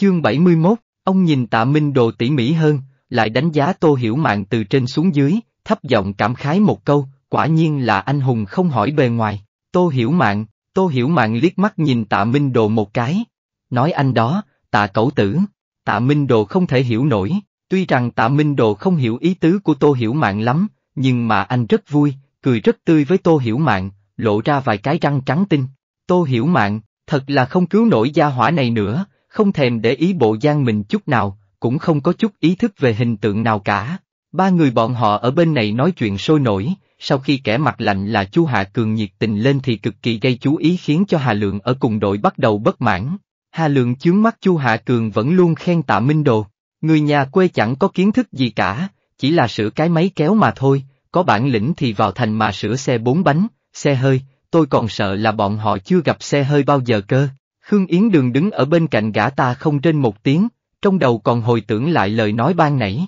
Chương 71, ông nhìn tạ Minh Đồ tỉ mỉ hơn, lại đánh giá Tô Hiểu Mạng từ trên xuống dưới, thấp giọng cảm khái một câu, quả nhiên là anh hùng không hỏi bề ngoài. Tô Hiểu Mạng, Tô Hiểu Mạng liếc mắt nhìn tạ Minh Đồ một cái. Nói anh đó, tạ cẩu tử, tạ Minh Đồ không thể hiểu nổi, tuy rằng tạ Minh Đồ không hiểu ý tứ của Tô Hiểu Mạng lắm, nhưng mà anh rất vui, cười rất tươi với Tô Hiểu Mạng, lộ ra vài cái răng trắng tinh. Tô Hiểu Mạng, thật là không cứu nổi gia hỏa này nữa, không thèm để ý bộ gian mình chút nào, cũng không có chút ý thức về hình tượng nào cả. Ba người bọn họ ở bên này nói chuyện sôi nổi, sau khi kẻ mặt lạnh là chu Hạ Cường nhiệt tình lên thì cực kỳ gây chú ý khiến cho Hà Lượng ở cùng đội bắt đầu bất mãn. Hà Lượng chướng mắt chu Hạ Cường vẫn luôn khen tạ Minh Đồ, người nhà quê chẳng có kiến thức gì cả, chỉ là sửa cái máy kéo mà thôi, có bản lĩnh thì vào thành mà sửa xe bốn bánh, xe hơi, tôi còn sợ là bọn họ chưa gặp xe hơi bao giờ cơ. Khương Yến Đường đứng ở bên cạnh gã ta không trên một tiếng, trong đầu còn hồi tưởng lại lời nói ban nãy.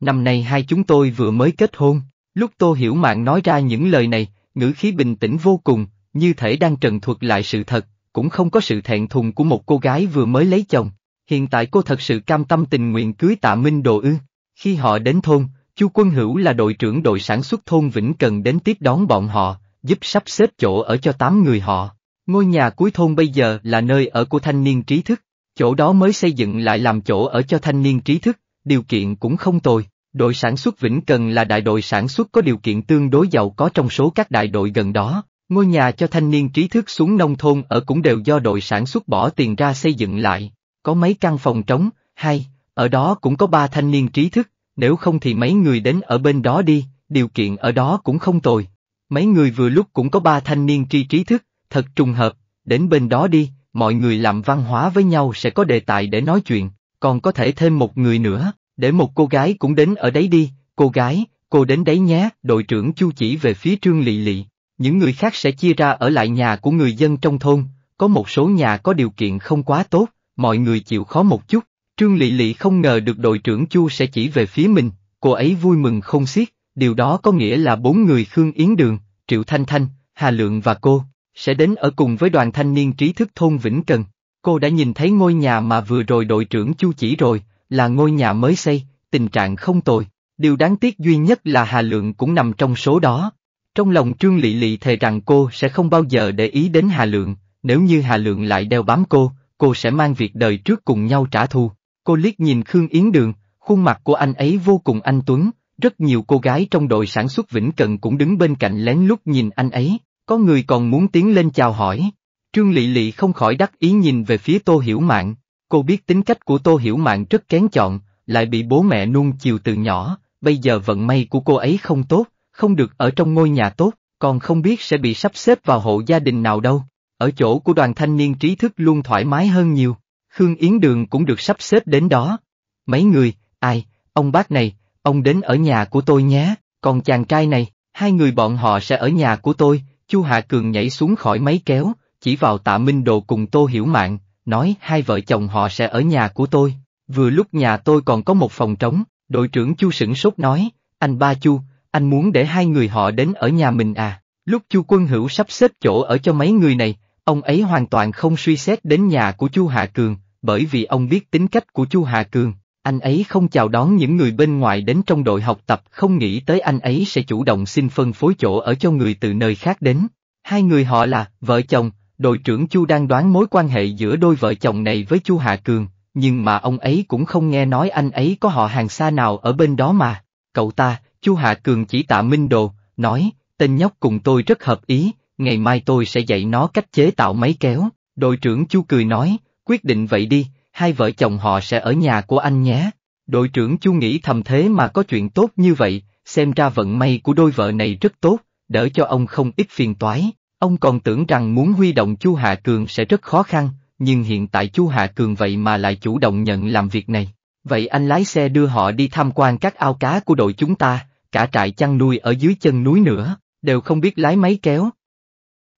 Năm nay hai chúng tôi vừa mới kết hôn, lúc Tô Hiểu mạn nói ra những lời này, ngữ khí bình tĩnh vô cùng, như thể đang trần thuật lại sự thật, cũng không có sự thẹn thùng của một cô gái vừa mới lấy chồng. Hiện tại cô thật sự cam tâm tình nguyện cưới tạ Minh Đồ ư. Khi họ đến thôn, Chu Quân Hữu là đội trưởng đội sản xuất thôn Vĩnh Cần đến tiếp đón bọn họ, giúp sắp xếp chỗ ở cho tám người họ. Ngôi nhà cuối thôn bây giờ là nơi ở của thanh niên trí thức, chỗ đó mới xây dựng lại làm chỗ ở cho thanh niên trí thức, điều kiện cũng không tồi. Đội sản xuất Vĩnh Cần là đại đội sản xuất có điều kiện tương đối giàu có trong số các đại đội gần đó. Ngôi nhà cho thanh niên trí thức xuống nông thôn ở cũng đều do đội sản xuất bỏ tiền ra xây dựng lại. Có mấy căn phòng trống, hay, ở đó cũng có ba thanh niên trí thức, nếu không thì mấy người đến ở bên đó đi, điều kiện ở đó cũng không tồi. Mấy người vừa lúc cũng có ba thanh niên tri trí thức, thật trùng hợp, đến bên đó đi, mọi người làm văn hóa với nhau sẽ có đề tài để nói chuyện, còn có thể thêm một người nữa, để một cô gái cũng đến ở đấy đi, cô gái, cô đến đấy nhé, đội trưởng Chu chỉ về phía Trương Lị Lị, những người khác sẽ chia ra ở lại nhà của người dân trong thôn, có một số nhà có điều kiện không quá tốt, mọi người chịu khó một chút, Trương Lị Lị không ngờ được đội trưởng Chu sẽ chỉ về phía mình, cô ấy vui mừng không xiết, điều đó có nghĩa là bốn người Khương Yến Đường, Triệu Thanh Thanh, Hà Lượng và cô, sẽ đến ở cùng với đoàn thanh niên trí thức thôn Vĩnh Cần. Cô đã nhìn thấy ngôi nhà mà vừa rồi đội trưởng Chu chỉ rồi, là ngôi nhà mới xây, tình trạng không tồi. Điều đáng tiếc duy nhất là Hà Lượng cũng nằm trong số đó. Trong lòng Trương Lị Lị thề rằng cô sẽ không bao giờ để ý đến Hà Lượng, nếu như Hà Lượng lại đeo bám cô, cô sẽ mang việc đời trước cùng nhau trả thù. Cô liếc nhìn Khương Yến Đường, khuôn mặt của anh ấy vô cùng anh Tuấn, rất nhiều cô gái trong đội sản xuất Vĩnh Cần cũng đứng bên cạnh lén lút nhìn anh ấy. Có người còn muốn tiến lên chào hỏi. Trương Lị Lị không khỏi đắc ý nhìn về phía Tô Hiểu Mạn, cô biết tính cách của Tô Hiểu Mạn rất kén chọn, lại bị bố mẹ nuông chiều từ nhỏ, bây giờ vận may của cô ấy không tốt, không được ở trong ngôi nhà tốt, còn không biết sẽ bị sắp xếp vào hộ gia đình nào đâu. Ở chỗ của đoàn thanh niên trí thức luôn thoải mái hơn nhiều, Khương Yến Đường cũng được sắp xếp đến đó. Mấy người, ai, ông bác này, ông đến ở nhà của tôi nhé, còn chàng trai này, hai người bọn họ sẽ ở nhà của tôi, Chu Hạ Cường nhảy xuống khỏi máy kéo, chỉ vào tạ Minh Đồ cùng Tô Hiểu mạn, nói hai vợ chồng họ sẽ ở nhà của tôi. Vừa lúc nhà tôi còn có một phòng trống, đội trưởng Chu sửng sốt nói, anh ba Chu, anh muốn để hai người họ đến ở nhà mình à? Lúc Chu Quân Hữu sắp xếp chỗ ở cho mấy người này, ông ấy hoàn toàn không suy xét đến nhà của Chu Hạ Cường, bởi vì ông biết tính cách của Chu Hạ Cường, anh ấy không chào đón những người bên ngoài đến trong đội học tập không nghĩ tới anh ấy sẽ chủ động xin phân phối chỗ ở cho người từ nơi khác đến. Hai người họ là vợ chồng, đội trưởng Chu đang đoán mối quan hệ giữa đôi vợ chồng này với Chu Hạ Cường, nhưng mà ông ấy cũng không nghe nói anh ấy có họ hàng xa nào ở bên đó mà. Cậu ta, Chu Hạ Cường chỉ tạ Minh Đồ, nói, tên nhóc cùng tôi rất hợp ý, ngày mai tôi sẽ dạy nó cách chế tạo máy kéo. Đội trưởng Chu cười nói, quyết định vậy đi, hai vợ chồng họ sẽ ở nhà của anh nhé. Đội trưởng Chu nghĩ thầm thế mà có chuyện tốt như vậy, xem ra vận may của đôi vợ này rất tốt, đỡ cho ông không ít phiền toái. Ông còn tưởng rằng muốn huy động Chu Hạ Cường sẽ rất khó khăn, nhưng hiện tại Chu Hạ Cường vậy mà lại chủ động nhận làm việc này. Vậy anh lái xe đưa họ đi tham quan các ao cá của đội chúng ta, cả trại chăn nuôi ở dưới chân núi nữa, đều không biết lái máy kéo.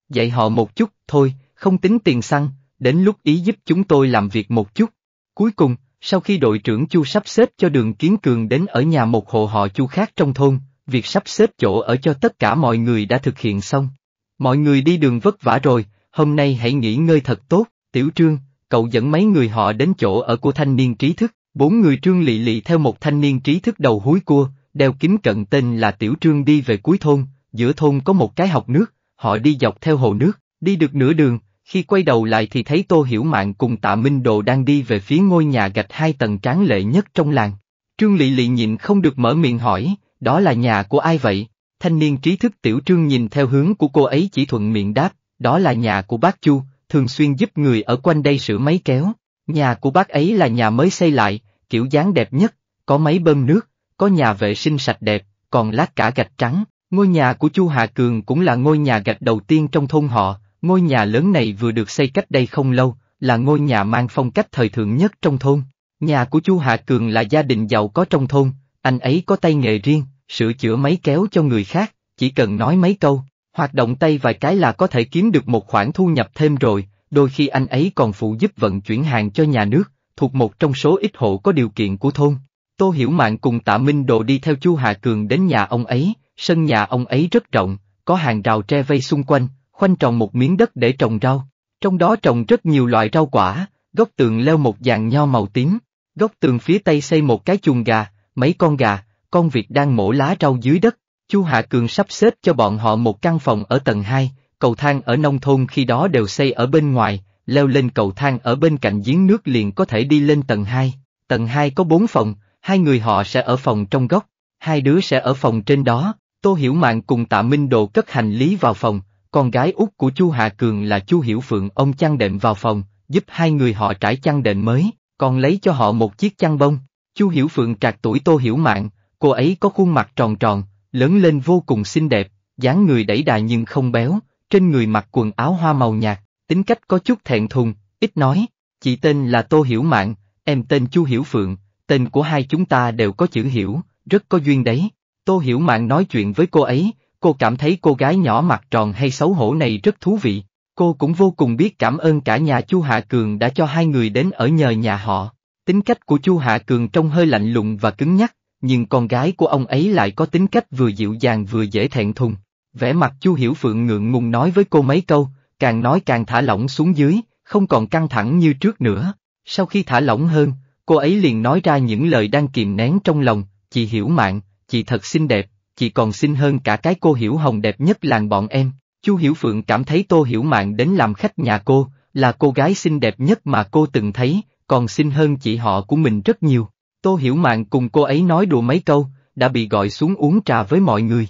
Dạy họ một chút, thôi, không tính tiền xăng, đến lúc ý giúp chúng tôi làm việc một chút. Cuối cùng, sau khi đội trưởng Chu sắp xếp cho đường Kiến Cường đến ở nhà một hộ họ Chu khác trong thôn, việc sắp xếp chỗ ở cho tất cả mọi người đã thực hiện xong. Mọi người đi đường vất vả rồi, hôm nay hãy nghỉ ngơi thật tốt, tiểu trương, cậu dẫn mấy người họ đến chỗ ở của thanh niên trí thức, bốn người trương lị lị theo một thanh niên trí thức đầu húi cua, đeo kính cận tên là tiểu trương đi về cuối thôn, giữa thôn có một cái học nước, họ đi dọc theo hồ nước, đi được nửa đường, khi quay đầu lại thì thấy Tô Hiểu Mạn cùng tạ Minh Đồ đang đi về phía ngôi nhà gạch hai tầng tráng lệ nhất trong làng. Trương Lị Lị nhịn không được mở miệng hỏi, đó là nhà của ai vậy? Thanh niên trí thức tiểu trương nhìn theo hướng của cô ấy chỉ thuận miệng đáp, đó là nhà của bác Chu, thường xuyên giúp người ở quanh đây sửa máy kéo. Nhà của bác ấy là nhà mới xây lại, kiểu dáng đẹp nhất, có máy bơm nước, có nhà vệ sinh sạch đẹp, còn lát cả gạch trắng. Ngôi nhà của Chu hà Cường cũng là ngôi nhà gạch đầu tiên trong thôn họ, Ngôi nhà lớn này vừa được xây cách đây không lâu, là ngôi nhà mang phong cách thời thượng nhất trong thôn. Nhà của chú Hạ Cường là gia đình giàu có trong thôn, anh ấy có tay nghề riêng, sửa chữa máy kéo cho người khác, chỉ cần nói mấy câu, hoạt động tay vài cái là có thể kiếm được một khoản thu nhập thêm rồi, đôi khi anh ấy còn phụ giúp vận chuyển hàng cho nhà nước, thuộc một trong số ít hộ có điều kiện của thôn. Tô Hiểu mạn cùng Tạ Minh Đồ đi theo chú Hạ Cường đến nhà ông ấy, sân nhà ông ấy rất rộng, có hàng rào tre vây xung quanh, khoanh tròn một miếng đất để trồng rau. Trong đó trồng rất nhiều loại rau quả, góc tường leo một dạng nho màu tím, góc tường phía tây xây một cái chuồng gà, mấy con gà, con vịt đang mổ lá rau dưới đất. Chu Hạ Cường sắp xếp cho bọn họ một căn phòng ở tầng 2, cầu thang ở nông thôn khi đó đều xây ở bên ngoài, leo lên cầu thang ở bên cạnh giếng nước liền có thể đi lên tầng 2. Tầng 2 có 4 phòng, hai người họ sẽ ở phòng trong góc, hai đứa sẽ ở phòng trên đó. Tô Hiểu mạn cùng Tạ Minh Đồ cất hành lý vào phòng, con gái út của Chu Hạ Cường là Chu Hiểu Phượng ông chăn đệm vào phòng, giúp hai người họ trải chăn đệm mới, còn lấy cho họ một chiếc chăn bông. Chu Hiểu Phượng trạc tuổi Tô Hiểu Mạng, cô ấy có khuôn mặt tròn tròn, lớn lên vô cùng xinh đẹp, dáng người đẩy đà nhưng không béo, trên người mặc quần áo hoa màu nhạt, tính cách có chút thẹn thùng, ít nói, chị tên là Tô Hiểu Mạng, em tên Chu Hiểu Phượng, tên của hai chúng ta đều có chữ hiểu, rất có duyên đấy. Tô Hiểu Mạng nói chuyện với cô ấy, Cô cảm thấy cô gái nhỏ mặt tròn hay xấu hổ này rất thú vị. Cô cũng vô cùng biết cảm ơn cả nhà Chu Hạ Cường đã cho hai người đến ở nhờ nhà họ. Tính cách của Chu Hạ Cường trông hơi lạnh lùng và cứng nhắc, nhưng con gái của ông ấy lại có tính cách vừa dịu dàng vừa dễ thẹn thùng. Vẻ mặt Chu Hiểu Phượng ngượng ngùng nói với cô mấy câu, càng nói càng thả lỏng xuống dưới, không còn căng thẳng như trước nữa. Sau khi thả lỏng hơn, cô ấy liền nói ra những lời đang kìm nén trong lòng, chị hiểu mạn, chị thật xinh đẹp, chỉ còn xinh hơn cả cái cô Hiểu Hồng đẹp nhất làng bọn em. Chu Hiểu Phượng cảm thấy Tô Hiểu mạn đến làm khách nhà cô, là cô gái xinh đẹp nhất mà cô từng thấy, còn xinh hơn chị họ của mình rất nhiều. Tô Hiểu mạn cùng cô ấy nói đùa mấy câu, đã bị gọi xuống uống trà với mọi người.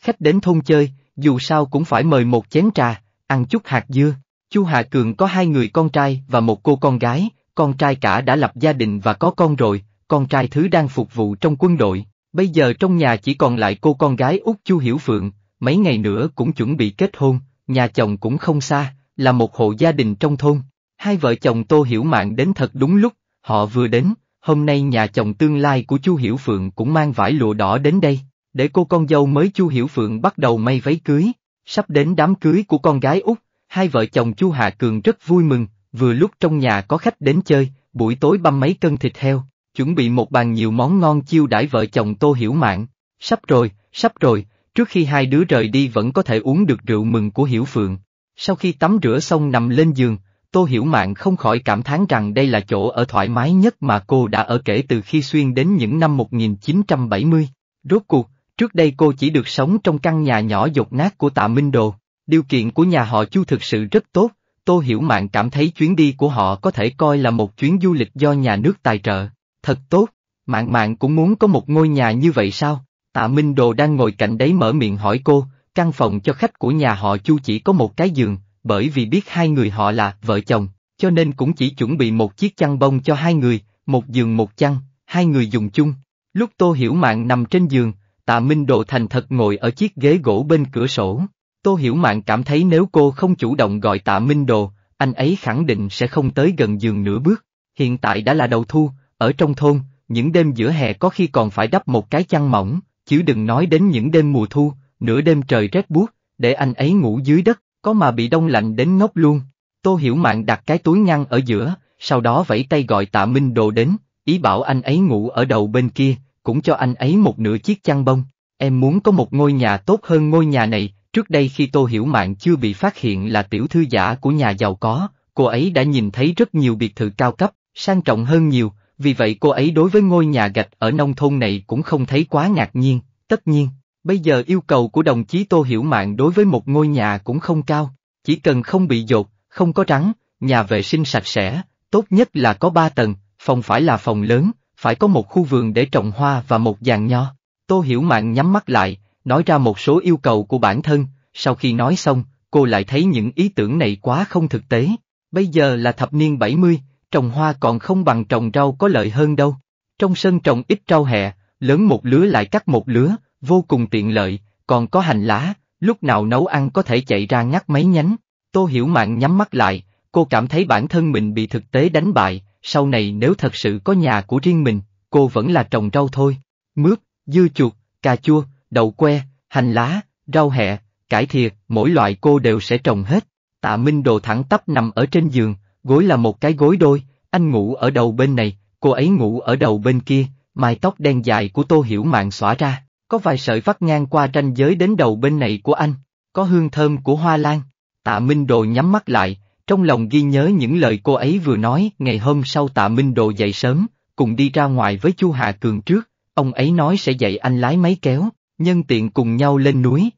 Khách đến thôn chơi, dù sao cũng phải mời một chén trà, ăn chút hạt dưa. Chu hà Cường có hai người con trai và một cô con gái, con trai cả đã lập gia đình và có con rồi, con trai thứ đang phục vụ trong quân đội, Bây giờ trong nhà chỉ còn lại cô con gái út Chu Hiểu Phượng, mấy ngày nữa cũng chuẩn bị kết hôn, nhà chồng cũng không xa, là một hộ gia đình trong thôn. Hai vợ chồng Tô Hiểu Mạng đến thật đúng lúc, họ vừa đến, hôm nay nhà chồng tương lai của Chu Hiểu Phượng cũng mang vải lụa đỏ đến đây, để cô con dâu mới Chu Hiểu Phượng bắt đầu may váy cưới. Sắp đến đám cưới của con gái út, hai vợ chồng Chu Hạ Cường rất vui mừng, vừa lúc trong nhà có khách đến chơi, buổi tối băm mấy cân thịt heo, chuẩn bị một bàn nhiều món ngon chiêu đãi vợ chồng Tô Hiểu Mạn. Sắp rồi, sắp rồi, trước khi hai đứa rời đi vẫn có thể uống được rượu mừng của Hiểu Phượng. Sau khi tắm rửa xong nằm lên giường, Tô Hiểu Mạn không khỏi cảm thán rằng đây là chỗ ở thoải mái nhất mà cô đã ở kể từ khi xuyên đến những năm 1970. Rốt cuộc, trước đây cô chỉ được sống trong căn nhà nhỏ dột nát của tạ Minh Đồ. Điều kiện của nhà họ Chu thực sự rất tốt, Tô Hiểu Mạn cảm thấy chuyến đi của họ có thể coi là một chuyến du lịch do nhà nước tài trợ thật tốt, mạng mạng cũng muốn có một ngôi nhà như vậy sao? Tạ Minh Đồ đang ngồi cạnh đấy mở miệng hỏi cô, căn phòng cho khách của nhà họ Chu chỉ có một cái giường, bởi vì biết hai người họ là vợ chồng, cho nên cũng chỉ chuẩn bị một chiếc chăn bông cho hai người, một giường một chăn, hai người dùng chung. Lúc Tô Hiểu mạn nằm trên giường, Tạ Minh Đồ thành thật ngồi ở chiếc ghế gỗ bên cửa sổ. Tô Hiểu mạn cảm thấy nếu cô không chủ động gọi Tạ Minh Đồ, anh ấy khẳng định sẽ không tới gần giường nửa bước. Hiện tại đã là đầu thu, ở trong thôn, những đêm giữa hè có khi còn phải đắp một cái chăn mỏng, chứ đừng nói đến những đêm mùa thu, nửa đêm trời rét buốt, để anh ấy ngủ dưới đất, có mà bị đông lạnh đến ngốc luôn. Tô Hiểu Mạn đặt cái túi ngăn ở giữa, sau đó vẫy tay gọi Tạ Minh Đồ đến, ý bảo anh ấy ngủ ở đầu bên kia, cũng cho anh ấy một nửa chiếc chăn bông. Em muốn có một ngôi nhà tốt hơn ngôi nhà này, trước đây khi Tô Hiểu Mạn chưa bị phát hiện là tiểu thư giả của nhà giàu có, cô ấy đã nhìn thấy rất nhiều biệt thự cao cấp, sang trọng hơn nhiều, vì vậy cô ấy đối với ngôi nhà gạch ở nông thôn này cũng không thấy quá ngạc nhiên, tất nhiên, bây giờ yêu cầu của đồng chí Tô Hiểu mạn đối với một ngôi nhà cũng không cao, chỉ cần không bị dột, không có rắn, nhà vệ sinh sạch sẽ, tốt nhất là có ba tầng, phòng phải là phòng lớn, phải có một khu vườn để trồng hoa và một giàn nho. Tô Hiểu mạn nhắm mắt lại, nói ra một số yêu cầu của bản thân, sau khi nói xong, cô lại thấy những ý tưởng này quá không thực tế. Bây giờ là thập niên 70, trồng hoa còn không bằng trồng rau có lợi hơn đâu. Trong sân trồng ít rau hẹ, lớn một lứa lại cắt một lứa, vô cùng tiện lợi, còn có hành lá, lúc nào nấu ăn có thể chạy ra ngắt mấy nhánh. Tô Hiểu mạn nhắm mắt lại, cô cảm thấy bản thân mình bị thực tế đánh bại, sau này nếu thật sự có nhà của riêng mình, cô vẫn là trồng rau thôi. Mướp, dưa chuột, cà chua, đậu que, hành lá, rau hẹ, cải thiệt mỗi loại cô đều sẽ trồng hết. Tạ Minh Đồ thẳng tắp nằm ở trên giường, gối là một cái gối đôi, anh ngủ ở đầu bên này, cô ấy ngủ ở đầu bên kia, mái tóc đen dài của Tô Hiểu Mạn xõa ra, có vài sợi vắt ngang qua ranh giới đến đầu bên này của anh, có hương thơm của hoa lan. Tạ Minh Đồ nhắm mắt lại, trong lòng ghi nhớ những lời cô ấy vừa nói, ngày hôm sau Tạ Minh Đồ dậy sớm, cùng đi ra ngoài với Chu Hà Cường trước, ông ấy nói sẽ dạy anh lái máy kéo, nhân tiện cùng nhau lên núi.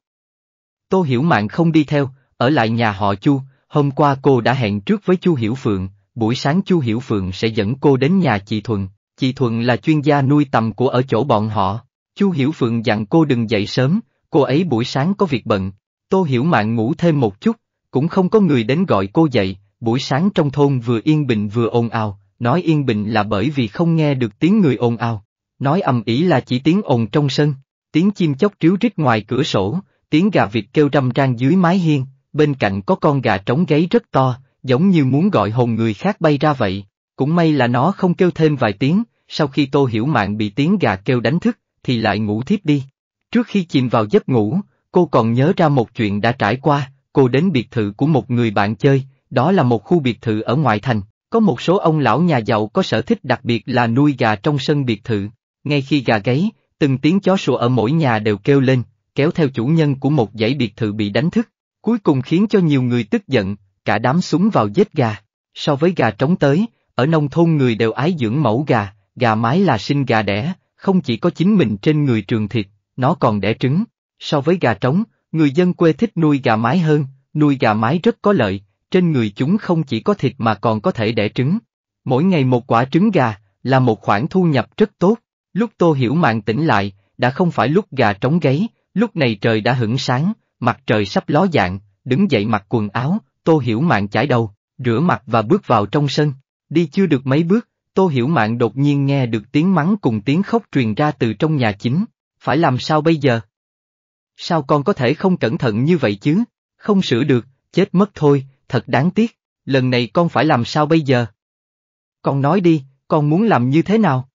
Tô Hiểu Mạn không đi theo, ở lại nhà họ Chu, Hôm qua cô đã hẹn trước với Chu Hiểu Phượng, buổi sáng Chu Hiểu Phượng sẽ dẫn cô đến nhà chị Thuần. Chị Thuần là chuyên gia nuôi tầm của ở chỗ bọn họ. Chu Hiểu Phượng dặn cô đừng dậy sớm, cô ấy buổi sáng có việc bận. Tô Hiểu Mạn ngủ thêm một chút, cũng không có người đến gọi cô dậy, buổi sáng trong thôn vừa yên bình vừa ồn ào, nói yên bình là bởi vì không nghe được tiếng người ồn ào. Nói ầm ĩ là chỉ tiếng ồn trong sân, tiếng chim chóc tríu rít ngoài cửa sổ, tiếng gà vịt kêu râm ran dưới mái hiên, bên cạnh có con gà trống gáy rất to, giống như muốn gọi hồn người khác bay ra vậy. Cũng may là nó không kêu thêm vài tiếng, sau khi Tô Hiểu Mạn bị tiếng gà kêu đánh thức, thì lại ngủ thiếp đi. Trước khi chìm vào giấc ngủ, cô còn nhớ ra một chuyện đã trải qua, cô đến biệt thự của một người bạn chơi, đó là một khu biệt thự ở ngoại thành, có một số ông lão nhà giàu có sở thích đặc biệt là nuôi gà trong sân biệt thự. Ngay khi gà gáy, từng tiếng chó sủa ở mỗi nhà đều kêu lên, kéo theo chủ nhân của một dãy biệt thự bị đánh thức, Cuối cùng khiến cho nhiều người tức giận, cả đám súng vào giết gà. So với gà trống tới, ở nông thôn người đều ái dưỡng mẫu gà, gà mái là sinh gà đẻ, không chỉ có chính mình trên người trường thịt, nó còn đẻ trứng. So với gà trống, người dân quê thích nuôi gà mái hơn, nuôi gà mái rất có lợi, trên người chúng không chỉ có thịt mà còn có thể đẻ trứng. Mỗi ngày một quả trứng gà, là một khoản thu nhập rất tốt. Lúc Tô Hiểu Mạng tỉnh lại, đã không phải lúc gà trống gáy, lúc này trời đã hửng sáng, mặt trời sắp ló dạng, đứng dậy mặc quần áo, Tô Hiểu Mạn chải đầu, rửa mặt và bước vào trong sân. Đi chưa được mấy bước, Tô Hiểu Mạn đột nhiên nghe được tiếng mắng cùng tiếng khóc truyền ra từ trong nhà chính. Phải làm sao bây giờ? Sao con có thể không cẩn thận như vậy chứ? Không sửa được, chết mất thôi, thật đáng tiếc. Lần này con phải làm sao bây giờ? Con nói đi, con muốn làm như thế nào?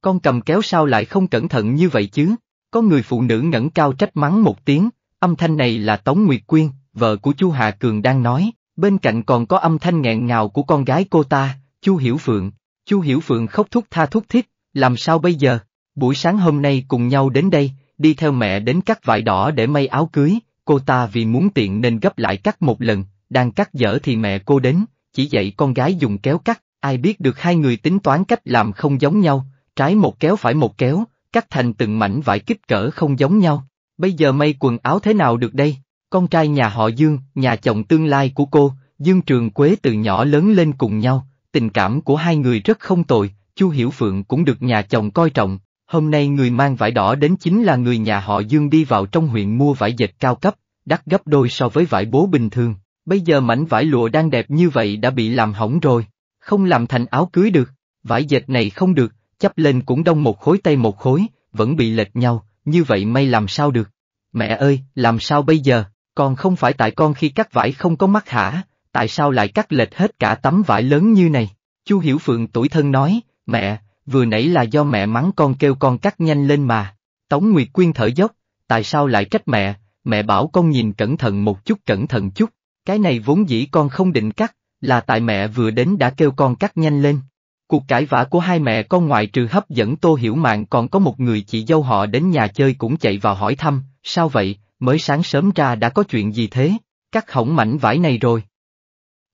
Con cầm kéo sao lại không cẩn thận như vậy chứ? Có người phụ nữ ngẩng cao trách mắng một tiếng, Âm thanh này là Tống Nguyệt Quyên, vợ của Chu hà Cường đang nói, bên cạnh còn có âm thanh nghẹn ngào của con gái cô ta, Chu Hiểu Phượng. Chu Hiểu Phượng khóc thúc tha thúc thiết, làm sao bây giờ? Buổi sáng hôm nay cùng nhau đến đây, đi theo mẹ đến cắt vải đỏ để may áo cưới, cô ta vì muốn tiện nên gấp lại cắt một lần, đang cắt dở thì mẹ cô đến, chỉ dạy con gái dùng kéo cắt, ai biết được hai người tính toán cách làm không giống nhau, trái một kéo phải một kéo, cắt thành từng mảnh vải kích cỡ không giống nhau. Bây giờ may quần áo thế nào được đây? Con trai nhà họ Dương, nhà chồng tương lai của cô, Dương Trường Quế từ nhỏ lớn lên cùng nhau, tình cảm của hai người rất không tồi, Chu Hiểu Phượng cũng được nhà chồng coi trọng. Hôm nay người mang vải đỏ đến chính là người nhà họ Dương đi vào trong huyện mua vải dệt cao cấp, đắt gấp đôi so với vải bố bình thường. Bây giờ mảnh vải lụa đang đẹp như vậy đã bị làm hỏng rồi, không làm thành áo cưới được, vải dệt này không được, chấp lên cũng đông một khối tay một khối, vẫn bị lệch nhau, như vậy mây làm sao được? Mẹ ơi, làm sao bây giờ, con không phải tại con khi cắt vải không có mắt hả, tại sao lại cắt lệch hết cả tấm vải lớn như này? Chu Hiểu Phượng tuổi thân nói, mẹ, vừa nãy là do mẹ mắng con kêu con cắt nhanh lên mà. Tống Nguyệt Quyên thở dốc, tại sao lại trách mẹ, mẹ bảo con nhìn cẩn thận một chút cẩn thận chút, cái này vốn dĩ con không định cắt, là tại mẹ vừa đến đã kêu con cắt nhanh lên, Cuộc cãi vã của hai mẹ con ngoại trừ hấp dẫn Tô Hiểu Mạng còn có một người chị dâu họ đến nhà chơi cũng chạy vào hỏi thăm, sao vậy, mới sáng sớm ra đã có chuyện gì thế, cắt hỏng mảnh vải này rồi.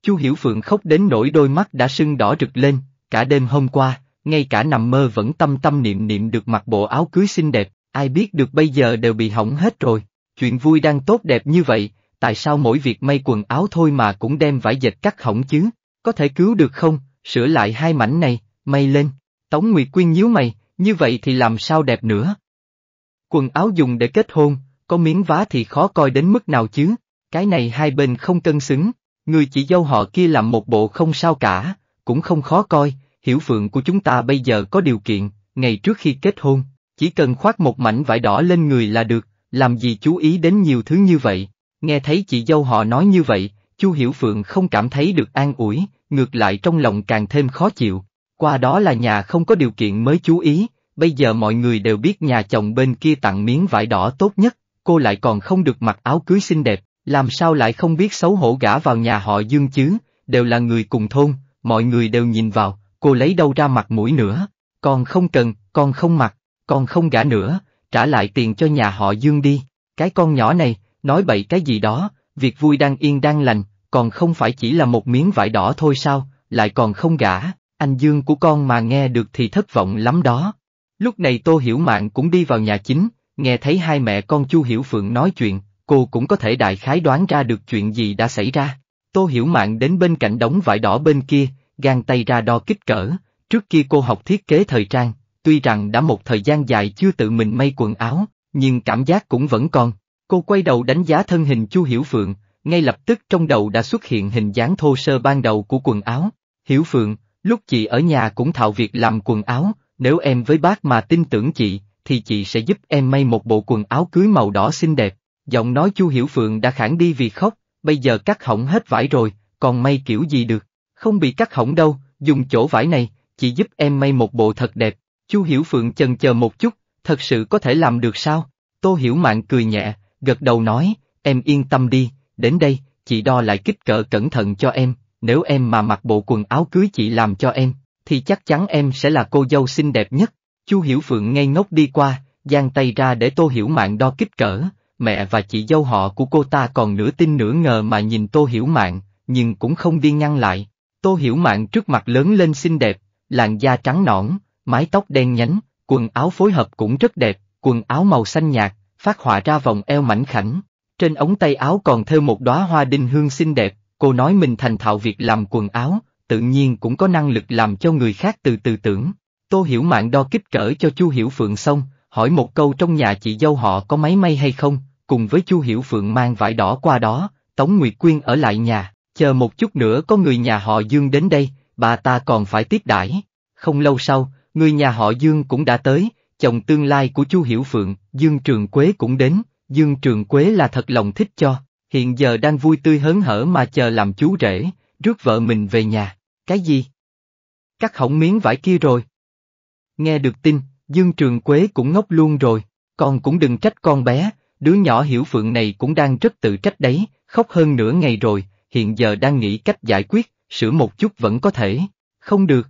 Chu Hiểu Phượng khóc đến nỗi đôi mắt đã sưng đỏ rực lên, cả đêm hôm qua, ngay cả nằm mơ vẫn tâm tâm niệm niệm được mặc bộ áo cưới xinh đẹp, ai biết được bây giờ đều bị hỏng hết rồi, chuyện vui đang tốt đẹp như vậy, tại sao mỗi việc may quần áo thôi mà cũng đem vải dệt cắt hỏng chứ, có thể cứu được không? sửa lại hai mảnh này, may lên, Tống Nguyệt Quyên nhíu mày, như vậy thì làm sao đẹp nữa. Quần áo dùng để kết hôn, có miếng vá thì khó coi đến mức nào chứ, cái này hai bên không cân xứng, người chỉ dâu họ kia làm một bộ không sao cả, cũng không khó coi, hiểu phượng của chúng ta bây giờ có điều kiện, ngày trước khi kết hôn, chỉ cần khoác một mảnh vải đỏ lên người là được, làm gì chú ý đến nhiều thứ như vậy, nghe thấy chị dâu họ nói như vậy, chu hiểu phượng không cảm thấy được an ủi, ngược lại trong lòng càng thêm khó chịu, qua đó là nhà không có điều kiện mới chú ý, bây giờ mọi người đều biết nhà chồng bên kia tặng miếng vải đỏ tốt nhất, cô lại còn không được mặc áo cưới xinh đẹp, làm sao lại không biết xấu hổ gả vào nhà họ Dương chứ, đều là người cùng thôn, mọi người đều nhìn vào, cô lấy đâu ra mặt mũi nữa, còn không cần, con không mặc, con không gả nữa, trả lại tiền cho nhà họ Dương đi, cái con nhỏ này, nói bậy cái gì đó, việc vui đang yên đang lành, còn không phải chỉ là một miếng vải đỏ thôi sao, lại còn không gả, anh Dương của con mà nghe được thì thất vọng lắm đó. Lúc này Tô Hiểu mạn cũng đi vào nhà chính, nghe thấy hai mẹ con Chu Hiểu Phượng nói chuyện, cô cũng có thể đại khái đoán ra được chuyện gì đã xảy ra. Tô Hiểu mạn đến bên cạnh đống vải đỏ bên kia, gan tay ra đo kích cỡ, trước kia cô học thiết kế thời trang, tuy rằng đã một thời gian dài chưa tự mình may quần áo, nhưng cảm giác cũng vẫn còn. Cô quay đầu đánh giá thân hình Chu Hiểu Phượng, ngay lập tức trong đầu đã xuất hiện hình dáng thô sơ ban đầu của quần áo. Hiểu Phượng, lúc chị ở nhà cũng thạo việc làm quần áo, nếu em với bác mà tin tưởng chị, thì chị sẽ giúp em may một bộ quần áo cưới màu đỏ xinh đẹp. Giọng nói Chu Hiểu Phượng đã khản đi vì khóc, bây giờ cắt hỏng hết vải rồi, còn may kiểu gì được, không bị cắt hỏng đâu, dùng chỗ vải này, chị giúp em may một bộ thật đẹp. Chu Hiểu Phượng chần chờ một chút, thật sự có thể làm được sao? Tô Hiểu Mạn cười nhẹ, gật đầu nói, em yên tâm đi, đến đây, chị đo lại kích cỡ cẩn thận cho em, nếu em mà mặc bộ quần áo cưới chị làm cho em, thì chắc chắn em sẽ là cô dâu xinh đẹp nhất. Chu Hiểu Phượng ngây ngốc đi qua, giang tay ra để Tô Hiểu Mạn đo kích cỡ, mẹ và chị dâu họ của cô ta còn nửa tin nửa ngờ mà nhìn Tô Hiểu Mạn, nhưng cũng không đi ngăn lại. Tô Hiểu Mạn trước mặt lớn lên xinh đẹp, làn da trắng nõn, mái tóc đen nhánh, quần áo phối hợp cũng rất đẹp, quần áo màu xanh nhạt, phát họa ra vòng eo mảnh khảnh, trên ống tay áo còn thêu một đóa hoa đinh hương xinh đẹp, cô nói mình thành thạo việc làm quần áo, tự nhiên cũng có năng lực làm cho người khác từ từ tưởng. Tô Hiểu mạn đo kích cỡ cho Chu Hiểu Phượng xong, hỏi một câu trong nhà chị dâu họ có máy may hay không, cùng với Chu Hiểu Phượng mang vải đỏ qua đó, Tống Nguyệt Quyên ở lại nhà, chờ một chút nữa có người nhà họ Dương đến đây, bà ta còn phải tiếp đãi. Không lâu sau, người nhà họ Dương cũng đã tới, chồng tương lai của Chu Hiểu Phượng, Dương Trường Quế cũng đến, Dương Trường Quế là thật lòng thích cho, hiện giờ đang vui tươi hớn hở mà chờ làm chú rể, rước vợ mình về nhà, cái gì? Cắt hỏng miếng vải kia rồi. Nghe được tin, Dương Trường Quế cũng ngốc luôn rồi, con cũng đừng trách con bé, đứa nhỏ hiểu phượng này cũng đang rất tự trách đấy, khóc hơn nửa ngày rồi, hiện giờ đang nghĩ cách giải quyết, sửa một chút vẫn có thể, không được.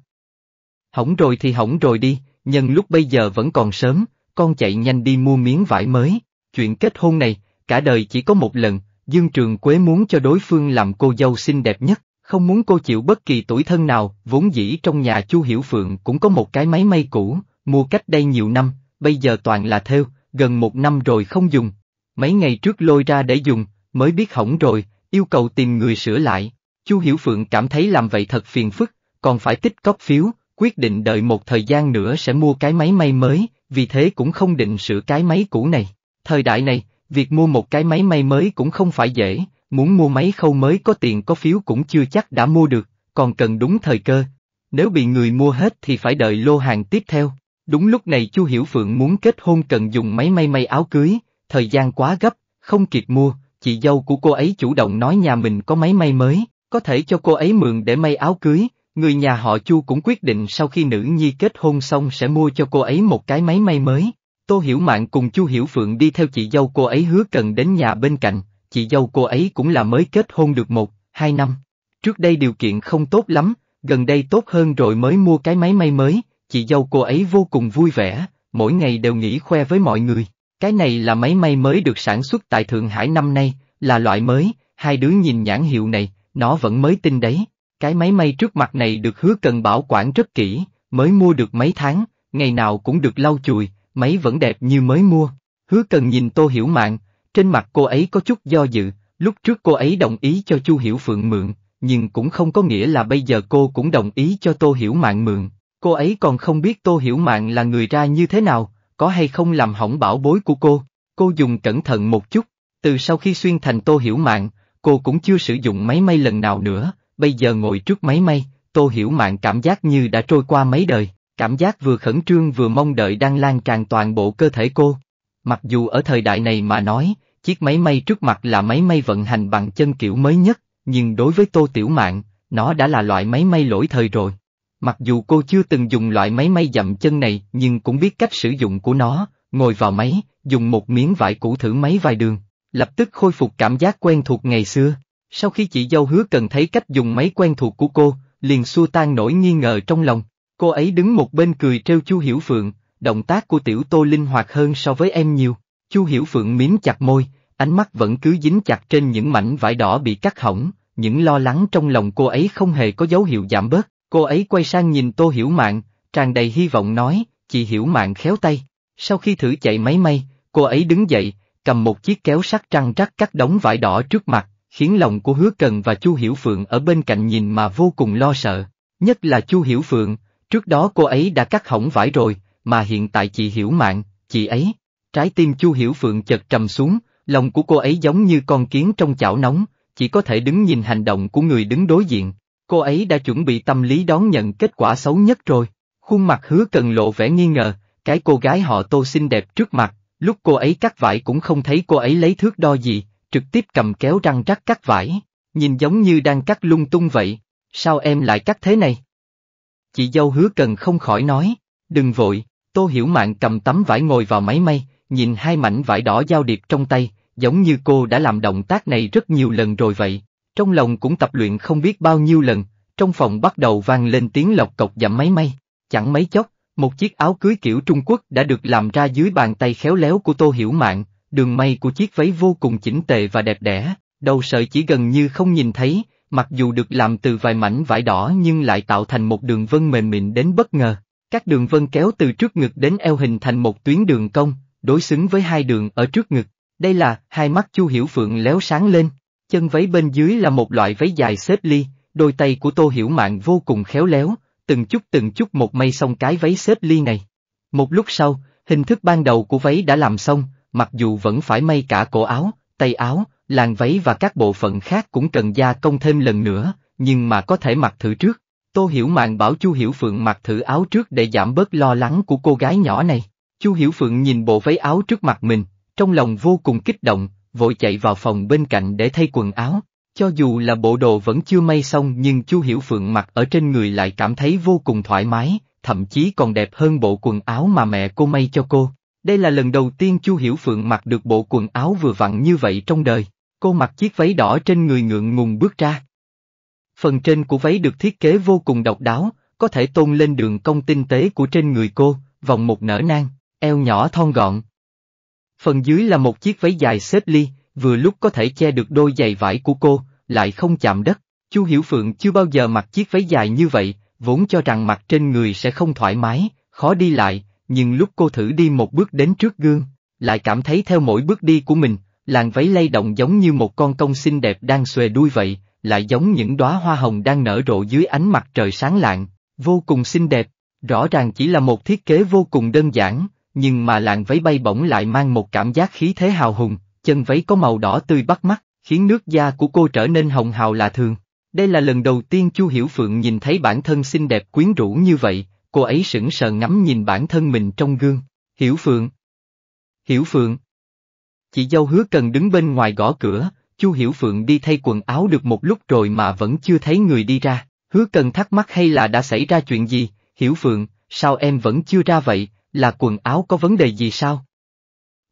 Hỏng rồi thì hỏng rồi đi, nhưng lúc bây giờ vẫn còn sớm, con chạy nhanh đi mua miếng vải mới. Chuyện kết hôn này, cả đời chỉ có một lần, Dương Trường Quế muốn cho đối phương làm cô dâu xinh đẹp nhất, không muốn cô chịu bất kỳ tuổi thân nào, vốn dĩ trong nhà Chu Hiểu Phượng cũng có một cái máy may cũ, mua cách đây nhiều năm, bây giờ toàn là theo, gần một năm rồi không dùng. Mấy ngày trước lôi ra để dùng, mới biết hỏng rồi, yêu cầu tìm người sửa lại. Chu Hiểu Phượng cảm thấy làm vậy thật phiền phức, còn phải tích cóp phiếu, quyết định đợi một thời gian nữa sẽ mua cái máy may mới, vì thế cũng không định sửa cái máy cũ này. Thời đại này, việc mua một cái máy may mới cũng không phải dễ, muốn mua máy khâu mới có tiền có phiếu cũng chưa chắc đã mua được, còn cần đúng thời cơ. Nếu bị người mua hết thì phải đợi lô hàng tiếp theo. Đúng lúc này Chu Hiểu Phượng muốn kết hôn cần dùng máy may may áo cưới, thời gian quá gấp, không kịp mua, chị dâu của cô ấy chủ động nói nhà mình có máy may mới, có thể cho cô ấy mượn để may áo cưới, người nhà họ Chu cũng quyết định sau khi nữ nhi kết hôn xong sẽ mua cho cô ấy một cái máy may mới. Tô Hiểu Mạn cùng Chu Hiểu Phượng đi theo chị dâu cô ấy hứa cần đến nhà bên cạnh, chị dâu cô ấy cũng là mới kết hôn được một, hai năm. Trước đây điều kiện không tốt lắm, gần đây tốt hơn rồi mới mua cái máy may mới, chị dâu cô ấy vô cùng vui vẻ, mỗi ngày đều nghĩ khoe với mọi người. Cái này là máy may mới được sản xuất tại Thượng Hải năm nay, là loại mới, hai đứa nhìn nhãn hiệu này, nó vẫn mới tin đấy. Cái máy may trước mặt này được hứa cần bảo quản rất kỹ, mới mua được mấy tháng, ngày nào cũng được lau chùi, máy vẫn đẹp như mới mua. Hứa cần nhìn Tô Hiểu mạn. trên mặt cô ấy có chút do dự, lúc trước cô ấy đồng ý cho Chu Hiểu Phượng mượn, nhưng cũng không có nghĩa là bây giờ cô cũng đồng ý cho Tô Hiểu mạn mượn. Cô ấy còn không biết Tô Hiểu mạn là người ra như thế nào, có hay không làm hỏng bảo bối của cô. Cô dùng cẩn thận một chút, từ sau khi xuyên thành Tô Hiểu mạn, cô cũng chưa sử dụng máy may lần nào nữa, bây giờ ngồi trước máy may, Tô Hiểu mạn cảm giác như đã trôi qua mấy đời. Cảm giác vừa khẩn trương vừa mong đợi đang lan tràn toàn bộ cơ thể cô. Mặc dù ở thời đại này mà nói, chiếc máy may trước mặt là máy may vận hành bằng chân kiểu mới nhất, nhưng đối với Tô Tiểu Mạn, nó đã là loại máy may lỗi thời rồi. Mặc dù cô chưa từng dùng loại máy may dậm chân này nhưng cũng biết cách sử dụng của nó, ngồi vào máy, dùng một miếng vải cũ thử máy vài đường, lập tức khôi phục cảm giác quen thuộc ngày xưa. Sau khi chị dâu hứa cần thấy cách dùng máy quen thuộc của cô, liền xua tan nỗi nghi ngờ trong lòng. Cô ấy đứng một bên cười trêu Chu Hiểu Phượng, động tác của tiểu tô linh hoạt hơn so với em nhiều. Chu Hiểu Phượng miếm chặt môi, ánh mắt vẫn cứ dính chặt trên những mảnh vải đỏ bị cắt hỏng, những lo lắng trong lòng cô ấy không hề có dấu hiệu giảm bớt. Cô ấy quay sang nhìn Tô Hiểu Mạn, tràn đầy hy vọng nói, chị Hiểu Mạn khéo tay. Sau khi thử chạy máy may, cô ấy đứng dậy, cầm một chiếc kéo sắt trăng rắc cắt đống vải đỏ trước mặt, khiến lòng của Hứa Cần và Chu Hiểu Phượng ở bên cạnh nhìn mà vô cùng lo sợ. Nhất là Chu Hiểu Phượng, Trước đó cô ấy đã cắt hỏng vải rồi, mà hiện tại chị hiểu mạng, chị ấy. Trái tim Chu Hiểu Phượng chợt trầm xuống, lòng của cô ấy giống như con kiến trong chảo nóng, chỉ có thể đứng nhìn hành động của người đứng đối diện. Cô ấy đã chuẩn bị tâm lý đón nhận kết quả xấu nhất rồi. Khuôn mặt hứa cần lộ vẻ nghi ngờ, cái cô gái họ tô xinh đẹp trước mặt, lúc cô ấy cắt vải cũng không thấy cô ấy lấy thước đo gì, trực tiếp cầm kéo răng rắc cắt vải, nhìn giống như đang cắt lung tung vậy. Sao em lại cắt thế này? Chị dâu hứa cần không khỏi nói, đừng vội, tô hiểu mạng cầm tấm vải ngồi vào máy may, nhìn hai mảnh vải đỏ giao điệp trong tay, giống như cô đã làm động tác này rất nhiều lần rồi vậy, trong lòng cũng tập luyện không biết bao nhiêu lần, trong phòng bắt đầu vang lên tiếng lọc cọc dặm máy may, chẳng mấy chốc, một chiếc áo cưới kiểu Trung Quốc đã được làm ra dưới bàn tay khéo léo của Tô Hiểu Mạn, đường may của chiếc váy vô cùng chỉnh tề và đẹp đẽ, đầu sợi chỉ gần như không nhìn thấy, mặc dù được làm từ vài mảnh vải đỏ nhưng lại tạo thành một đường vân mềm mịn đến bất ngờ. Các đường vân kéo từ trước ngực đến eo hình thành một tuyến đường cong, đối xứng với hai đường ở trước ngực. Đây là hai mắt Chu Hiểu Phượng léo sáng lên, chân váy bên dưới là một loại váy dài xếp ly, đôi tay của Tô Hiểu Mạng vô cùng khéo léo, từng chút từng chút một may xong cái váy xếp ly này. Một lúc sau, hình thức ban đầu của váy đã làm xong, mặc dù vẫn phải may cả cổ áo, tay áo, làng váy và các bộ phận khác cũng cần gia công thêm lần nữa, nhưng mà có thể mặc thử trước. Tô Hiểu Mạn bảo Chu Hiểu Phượng mặc thử áo trước để giảm bớt lo lắng của cô gái nhỏ này. Chu Hiểu Phượng nhìn bộ váy áo trước mặt mình, trong lòng vô cùng kích động, vội chạy vào phòng bên cạnh để thay quần áo. Cho dù là bộ đồ vẫn chưa may xong nhưng Chu Hiểu Phượng mặc ở trên người lại cảm thấy vô cùng thoải mái, thậm chí còn đẹp hơn bộ quần áo mà mẹ cô may cho cô. Đây là lần đầu tiên Chu Hiểu Phượng mặc được bộ quần áo vừa vặn như vậy trong đời. Cô mặc chiếc váy đỏ trên người ngượng ngùng bước ra. Phần trên của váy được thiết kế vô cùng độc đáo, có thể tôn lên đường cong tinh tế của trên người cô, vòng một nở nang, eo nhỏ thon gọn. Phần dưới là một chiếc váy dài xếp ly, vừa lúc có thể che được đôi giày vải của cô, lại không chạm đất. Chu Hiểu Phượng chưa bao giờ mặc chiếc váy dài như vậy, vốn cho rằng mặc trên người sẽ không thoải mái, khó đi lại, nhưng lúc cô thử đi một bước đến trước gương, lại cảm thấy theo mỗi bước đi của mình, làn váy lay động giống như một con công xinh đẹp đang xuề đuôi vậy, lại giống những đóa hoa hồng đang nở rộ dưới ánh mặt trời sáng lạng, vô cùng xinh đẹp, rõ ràng chỉ là một thiết kế vô cùng đơn giản, nhưng mà làn váy bay bổng lại mang một cảm giác khí thế hào hùng, chân váy có màu đỏ tươi bắt mắt, khiến nước da của cô trở nên hồng hào lạ thường. Đây là lần đầu tiên Chu Hiểu Phượng nhìn thấy bản thân xinh đẹp quyến rũ như vậy, cô ấy sững sờ ngắm nhìn bản thân mình trong gương. Hiểu Phượng Hiểu Phượng Chị dâu hứa cần đứng bên ngoài gõ cửa, Chu Hiểu Phượng đi thay quần áo được một lúc rồi mà vẫn chưa thấy người đi ra, hứa cần thắc mắc hay là đã xảy ra chuyện gì, Hiểu Phượng, sao em vẫn chưa ra vậy, là quần áo có vấn đề gì sao?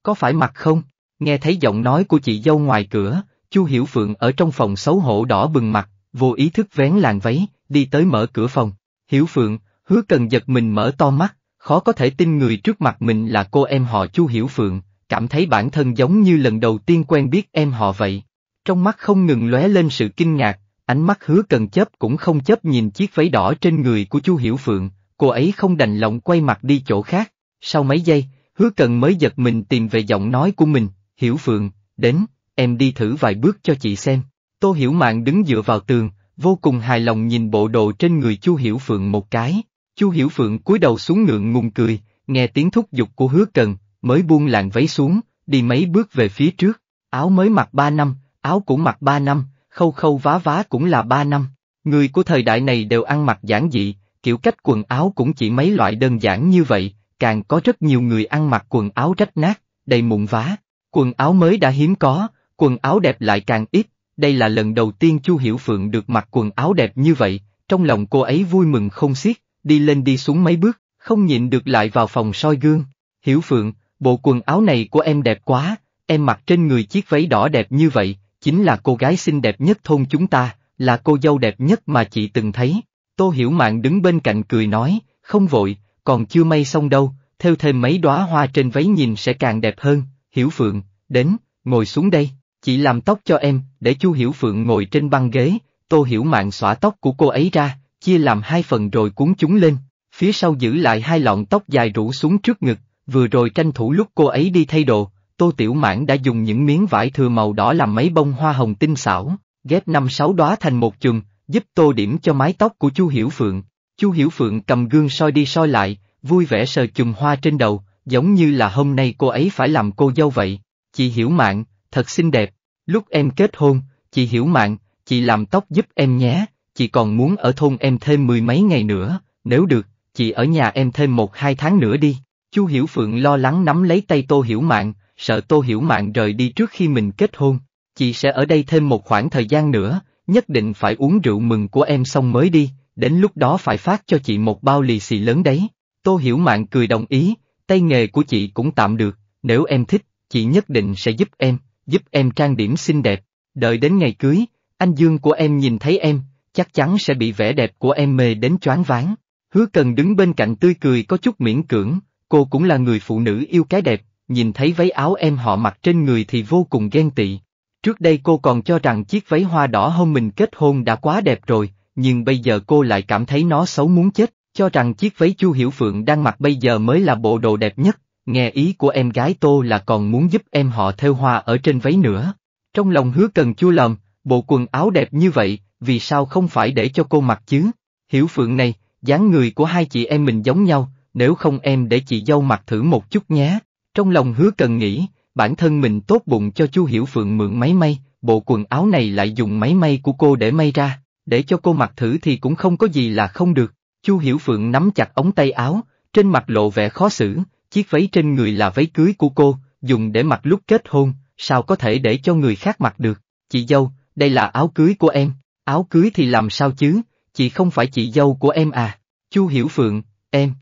Có phải mặc không? Nghe thấy giọng nói của chị dâu ngoài cửa, Chu Hiểu Phượng ở trong phòng xấu hổ đỏ bừng mặt, vô ý thức vén làn váy, đi tới mở cửa phòng. Hiểu Phượng, hứa cần giật mình mở to mắt, khó có thể tin người trước mặt mình là cô em họ Chu Hiểu Phượng, cảm thấy bản thân giống như lần đầu tiên quen biết em họ vậy. Trong mắt không ngừng lóe lên sự kinh ngạc, ánh mắt hứa cần chấp cũng không chấp nhìn chiếc váy đỏ trên người của Chu Hiểu Phượng, cô ấy không đành lòng quay mặt đi chỗ khác. Sau mấy giây, hứa cần mới giật mình tìm về giọng nói của mình, Hiểu Phượng, đến, em đi thử vài bước cho chị xem. Tô Hiểu mạn đứng dựa vào tường, vô cùng hài lòng nhìn bộ đồ trên người Chu Hiểu Phượng một cái. Chu Hiểu Phượng cúi đầu xuống ngượng ngùng cười, nghe tiếng thúc giục của Hứa Cần, mới buông làn váy xuống, đi mấy bước về phía trước, áo mới mặc ba năm, áo cũng mặc ba năm, khâu khâu vá vá cũng là ba năm. Người của thời đại này đều ăn mặc giản dị, kiểu cách quần áo cũng chỉ mấy loại đơn giản như vậy, càng có rất nhiều người ăn mặc quần áo rách nát, đầy mụn vá. Quần áo mới đã hiếm có, quần áo đẹp lại càng ít, đây là lần đầu tiên Chu Hiểu Phượng được mặc quần áo đẹp như vậy, trong lòng cô ấy vui mừng không xiết, đi lên đi xuống mấy bước, không nhịn được lại vào phòng soi gương. Hiểu Phượng, Bộ quần áo này của em đẹp quá, em mặc trên người chiếc váy đỏ đẹp như vậy, chính là cô gái xinh đẹp nhất thôn chúng ta, là cô dâu đẹp nhất mà chị từng thấy. Tô Hiểu Mạn đứng bên cạnh cười nói, không vội, còn chưa may xong đâu, theo thêm mấy đóa hoa trên váy nhìn sẽ càng đẹp hơn, Hiểu Phượng, đến, ngồi xuống đây, chị làm tóc cho em, để chú Hiểu Phượng ngồi trên băng ghế, Tô Hiểu Mạn xõa tóc của cô ấy ra, chia làm hai phần rồi cuốn chúng lên, phía sau giữ lại hai lọn tóc dài rủ xuống trước ngực, Vừa rồi tranh thủ lúc cô ấy đi thay đồ, Tô Tiểu Mãn đã dùng những miếng vải thừa màu đỏ làm mấy bông hoa hồng tinh xảo, ghép năm sáu đóa thành một chùm, giúp tô điểm cho mái tóc của Chu Hiểu Phượng. Chu Hiểu Phượng cầm gương soi đi soi lại, vui vẻ sờ chùm hoa trên đầu, giống như là hôm nay cô ấy phải làm cô dâu vậy. Chị Hiểu Mạn, thật xinh đẹp, lúc em kết hôn, chị Hiểu Mạn, chị làm tóc giúp em nhé, chị còn muốn ở thôn em thêm mười mấy ngày nữa, nếu được, chị ở nhà em thêm một hai tháng nữa đi. Chu Hiểu Phượng lo lắng nắm lấy tay Tô Hiểu Mạn, sợ Tô Hiểu Mạn rời đi trước khi mình kết hôn. Chị sẽ ở đây thêm một khoảng thời gian nữa, nhất định phải uống rượu mừng của em xong mới đi, đến lúc đó phải phát cho chị một bao lì xì lớn đấy. Tô Hiểu Mạn cười đồng ý, tay nghề của chị cũng tạm được, nếu em thích, chị nhất định sẽ giúp em, giúp em trang điểm xinh đẹp. Đợi đến ngày cưới, anh Dương của em nhìn thấy em, chắc chắn sẽ bị vẻ đẹp của em mê đến choáng váng. Hứa cần đứng bên cạnh tươi cười có chút miễn cưỡng, Cô cũng là người phụ nữ yêu cái đẹp, nhìn thấy váy áo em họ mặc trên người thì vô cùng ghen tị. Trước đây cô còn cho rằng chiếc váy hoa đỏ hôm mình kết hôn đã quá đẹp rồi, nhưng bây giờ cô lại cảm thấy nó xấu muốn chết, cho rằng chiếc váy Chu Hiểu Phượng đang mặc bây giờ mới là bộ đồ đẹp nhất, nghe ý của em gái Tô là còn muốn giúp em họ theo hoa ở trên váy nữa. Trong lòng hứa cần chua lầm, bộ quần áo đẹp như vậy, vì sao không phải để cho cô mặc chứ? Hiểu Phượng này, dáng người của hai chị em mình giống nhau, nếu không em để chị dâu mặc thử một chút nhé. Trong lòng hứa cần nghĩ, bản thân mình tốt bụng cho chu Hiểu Phượng mượn máy may, bộ quần áo này lại dùng máy may của cô để may ra, để cho cô mặc thử thì cũng không có gì là không được. chu Hiểu Phượng nắm chặt ống tay áo, trên mặt lộ vẻ khó xử, chiếc váy trên người là váy cưới của cô, dùng để mặc lúc kết hôn, sao có thể để cho người khác mặc được. Chị dâu, đây là áo cưới của em, áo cưới thì làm sao chứ, chị không phải chị dâu của em à. chu Hiểu Phượng, em,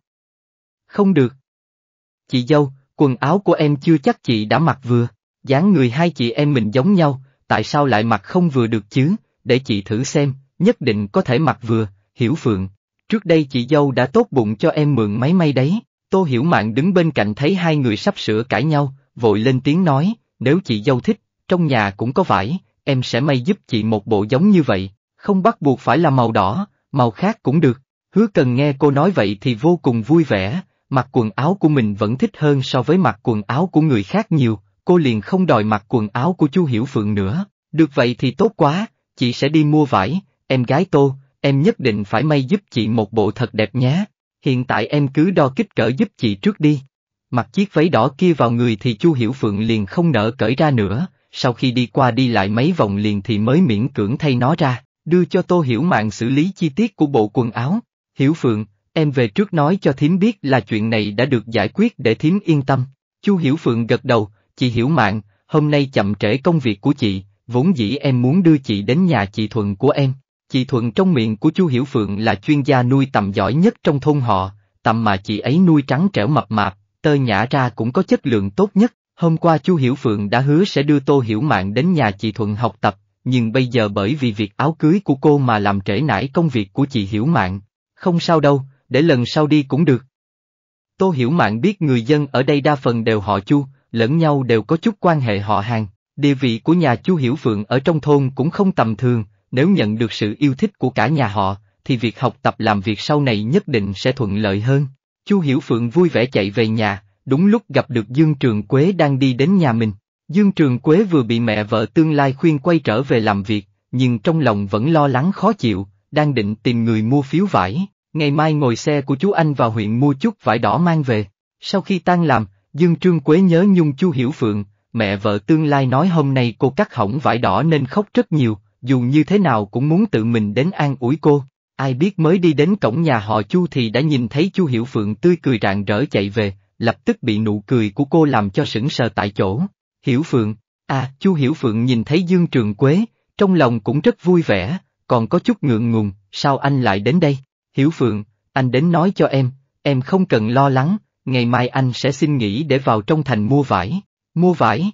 không được. Chị dâu, quần áo của em chưa chắc chị đã mặc vừa, dáng người hai chị em mình giống nhau, tại sao lại mặc không vừa được chứ, để chị thử xem, nhất định có thể mặc vừa, hiểu phượng. Trước đây chị dâu đã tốt bụng cho em mượn máy may đấy, tô hiểu mạng đứng bên cạnh thấy hai người sắp sửa cãi nhau, vội lên tiếng nói, nếu chị dâu thích, trong nhà cũng có vải, em sẽ may giúp chị một bộ giống như vậy, không bắt buộc phải là màu đỏ, màu khác cũng được. Hứa cần nghe cô nói vậy thì vô cùng vui vẻ, mặc quần áo của mình vẫn thích hơn so với mặc quần áo của người khác nhiều, cô liền không đòi mặc quần áo của chu Hiểu Phượng nữa. Được vậy thì tốt quá, chị sẽ đi mua vải, em gái tô, em nhất định phải may giúp chị một bộ thật đẹp nhé. Hiện tại em cứ đo kích cỡ giúp chị trước đi. Mặc chiếc váy đỏ kia vào người thì chu Hiểu Phượng liền không nỡ cởi ra nữa, sau khi đi qua đi lại mấy vòng liền thì mới miễn cưỡng thay nó ra, đưa cho Tô Hiểu Mạng xử lý chi tiết của bộ quần áo. Hiểu Phượng, em về trước nói cho thím biết là chuyện này đã được giải quyết để thím yên tâm. Chu Hiểu Phượng gật đầu, chị hiểu mạng, hôm nay chậm trễ công việc của chị, vốn dĩ em muốn đưa chị đến nhà chị Thuận của em. Chị Thuận trong miệng của Chu Hiểu Phượng là chuyên gia nuôi tầm giỏi nhất trong thôn họ, tầm mà chị ấy nuôi trắng trẻo mập mạp, tơ nhã ra cũng có chất lượng tốt nhất. Hôm qua Chu Hiểu Phượng đã hứa sẽ đưa Tô Hiểu Mạng đến nhà chị Thuận học tập, nhưng bây giờ bởi vì việc áo cưới của cô mà làm trễ nải công việc của chị Hiểu Mạng. Không sao đâu, để lần sau đi cũng được. Tô Hiểu mạn biết người dân ở đây đa phần đều họ Chu, lẫn nhau đều có chút quan hệ họ hàng, địa vị của nhà Chu Hiểu Phượng ở trong thôn cũng không tầm thường, nếu nhận được sự yêu thích của cả nhà họ, thì việc học tập làm việc sau này nhất định sẽ thuận lợi hơn. Chu Hiểu Phượng vui vẻ chạy về nhà, đúng lúc gặp được Dương Trường Quế đang đi đến nhà mình. Dương Trường Quế vừa bị mẹ vợ tương lai khuyên quay trở về làm việc, nhưng trong lòng vẫn lo lắng khó chịu, đang định tìm người mua phiếu vải. Ngày mai ngồi xe của chú anh vào huyện mua chút vải đỏ mang về. Sau khi tan làm, Dương Trương Quế nhớ nhung chu Hiểu Phượng, mẹ vợ tương lai nói hôm nay cô cắt hỏng vải đỏ nên khóc rất nhiều, dù như thế nào cũng muốn tự mình đến an ủi cô. Ai biết mới đi đến cổng nhà họ Chu thì đã nhìn thấy Chu Hiểu Phượng tươi cười rạng rỡ chạy về, lập tức bị nụ cười của cô làm cho sững sờ tại chỗ. Hiểu Phượng, à, Chu Hiểu Phượng nhìn thấy Dương Trường Quế, trong lòng cũng rất vui vẻ, còn có chút ngượng ngùng, sao anh lại đến đây? Hiểu Phượng, anh đến nói cho em, em không cần lo lắng, ngày mai anh sẽ xin nghỉ để vào trong thành mua vải. Mua vải?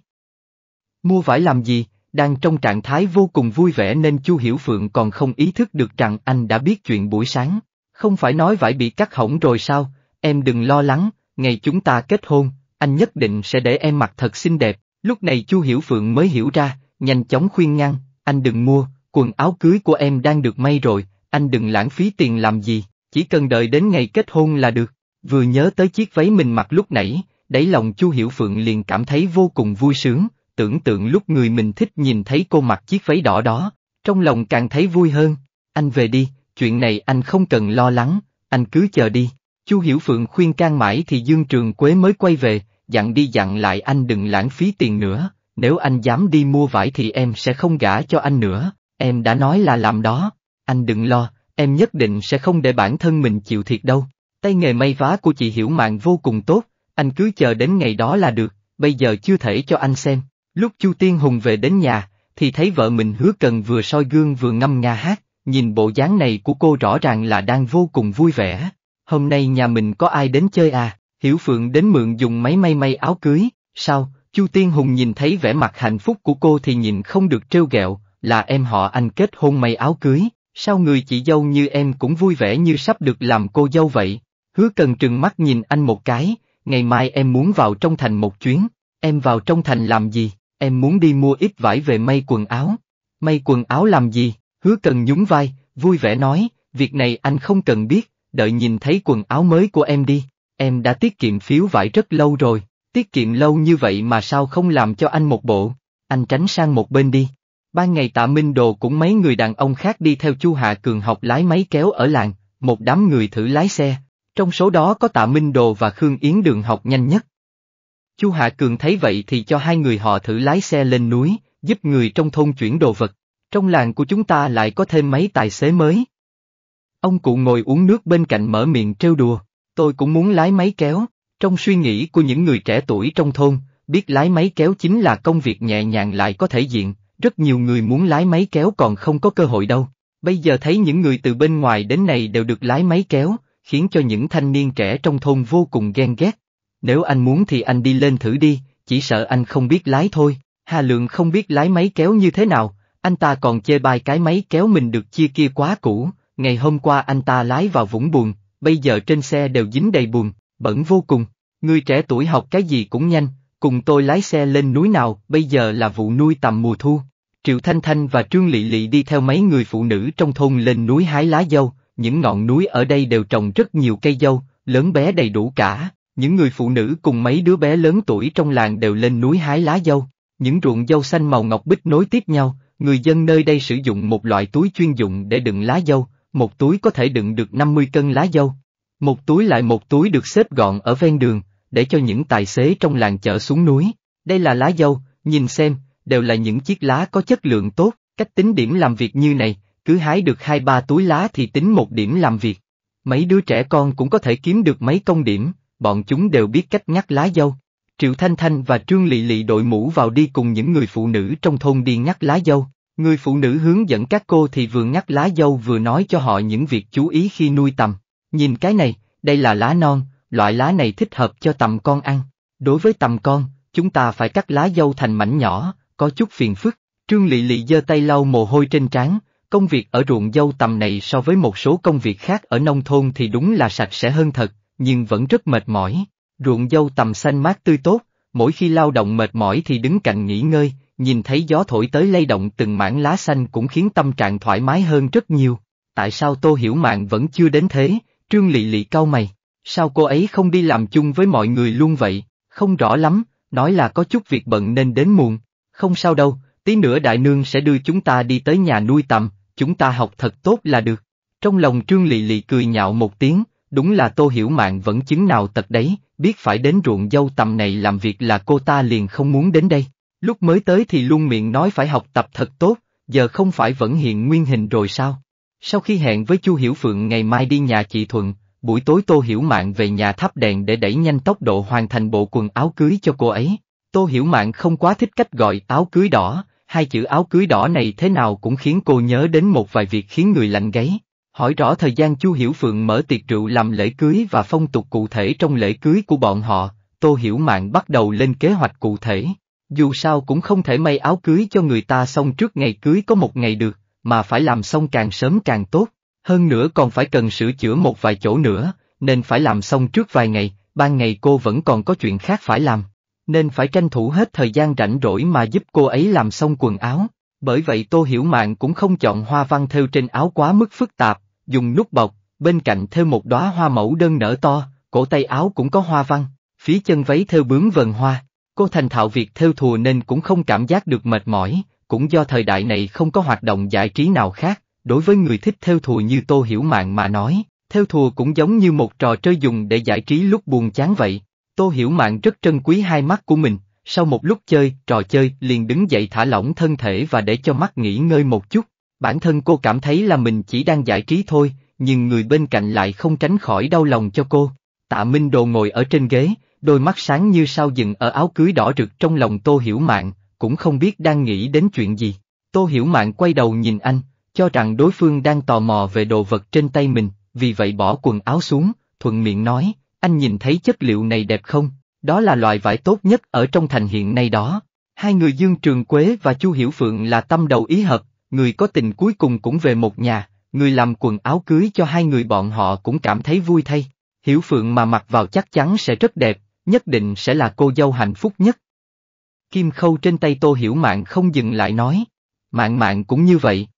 Mua vải làm gì? Đang trong trạng thái vô cùng vui vẻ nên Chu Hiểu Phượng còn không ý thức được rằng anh đã biết chuyện buổi sáng. Không phải nói vải bị cắt hỏng rồi sao, em đừng lo lắng, ngày chúng ta kết hôn, anh nhất định sẽ để em mặc thật xinh đẹp. Lúc này Chu Hiểu Phượng mới hiểu ra, nhanh chóng khuyên ngăn, anh đừng mua, quần áo cưới của em đang được may rồi, anh đừng lãng phí tiền làm gì, chỉ cần đợi đến ngày kết hôn là được. Vừa nhớ tới chiếc váy mình mặc lúc nãy, đáy lòng Chu Hiểu Phượng liền cảm thấy vô cùng vui sướng, tưởng tượng lúc người mình thích nhìn thấy cô mặc chiếc váy đỏ đó, trong lòng càng thấy vui hơn. Anh về đi, chuyện này anh không cần lo lắng, anh cứ chờ đi. Chu Hiểu Phượng khuyên can mãi thì Dương Trường Quế mới quay về, dặn đi dặn lại anh đừng lãng phí tiền nữa, nếu anh dám đi mua vải thì em sẽ không gả cho anh nữa, em đã nói là làm đó. Anh đừng lo, em nhất định sẽ không để bản thân mình chịu thiệt đâu. Tay nghề may vá của chị Hiểu Mạng vô cùng tốt, anh cứ chờ đến ngày đó là được, bây giờ chưa thể cho anh xem. Lúc Chu Tiên Hùng về đến nhà, thì thấy vợ mình hứa cần vừa soi gương vừa ngâm nga hát, nhìn bộ dáng này của cô rõ ràng là đang vô cùng vui vẻ. Hôm nay nhà mình có ai đến chơi à? Hiểu Phượng đến mượn dùng máy may may áo cưới, sao? Chu Tiên Hùng nhìn thấy vẻ mặt hạnh phúc của cô thì nhìn không được trêu ghẹo, là em họ anh kết hôn may áo cưới, Sao người chị dâu như em cũng vui vẻ như sắp được làm cô dâu vậy? Hứa cần trừng mắt nhìn anh một cái, ngày mai em muốn vào trong thành một chuyến, em vào trong thành làm gì, em muốn đi mua ít vải về may quần áo. May quần áo làm gì, hứa cần nhún vai, vui vẻ nói, việc này anh không cần biết, đợi nhìn thấy quần áo mới của em đi, em đã tiết kiệm phiếu vải rất lâu rồi, tiết kiệm lâu như vậy mà sao không làm cho anh một bộ, anh tránh sang một bên đi, Ban ngày tạ Minh Đồ cũng mấy người đàn ông khác đi theo Chu Hạ Cường học lái máy kéo ở làng, một đám người thử lái xe, trong số đó có tạ Minh Đồ và Khương Yến Đường học nhanh nhất. Chu Hạ Cường thấy vậy thì cho hai người họ thử lái xe lên núi, giúp người trong thôn chuyển đồ vật, trong làng của chúng ta lại có thêm mấy tài xế mới. Ông cụ ngồi uống nước bên cạnh mở miệng trêu đùa, tôi cũng muốn lái máy kéo, trong suy nghĩ của những người trẻ tuổi trong thôn, biết lái máy kéo chính là công việc nhẹ nhàng lại có thể diện, rất nhiều người muốn lái máy kéo còn không có cơ hội đâu. Bây giờ thấy những người từ bên ngoài đến này đều được lái máy kéo, khiến cho những thanh niên trẻ trong thôn vô cùng ghen ghét. Nếu anh muốn thì anh đi lên thử đi, chỉ sợ anh không biết lái thôi. Hà Lượng không biết lái máy kéo như thế nào, anh ta còn chê bai cái máy kéo mình được chia kia quá cũ, ngày hôm qua anh ta lái vào vũng buồn, bây giờ trên xe đều dính đầy buồn, bẩn vô cùng. Người trẻ tuổi học cái gì cũng nhanh, cùng tôi lái xe lên núi nào, bây giờ là vụ nuôi tầm mùa thu. Triệu Thanh Thanh và Trương Lị Lị đi theo mấy người phụ nữ trong thôn lên núi hái lá dâu, những ngọn núi ở đây đều trồng rất nhiều cây dâu, lớn bé đầy đủ cả, những người phụ nữ cùng mấy đứa bé lớn tuổi trong làng đều lên núi hái lá dâu, những ruộng dâu xanh màu ngọc bích nối tiếp nhau, người dân nơi đây sử dụng một loại túi chuyên dụng để đựng lá dâu, một túi có thể đựng được 50 cân lá dâu, một túi lại một túi được xếp gọn ở ven đường, để cho những tài xế trong làng chở xuống núi. Đây là lá dâu, nhìn xem, đều là những chiếc lá có chất lượng tốt, cách tính điểm làm việc như này, cứ hái được hai ba túi lá thì tính một điểm làm việc. Mấy đứa trẻ con cũng có thể kiếm được mấy công điểm, bọn chúng đều biết cách ngắt lá dâu. Triệu Thanh Thanh và Trương Lị Lị đội mũ vào đi cùng những người phụ nữ trong thôn đi ngắt lá dâu. Người phụ nữ hướng dẫn các cô thì vừa ngắt lá dâu vừa nói cho họ những việc chú ý khi nuôi tầm. Nhìn cái này, đây là lá non, loại lá này thích hợp cho tầm con ăn. Đối với tầm con, chúng ta phải cắt lá dâu thành mảnh nhỏ, có chút phiền phức. Trương Lị Lị giơ tay lau mồ hôi trên trán, công việc ở ruộng dâu tầm này so với một số công việc khác ở nông thôn thì đúng là sạch sẽ hơn thật, nhưng vẫn rất mệt mỏi. Ruộng dâu tầm xanh mát tươi tốt, mỗi khi lao động mệt mỏi thì đứng cạnh nghỉ ngơi, nhìn thấy gió thổi tới lay động từng mảng lá xanh cũng khiến tâm trạng thoải mái hơn rất nhiều. Tại sao Tô Hiểu mạn vẫn chưa đến thế, Trương Lị Lị cau mày. Sao cô ấy không đi làm chung với mọi người luôn vậy, không rõ lắm, nói là có chút việc bận nên đến muộn. Không sao đâu, tí nữa đại nương sẽ đưa chúng ta đi tới nhà nuôi tầm, chúng ta học thật tốt là được. Trong lòng Trương Lị Lị cười nhạo một tiếng, đúng là tô hiểu mạng vẫn chứng nào tật đấy, biết phải đến ruộng dâu tầm này làm việc là cô ta liền không muốn đến đây. Lúc mới tới thì luôn miệng nói phải học tập thật tốt, giờ không phải vẫn hiện nguyên hình rồi sao? Sau khi hẹn với Chu Hiểu Phượng ngày mai đi nhà chị Thuận, buổi tối Tô Hiểu Mạn về nhà thắp đèn để đẩy nhanh tốc độ hoàn thành bộ quần áo cưới cho cô ấy. Tô Hiểu Mạn không quá thích cách gọi áo cưới đỏ, hai chữ áo cưới đỏ này thế nào cũng khiến cô nhớ đến một vài việc khiến người lạnh gáy. Hỏi rõ thời gian Chu Hiểu Phượng mở tiệc rượu làm lễ cưới và phong tục cụ thể trong lễ cưới của bọn họ, Tô Hiểu Mạn bắt đầu lên kế hoạch cụ thể. Dù sao cũng không thể may áo cưới cho người ta xong trước ngày cưới có một ngày được, mà phải làm xong càng sớm càng tốt. Hơn nữa còn phải cần sửa chữa một vài chỗ nữa, nên phải làm xong trước vài ngày, ban ngày cô vẫn còn có chuyện khác phải làm, nên phải tranh thủ hết thời gian rảnh rỗi mà giúp cô ấy làm xong quần áo. Bởi vậy Tô Hiểu mạn cũng không chọn hoa văn thêu trên áo quá mức phức tạp, dùng nút bọc, bên cạnh thêu một đóa hoa mẫu đơn nở to, cổ tay áo cũng có hoa văn, phía chân váy thêu bướm vần hoa. Cô thành thạo việc thêu thùa nên cũng không cảm giác được mệt mỏi, cũng do thời đại này không có hoạt động giải trí nào khác, đối với người thích theo thùa như Tô Hiểu Mạn mà nói, theo thùa cũng giống như một trò chơi dùng để giải trí lúc buồn chán vậy. Tô Hiểu Mạn rất trân quý hai mắt của mình, sau một lúc chơi, trò chơi liền đứng dậy thả lỏng thân thể và để cho mắt nghỉ ngơi một chút. Bản thân cô cảm thấy là mình chỉ đang giải trí thôi, nhưng người bên cạnh lại không tránh khỏi đau lòng cho cô. Tạ Minh Đồ ngồi ở trên ghế, đôi mắt sáng như sao dừng ở áo cưới đỏ rực trong lòng Tô Hiểu Mạn, cũng không biết đang nghĩ đến chuyện gì. Tô Hiểu Mạn quay đầu nhìn anh, cho rằng đối phương đang tò mò về đồ vật trên tay mình, vì vậy bỏ quần áo xuống, thuận miệng nói, anh nhìn thấy chất liệu này đẹp không? Đó là loại vải tốt nhất ở trong thành hiện nay đó. Hai người Dương Trường Quế và Chu Hiểu Phượng là tâm đầu ý hợp, người có tình cuối cùng cũng về một nhà, người làm quần áo cưới cho hai người bọn họ cũng cảm thấy vui thay. Hiểu Phượng mà mặc vào chắc chắn sẽ rất đẹp, nhất định sẽ là cô dâu hạnh phúc nhất. Kim Khâu trên tay Tô Hiểu Mạng không dừng lại nói. Mạng mạng cũng như vậy.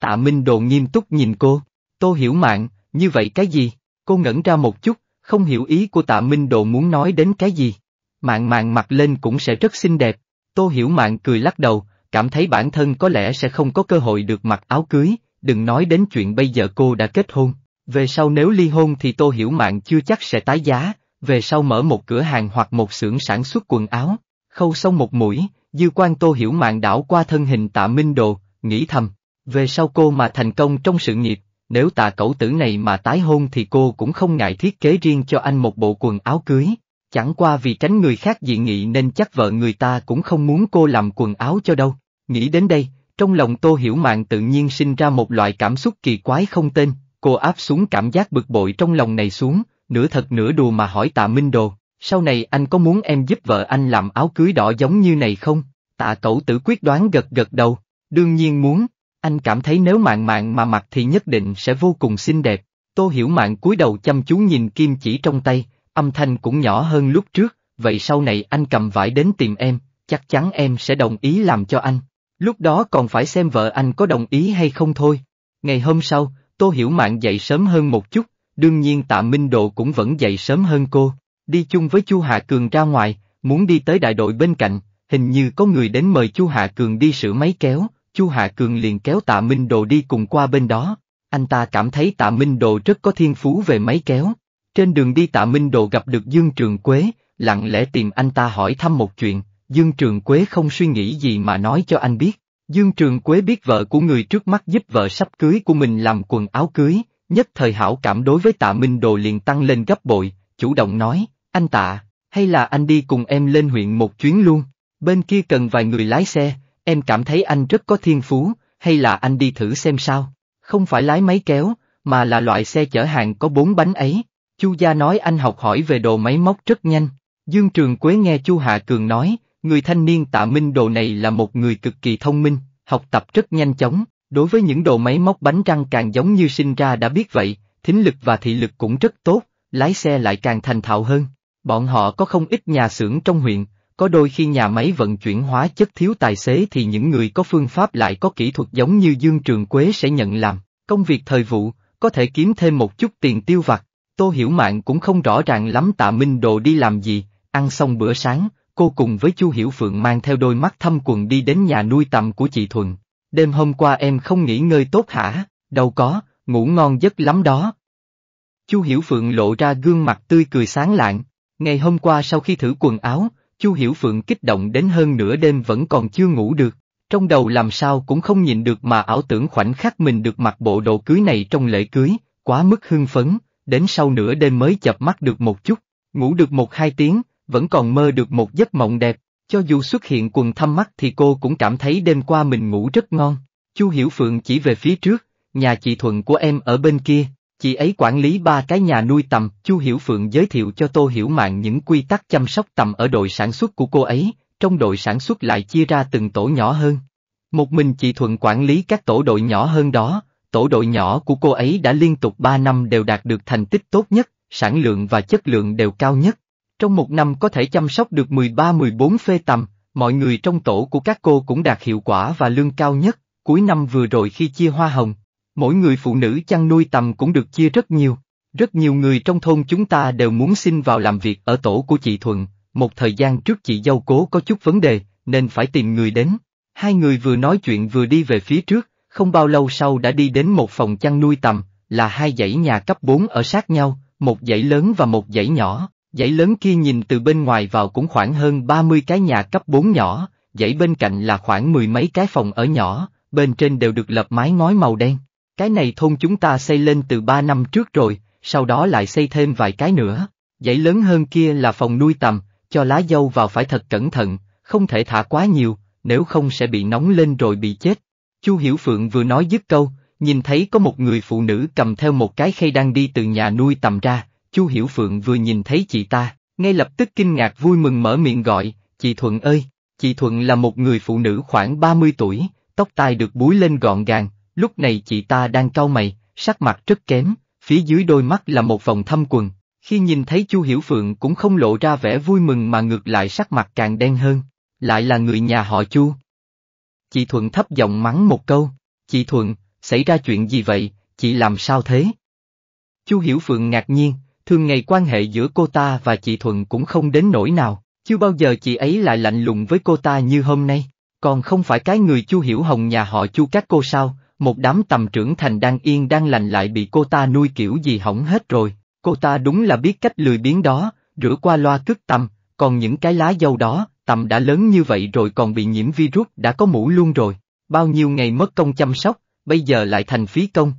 Tạ Minh Đồ nghiêm túc nhìn cô, tô hiểu mạng, như vậy cái gì? Cô ngẩn ra một chút, không hiểu ý của Tạ Minh Đồ muốn nói đến cái gì. Mạng mạng mặt lên cũng sẽ rất xinh đẹp. Tô hiểu mạng cười lắc đầu, cảm thấy bản thân có lẽ sẽ không có cơ hội được mặc áo cưới, đừng nói đến chuyện bây giờ cô đã kết hôn. Về sau nếu ly hôn thì Tô Hiểu Mạng chưa chắc sẽ tái giá, về sau mở một cửa hàng hoặc một xưởng sản xuất quần áo. Khâu xong một mũi, dư quan Tô Hiểu Mạng đảo qua thân hình tạ minh đồ, nghĩ thầm, về sau cô mà thành công trong sự nghiệp, nếu tà cẩu tử này mà tái hôn thì cô cũng không ngại thiết kế riêng cho anh một bộ quần áo cưới. Chẳng qua vì tránh người khác dị nghị nên chắc vợ người ta cũng không muốn cô làm quần áo cho đâu. Nghĩ đến đây, trong lòng Tô Hiểu Mạng tự nhiên sinh ra một loại cảm xúc kỳ quái không tên, cô áp xuống cảm giác bực bội trong lòng này xuống, nửa thật nửa đùa mà hỏi tạ Minh Đồ, sau này anh có muốn em giúp vợ anh làm áo cưới đỏ giống như này không? Tạ cậu tử quyết đoán gật gật đầu, đương nhiên muốn, anh cảm thấy nếu mạng mạng mà mặc thì nhất định sẽ vô cùng xinh đẹp. Tô Hiểu Mạn cúi đầu chăm chú nhìn kim chỉ trong tay, âm thanh cũng nhỏ hơn lúc trước, vậy sau này anh cầm vải đến tìm em, chắc chắn em sẽ đồng ý làm cho anh. Lúc đó còn phải xem vợ anh có đồng ý hay không thôi. Ngày hôm sau, Tô Hiểu Mạn dậy sớm hơn một chút, đương nhiên Tạ Minh Độ cũng vẫn dậy sớm hơn cô, đi chung với Chu Hạ Cường ra ngoài, muốn đi tới đại đội bên cạnh, hình như có người đến mời Chu Hạ Cường đi sửa máy kéo, Chu Hạ Cường liền kéo Tạ Minh Đồ đi cùng qua bên đó. Anh ta cảm thấy Tạ Minh Đồ rất có thiên phú về máy kéo. Trên đường đi Tạ Minh Đồ gặp được Dương Trường Quế, lặng lẽ tìm anh ta hỏi thăm một chuyện, Dương Trường Quế không suy nghĩ gì mà nói cho anh biết. Dương Trường Quế biết vợ của người trước mắt giúp vợ sắp cưới của mình làm quần áo cưới, nhất thời hảo cảm đối với Tạ Minh Đồ liền tăng lên gấp bội, chủ động nói, anh Tạ, hay là anh đi cùng em lên huyện một chuyến luôn, bên kia cần vài người lái xe, em cảm thấy anh rất có thiên phú, hay là anh đi thử xem sao? Không phải lái máy kéo, mà là loại xe chở hàng có bốn bánh ấy. Chu gia nói anh học hỏi về đồ máy móc rất nhanh. Dương Trường Quế nghe Chu Hạ Cường nói, người thanh niên tạ minh đồ này là một người cực kỳ thông minh, học tập rất nhanh chóng, đối với những đồ máy móc bánh răng càng giống như sinh ra đã biết vậy, thính lực và thị lực cũng rất tốt, lái xe lại càng thành thạo hơn. Bọn họ có không ít nhà xưởng trong huyện, có đôi khi nhà máy vận chuyển hóa chất thiếu tài xế thì những người có phương pháp lại có kỹ thuật giống như Dương Trường Quế sẽ nhận làm, công việc thời vụ, có thể kiếm thêm một chút tiền tiêu vặt. Tô Hiểu Mạng cũng không rõ ràng lắm tạ Minh Đồ đi làm gì, ăn xong bữa sáng, cô cùng với Chu Hiểu Phượng mang theo đôi mắt thâm quần đi đến nhà nuôi tầm của chị Thuận. Đêm hôm qua em không nghỉ ngơi tốt hả, đâu có, ngủ ngon giấc lắm đó. Chu Hiểu Phượng lộ ra gương mặt tươi cười sáng lạng, ngày hôm qua sau khi thử quần áo, Chu Hiểu Phượng kích động đến hơn nửa đêm vẫn còn chưa ngủ được, trong đầu làm sao cũng không nhìn được mà ảo tưởng khoảnh khắc mình được mặc bộ đồ cưới này trong lễ cưới, quá mức hưng phấn, đến sau nửa đêm mới chập mắt được một chút, ngủ được một hai tiếng, vẫn còn mơ được một giấc mộng đẹp, cho dù xuất hiện quần thâm mắt thì cô cũng cảm thấy đêm qua mình ngủ rất ngon. Chu Hiểu Phượng chỉ về phía trước, nhà chị Thuận của em ở bên kia, Chị ấy quản lý ba cái nhà nuôi tầm, Chu Hiểu Phượng giới thiệu cho Tô Hiểu Mạng những quy tắc chăm sóc tầm ở đội sản xuất của cô ấy, trong đội sản xuất lại chia ra từng tổ nhỏ hơn. Một mình chị Thuận quản lý các tổ đội nhỏ hơn đó, tổ đội nhỏ của cô ấy đã liên tục ba năm đều đạt được thành tích tốt nhất, sản lượng và chất lượng đều cao nhất. Trong một năm có thể chăm sóc được mười ba mười bốn phê tầm, mọi người trong tổ của các cô cũng đạt hiệu quả và lương cao nhất, cuối năm vừa rồi khi chia hoa hồng, Mỗi người phụ nữ chăn nuôi tầm cũng được chia rất nhiều. Rất nhiều người trong thôn chúng ta đều muốn xin vào làm việc ở tổ của chị Thuận, một thời gian trước chị dâu cố có chút vấn đề, nên phải tìm người đến. Hai người vừa nói chuyện vừa đi về phía trước, không bao lâu sau đã đi đến một phòng chăn nuôi tầm, là hai dãy nhà cấp 4 ở sát nhau, một dãy lớn và một dãy nhỏ. Dãy lớn kia nhìn từ bên ngoài vào cũng khoảng hơn 30 cái nhà cấp 4 nhỏ, dãy bên cạnh là khoảng mười mấy cái phòng ở nhỏ, bên trên đều được lập mái ngói màu đen. Cái này thôn chúng ta xây lên từ ba năm trước rồi, sau đó lại xây thêm vài cái nữa. Dãy lớn hơn kia là phòng nuôi tầm, cho lá dâu vào phải thật cẩn thận, không thể thả quá nhiều, nếu không sẽ bị nóng lên rồi bị chết. Chu Hiểu Phượng vừa nói dứt câu, nhìn thấy có một người phụ nữ cầm theo một cái khay đang đi từ nhà nuôi tầm ra, Chu Hiểu Phượng vừa nhìn thấy chị ta, ngay lập tức kinh ngạc vui mừng mở miệng gọi, chị Thuận ơi, chị Thuận là một người phụ nữ khoảng 30 tuổi, tóc tai được búi lên gọn gàng, lúc này chị ta đang cau mày, sắc mặt rất kém, phía dưới đôi mắt là một vòng thâm quần, khi nhìn thấy Chu Hiểu Phượng cũng không lộ ra vẻ vui mừng mà ngược lại sắc mặt càng đen hơn, lại là người nhà họ Chu. Chị Thuận thấp giọng mắng một câu, chị Thuận, xảy ra chuyện gì vậy, chị làm sao thế? Chu Hiểu Phượng ngạc nhiên, thường ngày quan hệ giữa cô ta và chị Thuận cũng không đến nỗi nào, chưa bao giờ chị ấy lại lạnh lùng với cô ta như hôm nay, còn không phải cái người Chu Hiểu Hồng nhà họ Chu các cô sao, một đám tầm trưởng thành đang yên đang lành lại bị cô ta nuôi kiểu gì hỏng hết rồi, cô ta đúng là biết cách lười biến đó, rửa qua loa cứt tầm, còn những cái lá dâu đó, tầm đã lớn như vậy rồi còn bị nhiễm virus đã có mũ luôn rồi, bao nhiêu ngày mất công chăm sóc, bây giờ lại thành phí công.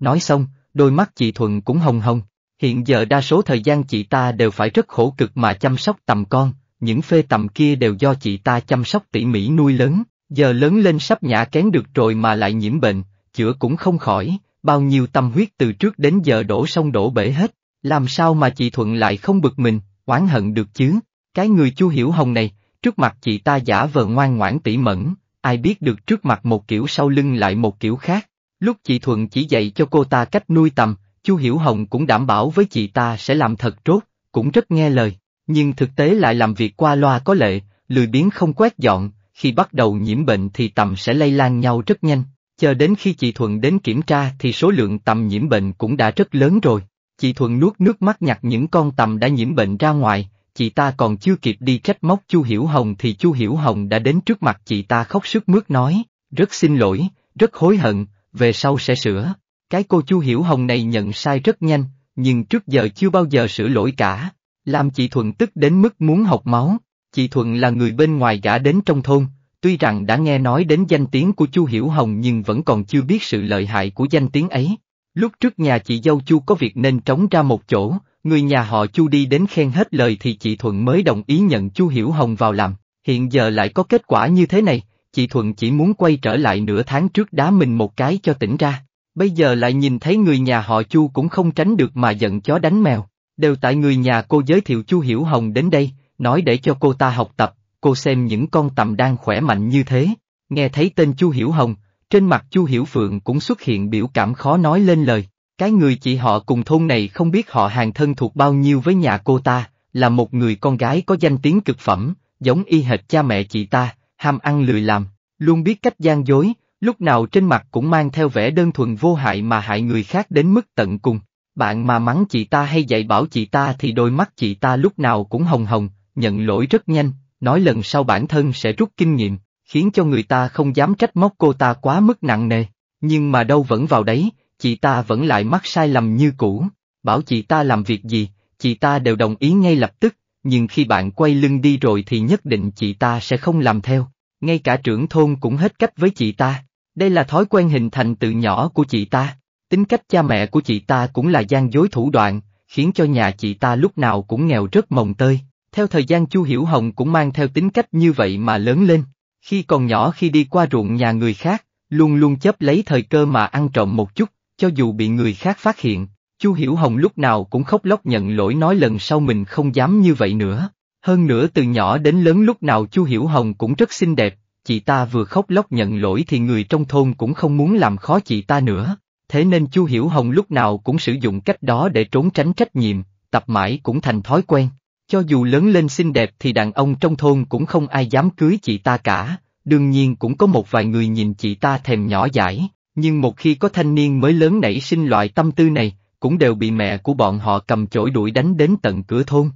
Nói xong, đôi mắt chị Thuận cũng hồng hồng, hiện giờ đa số thời gian chị ta đều phải rất khổ cực mà chăm sóc tầm con, những phê tầm kia đều do chị ta chăm sóc tỉ mỉ nuôi lớn, Giờ lớn lên sắp nhả kén được rồi mà lại nhiễm bệnh, chữa cũng không khỏi, bao nhiêu tâm huyết từ trước đến giờ đổ sông đổ bể hết, làm sao mà chị Thuận lại không bực mình, oán hận được chứ, cái người chu hiểu hồng này, trước mặt chị ta giả vờ ngoan ngoãn tỉ mẩn, ai biết được trước mặt một kiểu sau lưng lại một kiểu khác, lúc chị Thuận chỉ dạy cho cô ta cách nuôi tầm, chu hiểu hồng cũng đảm bảo với chị ta sẽ làm thật trốt, cũng rất nghe lời, nhưng thực tế lại làm việc qua loa có lệ, lười biếng không quét dọn, khi bắt đầu nhiễm bệnh thì tầm sẽ lây lan nhau rất nhanh. Chờ đến khi chị Thuận đến kiểm tra thì số lượng tầm nhiễm bệnh cũng đã rất lớn rồi. Chị Thuận nuốt nước mắt nhặt những con tầm đã nhiễm bệnh ra ngoài, chị ta còn chưa kịp đi trách móc Chu Hiểu Hồng thì Chu Hiểu Hồng đã đến trước mặt chị ta khóc sức mướt nói, rất xin lỗi, rất hối hận, về sau sẽ sửa. Cái cô Chu Hiểu Hồng này nhận sai rất nhanh, nhưng trước giờ chưa bao giờ sửa lỗi cả, làm chị Thuận tức đến mức muốn học máu. Chị Thuận là người bên ngoài gã đến trong thôn, tuy rằng đã nghe nói đến danh tiếng của Chu Hiểu Hồng nhưng vẫn còn chưa biết sự lợi hại của danh tiếng ấy. Lúc trước nhà chị dâu Chu có việc nên trống ra một chỗ, người nhà họ Chu đi đến khen hết lời thì chị Thuận mới đồng ý nhận Chu Hiểu Hồng vào làm, hiện giờ lại có kết quả như thế này, chị Thuận chỉ muốn quay trở lại nửa tháng trước đá mình một cái cho tỉnh ra, bây giờ lại nhìn thấy người nhà họ Chu cũng không tránh được mà giận chó đánh mèo, đều tại người nhà cô giới thiệu Chu Hiểu Hồng đến đây, nói để cho cô ta học tập, cô xem những con tầm đang khỏe mạnh như thế. Nghe thấy tên Chu Hiểu Hồng, trên mặt Chu Hiểu Phượng cũng xuất hiện biểu cảm khó nói lên lời. Cái người chị họ cùng thôn này không biết họ hàng thân thuộc bao nhiêu với nhà cô ta, là một người con gái có danh tiếng cực phẩm, giống y hệt cha mẹ chị ta, ham ăn lười làm, luôn biết cách gian dối, lúc nào trên mặt cũng mang theo vẻ đơn thuần vô hại mà hại người khác đến mức tận cùng. Bạn mà mắng chị ta hay dạy bảo chị ta thì đôi mắt chị ta lúc nào cũng hồng hồng, nhận lỗi rất nhanh, nói lần sau bản thân sẽ rút kinh nghiệm, khiến cho người ta không dám trách móc cô ta quá mức nặng nề, nhưng mà đâu vẫn vào đấy, chị ta vẫn lại mắc sai lầm như cũ, bảo chị ta làm việc gì, chị ta đều đồng ý ngay lập tức, nhưng khi bạn quay lưng đi rồi thì nhất định chị ta sẽ không làm theo, ngay cả trưởng thôn cũng hết cách với chị ta, đây là thói quen hình thành từ nhỏ của chị ta, tính cách cha mẹ của chị ta cũng là gian dối thủ đoạn, khiến cho nhà chị ta lúc nào cũng nghèo rất mồng tơi theo thời gian Chu Hiểu Hồng cũng mang theo tính cách như vậy mà lớn lên. Khi còn nhỏ khi đi qua ruộng nhà người khác, luôn luôn chấp lấy thời cơ mà ăn trộm một chút, cho dù bị người khác phát hiện, Chu Hiểu Hồng lúc nào cũng khóc lóc nhận lỗi nói lần sau mình không dám như vậy nữa. Hơn nữa từ nhỏ đến lớn lúc nào Chu Hiểu Hồng cũng rất xinh đẹp, chị ta vừa khóc lóc nhận lỗi thì người trong thôn cũng không muốn làm khó chị ta nữa. Thế nên Chu Hiểu Hồng lúc nào cũng sử dụng cách đó để trốn tránh trách nhiệm, tập mãi cũng thành thói quen. Cho dù lớn lên xinh đẹp thì đàn ông trong thôn cũng không ai dám cưới chị ta cả, đương nhiên cũng có một vài người nhìn chị ta thèm nhỏ dãi, nhưng một khi có thanh niên mới lớn nảy sinh loại tâm tư này, cũng đều bị mẹ của bọn họ cầm chổi đuổi đánh đến tận cửa thôn.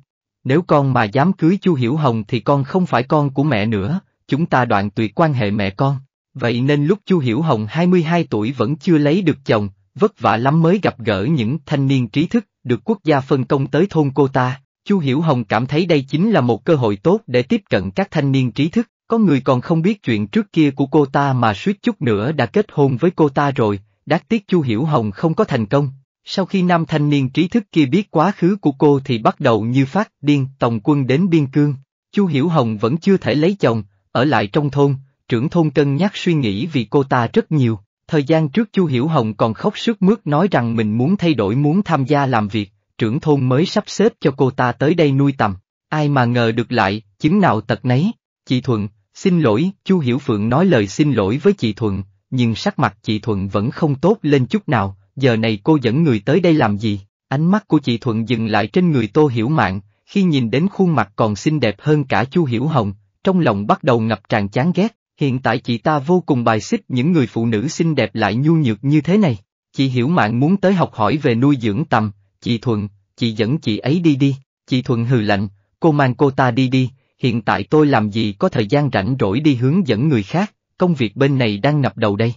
Nếu con mà dám cưới Chu Hiểu Hồng thì con không phải con của mẹ nữa, chúng ta đoạn tuyệt quan hệ mẹ con. Vậy nên lúc Chu Hiểu Hồng 22 tuổi vẫn chưa lấy được chồng, vất vả lắm mới gặp gỡ những thanh niên trí thức được quốc gia phân công tới thôn cô ta. Chu Hiểu Hồng cảm thấy đây chính là một cơ hội tốt để tiếp cận các thanh niên trí thức, có người còn không biết chuyện trước kia của cô ta mà suýt chút nữa đã kết hôn với cô ta rồi, đáng tiếc Chu Hiểu Hồng không có thành công. Sau khi nam thanh niên trí thức kia biết quá khứ của cô thì bắt đầu như phát điên tòng quân đến biên cương. Chu Hiểu Hồng vẫn chưa thể lấy chồng, ở lại trong thôn, trưởng thôn cân nhắc suy nghĩ vì cô ta rất nhiều. Thời gian trước Chu Hiểu Hồng còn khóc sức mướt nói rằng mình muốn thay đổi muốn tham gia làm việc, trưởng thôn mới sắp xếp cho cô ta tới đây nuôi tầm, ai mà ngờ được lại, chứng nào tật nấy, chị Thuận, xin lỗi, Chu Hiểu Phượng nói lời xin lỗi với chị Thuận, nhưng sắc mặt chị Thuận vẫn không tốt lên chút nào, giờ này cô dẫn người tới đây làm gì, ánh mắt của chị Thuận dừng lại trên người Tô Hiểu Mạn, khi nhìn đến khuôn mặt còn xinh đẹp hơn cả Chu Hiểu Hồng, trong lòng bắt đầu ngập tràn chán ghét, hiện tại chị ta vô cùng bài xích những người phụ nữ xinh đẹp lại nhu nhược như thế này. Chị Hiểu Mạn muốn tới học hỏi về nuôi dưỡng tầm, Chị Thuận, chị dẫn chị ấy đi đi, chị Thuận hừ lạnh, cô mang cô ta đi đi, hiện tại tôi làm gì có thời gian rảnh rỗi đi hướng dẫn người khác, công việc bên này đang ngập đầu đây.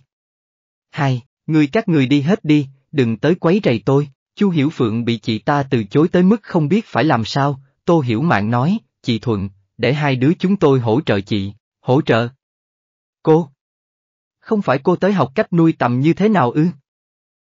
Hai, người các người đi hết đi, đừng tới quấy rầy tôi, Chu Hiểu Phượng bị chị ta từ chối tới mức không biết phải làm sao, Tô Hiểu Mạng nói, chị Thuận, để hai đứa chúng tôi hỗ trợ chị, hỗ trợ. Cô? Không phải cô tới học cách nuôi tầm như thế nào ư?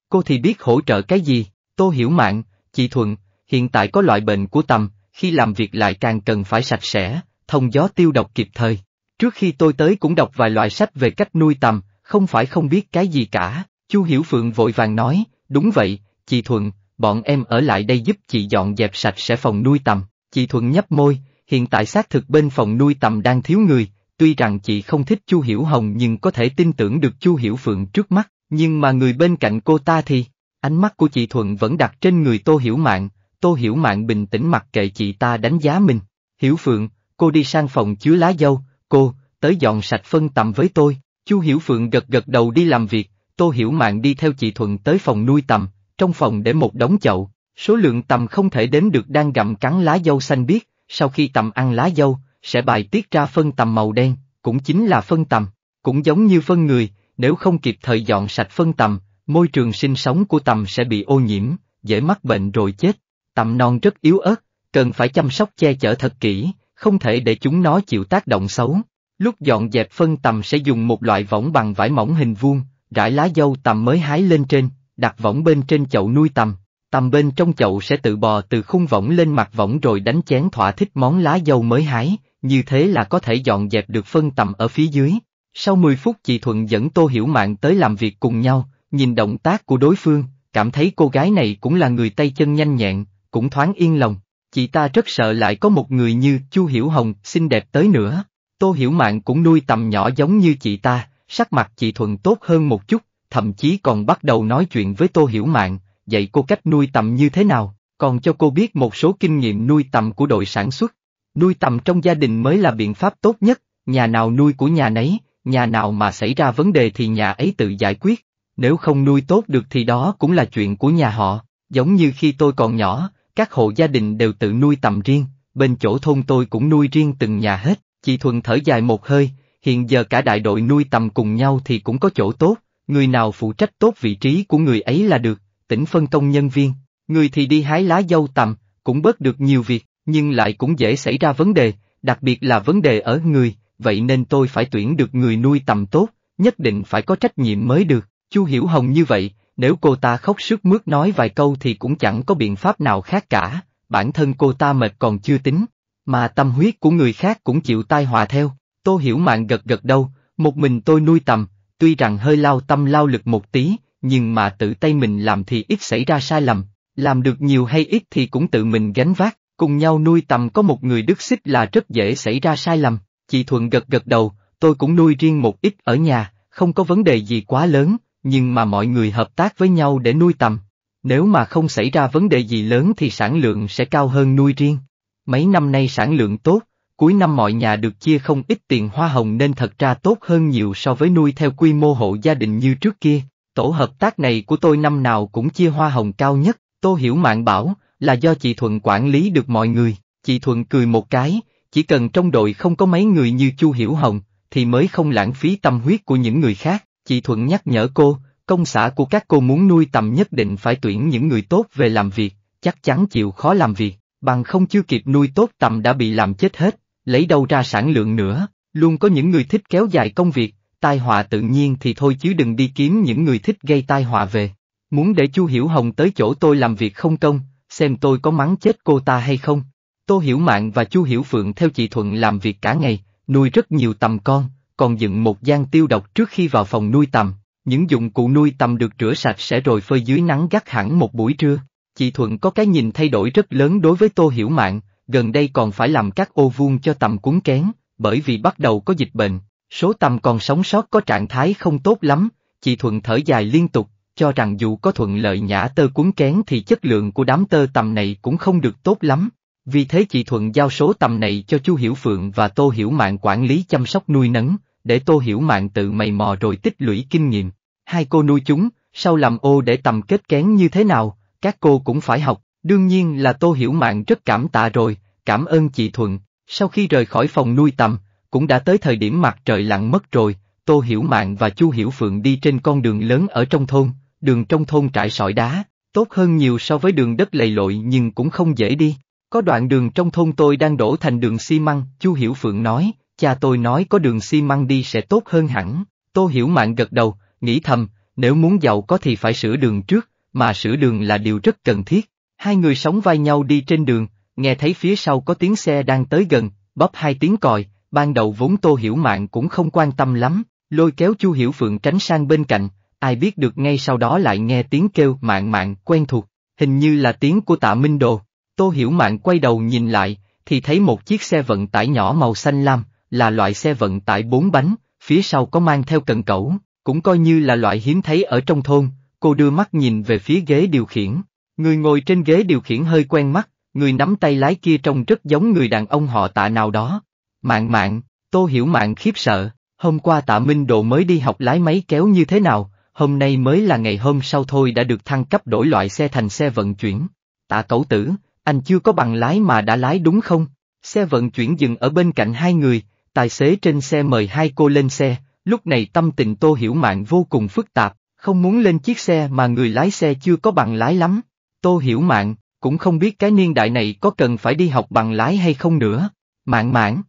Cô thì biết hỗ trợ cái gì? Tô Hiểu mạn, chị Thuận, hiện tại có loại bệnh của tầm, khi làm việc lại càng cần phải sạch sẽ, thông gió tiêu độc kịp thời. Trước khi tôi tới cũng đọc vài loại sách về cách nuôi tầm, không phải không biết cái gì cả, Chu Hiểu Phượng vội vàng nói, đúng vậy, chị Thuận, bọn em ở lại đây giúp chị dọn dẹp sạch sẽ phòng nuôi tầm. Chị Thuận nhấp môi, hiện tại xác thực bên phòng nuôi tầm đang thiếu người, tuy rằng chị không thích Chu Hiểu Hồng nhưng có thể tin tưởng được Chu Hiểu Phượng trước mắt, nhưng mà người bên cạnh cô ta thì... Ánh mắt của chị Thuận vẫn đặt trên người Tô Hiểu Mạn, Tô Hiểu Mạn bình tĩnh mặc kệ chị ta đánh giá mình. Hiểu Phượng, cô đi sang phòng chứa lá dâu, cô, tới dọn sạch phân tằm với tôi. Chu Hiểu Phượng gật gật đầu đi làm việc, Tô Hiểu Mạn đi theo chị Thuận tới phòng nuôi tằm. trong phòng để một đống chậu, số lượng tằm không thể đếm được đang gặm cắn lá dâu xanh biếc, sau khi tằm ăn lá dâu, sẽ bài tiết ra phân tằm màu đen, cũng chính là phân tằm. cũng giống như phân người, nếu không kịp thời dọn sạch phân tằm. Môi trường sinh sống của tầm sẽ bị ô nhiễm, dễ mắc bệnh rồi chết. Tầm non rất yếu ớt, cần phải chăm sóc che chở thật kỹ, không thể để chúng nó chịu tác động xấu. Lúc dọn dẹp phân tầm sẽ dùng một loại võng bằng vải mỏng hình vuông, rải lá dâu tầm mới hái lên trên, đặt võng bên trên chậu nuôi tầm. Tầm bên trong chậu sẽ tự bò từ khung võng lên mặt võng rồi đánh chén thỏa thích món lá dâu mới hái, như thế là có thể dọn dẹp được phân tầm ở phía dưới. Sau 10 phút chị Thuận dẫn Tô Hiểu Mạng tới làm việc cùng nhau, nhìn động tác của đối phương, cảm thấy cô gái này cũng là người tay chân nhanh nhẹn, cũng thoáng yên lòng. Chị ta rất sợ lại có một người như Chu Hiểu Hồng xinh đẹp tới nữa. Tô Hiểu Mạng cũng nuôi tầm nhỏ giống như chị ta, sắc mặt chị Thuận tốt hơn một chút, thậm chí còn bắt đầu nói chuyện với Tô Hiểu Mạng, dạy cô cách nuôi tầm như thế nào, còn cho cô biết một số kinh nghiệm nuôi tầm của đội sản xuất. Nuôi tầm trong gia đình mới là biện pháp tốt nhất, nhà nào nuôi của nhà nấy, nhà nào mà xảy ra vấn đề thì nhà ấy tự giải quyết nếu không nuôi tốt được thì đó cũng là chuyện của nhà họ, giống như khi tôi còn nhỏ, các hộ gia đình đều tự nuôi tầm riêng, bên chỗ thôn tôi cũng nuôi riêng từng nhà hết, chị Thuần thở dài một hơi, hiện giờ cả đại đội nuôi tầm cùng nhau thì cũng có chỗ tốt, người nào phụ trách tốt vị trí của người ấy là được, tỉnh phân công nhân viên, người thì đi hái lá dâu tầm, cũng bớt được nhiều việc, nhưng lại cũng dễ xảy ra vấn đề, đặc biệt là vấn đề ở người, vậy nên tôi phải tuyển được người nuôi tầm tốt, nhất định phải có trách nhiệm mới được. Chu Hiểu Hồng như vậy, nếu cô ta khóc sức mướt nói vài câu thì cũng chẳng có biện pháp nào khác cả, bản thân cô ta mệt còn chưa tính, mà tâm huyết của người khác cũng chịu tai họa theo. Tô Hiểu mạn gật gật đầu, một mình tôi nuôi tầm, tuy rằng hơi lao tâm lao lực một tí, nhưng mà tự tay mình làm thì ít xảy ra sai lầm, làm được nhiều hay ít thì cũng tự mình gánh vác, cùng nhau nuôi tầm có một người đứt xích là rất dễ xảy ra sai lầm. Chị Thuận gật gật đầu, tôi cũng nuôi riêng một ít ở nhà, không có vấn đề gì quá lớn, nhưng mà mọi người hợp tác với nhau để nuôi tầm. Nếu mà không xảy ra vấn đề gì lớn thì sản lượng sẽ cao hơn nuôi riêng. Mấy năm nay sản lượng tốt, cuối năm mọi nhà được chia không ít tiền hoa hồng nên thật ra tốt hơn nhiều so với nuôi theo quy mô hộ gia đình như trước kia. Tổ hợp tác này của tôi năm nào cũng chia hoa hồng cao nhất, Tô Hiểu Mạng bảo, là do chị Thuận quản lý được mọi người. Chị Thuận cười một cái, chỉ cần trong đội không có mấy người như Chu Hiểu Hồng, thì mới không lãng phí tâm huyết của những người khác. Chị Thuận nhắc nhở cô, công xã của các cô muốn nuôi tầm nhất định phải tuyển những người tốt về làm việc, chắc chắn chịu khó làm việc, bằng không chưa kịp nuôi tốt tầm đã bị làm chết hết, lấy đâu ra sản lượng nữa, luôn có những người thích kéo dài công việc, tai họa tự nhiên thì thôi chứ đừng đi kiếm những người thích gây tai họa về. Muốn để Chu Hiểu Hồng tới chỗ tôi làm việc không công, xem tôi có mắng chết cô ta hay không. Tô Hiểu Mạng và Chu Hiểu Phượng theo chị Thuận làm việc cả ngày, nuôi rất nhiều tầm con, còn dựng một gian tiêu độc trước khi vào phòng nuôi tầm. Những dụng cụ nuôi tầm được rửa sạch sẽ rồi phơi dưới nắng gắt hẳn một buổi trưa. Chị Thuận có cái nhìn thay đổi rất lớn đối với Tô Hiểu Mạng, gần đây còn phải làm các ô vuông cho tầm cuốn kén, bởi vì bắt đầu có dịch bệnh, số tầm còn sống sót có trạng thái không tốt lắm, chị Thuận thở dài liên tục, cho rằng dù có thuận lợi nhã tơ cuốn kén thì chất lượng của đám tơ tầm này cũng không được tốt lắm. Vì thế chị Thuận giao số tầm này cho Chu Hiểu Phượng và Tô Hiểu Mạng quản lý chăm sóc nuôi nấng, để tô hiểu mạng tự mày mò rồi tích lũy kinh nghiệm. Hai cô nuôi chúng, sau làm ô để tầm kết kén như thế nào, các cô cũng phải học, đương nhiên là tô hiểu mạng rất cảm tạ rồi, cảm ơn chị Thuận. Sau khi rời khỏi phòng nuôi tầm, cũng đã tới thời điểm mặt trời lặn mất rồi, tô hiểu mạng và chu hiểu phượng đi trên con đường lớn ở trong thôn, đường trong thôn trải sỏi đá, tốt hơn nhiều so với đường đất lầy lội nhưng cũng không dễ đi. Có đoạn đường trong thôn tôi đang đổ thành đường xi măng, Chu Hiểu Phượng nói, cha tôi nói có đường xi măng đi sẽ tốt hơn hẳn, tô hiểu mạng gật đầu, nghĩ thầm, nếu muốn giàu có thì phải sửa đường trước, mà sửa đường là điều rất cần thiết. Hai người sống vai nhau đi trên đường, nghe thấy phía sau có tiếng xe đang tới gần, bóp hai tiếng còi, ban đầu vốn tô hiểu mạng cũng không quan tâm lắm, lôi kéo chu hiểu phượng tránh sang bên cạnh, ai biết được ngay sau đó lại nghe tiếng kêu mạng mạng quen thuộc, hình như là tiếng của tạ Minh Đồ. Tô hiểu mạng quay đầu nhìn lại, thì thấy một chiếc xe vận tải nhỏ màu xanh lam, là loại xe vận tải bốn bánh, phía sau có mang theo cần cẩu, cũng coi như là loại hiếm thấy ở trong thôn, cô đưa mắt nhìn về phía ghế điều khiển. Người ngồi trên ghế điều khiển hơi quen mắt, người nắm tay lái kia trông rất giống người đàn ông họ tạ nào đó. Mạng mạng, tô hiểu mạng khiếp sợ, hôm qua tạ Minh Độ mới đi học lái máy kéo như thế nào, hôm nay mới là ngày hôm sau thôi đã được thăng cấp đổi loại xe thành xe vận chuyển. Tạ cẩu tử, anh chưa có bằng lái mà đã lái đúng không? Xe vận chuyển dừng ở bên cạnh hai người, Tài xế trên xe mời hai cô lên xe, lúc này tâm tình Tô Hiểu Mạn vô cùng phức tạp, không muốn lên chiếc xe mà người lái xe chưa có bằng lái lắm. Tô Hiểu Mạn, cũng không biết cái niên đại này có cần phải đi học bằng lái hay không nữa. Mạn mạn.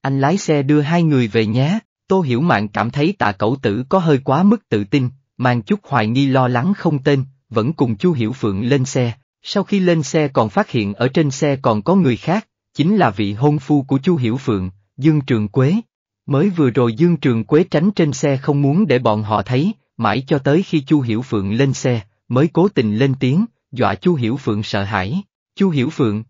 Anh lái xe đưa hai người về nhé, Tô Hiểu Mạn cảm thấy tạ cậu tử có hơi quá mức tự tin, mang chút hoài nghi lo lắng không tên, vẫn cùng Chu Hiểu Phượng lên xe, sau khi lên xe còn phát hiện ở trên xe còn có người khác, chính là vị hôn phu của Chu Hiểu Phượng, Dương Trường Quế. Mới vừa rồi Dương Trường Quế tránh trên xe không muốn để bọn họ thấy, mãi cho tới khi Chu Hiểu Phượng lên xe, mới cố tình lên tiếng, dọa Chu Hiểu Phượng sợ hãi. Chu Hiểu Phượng.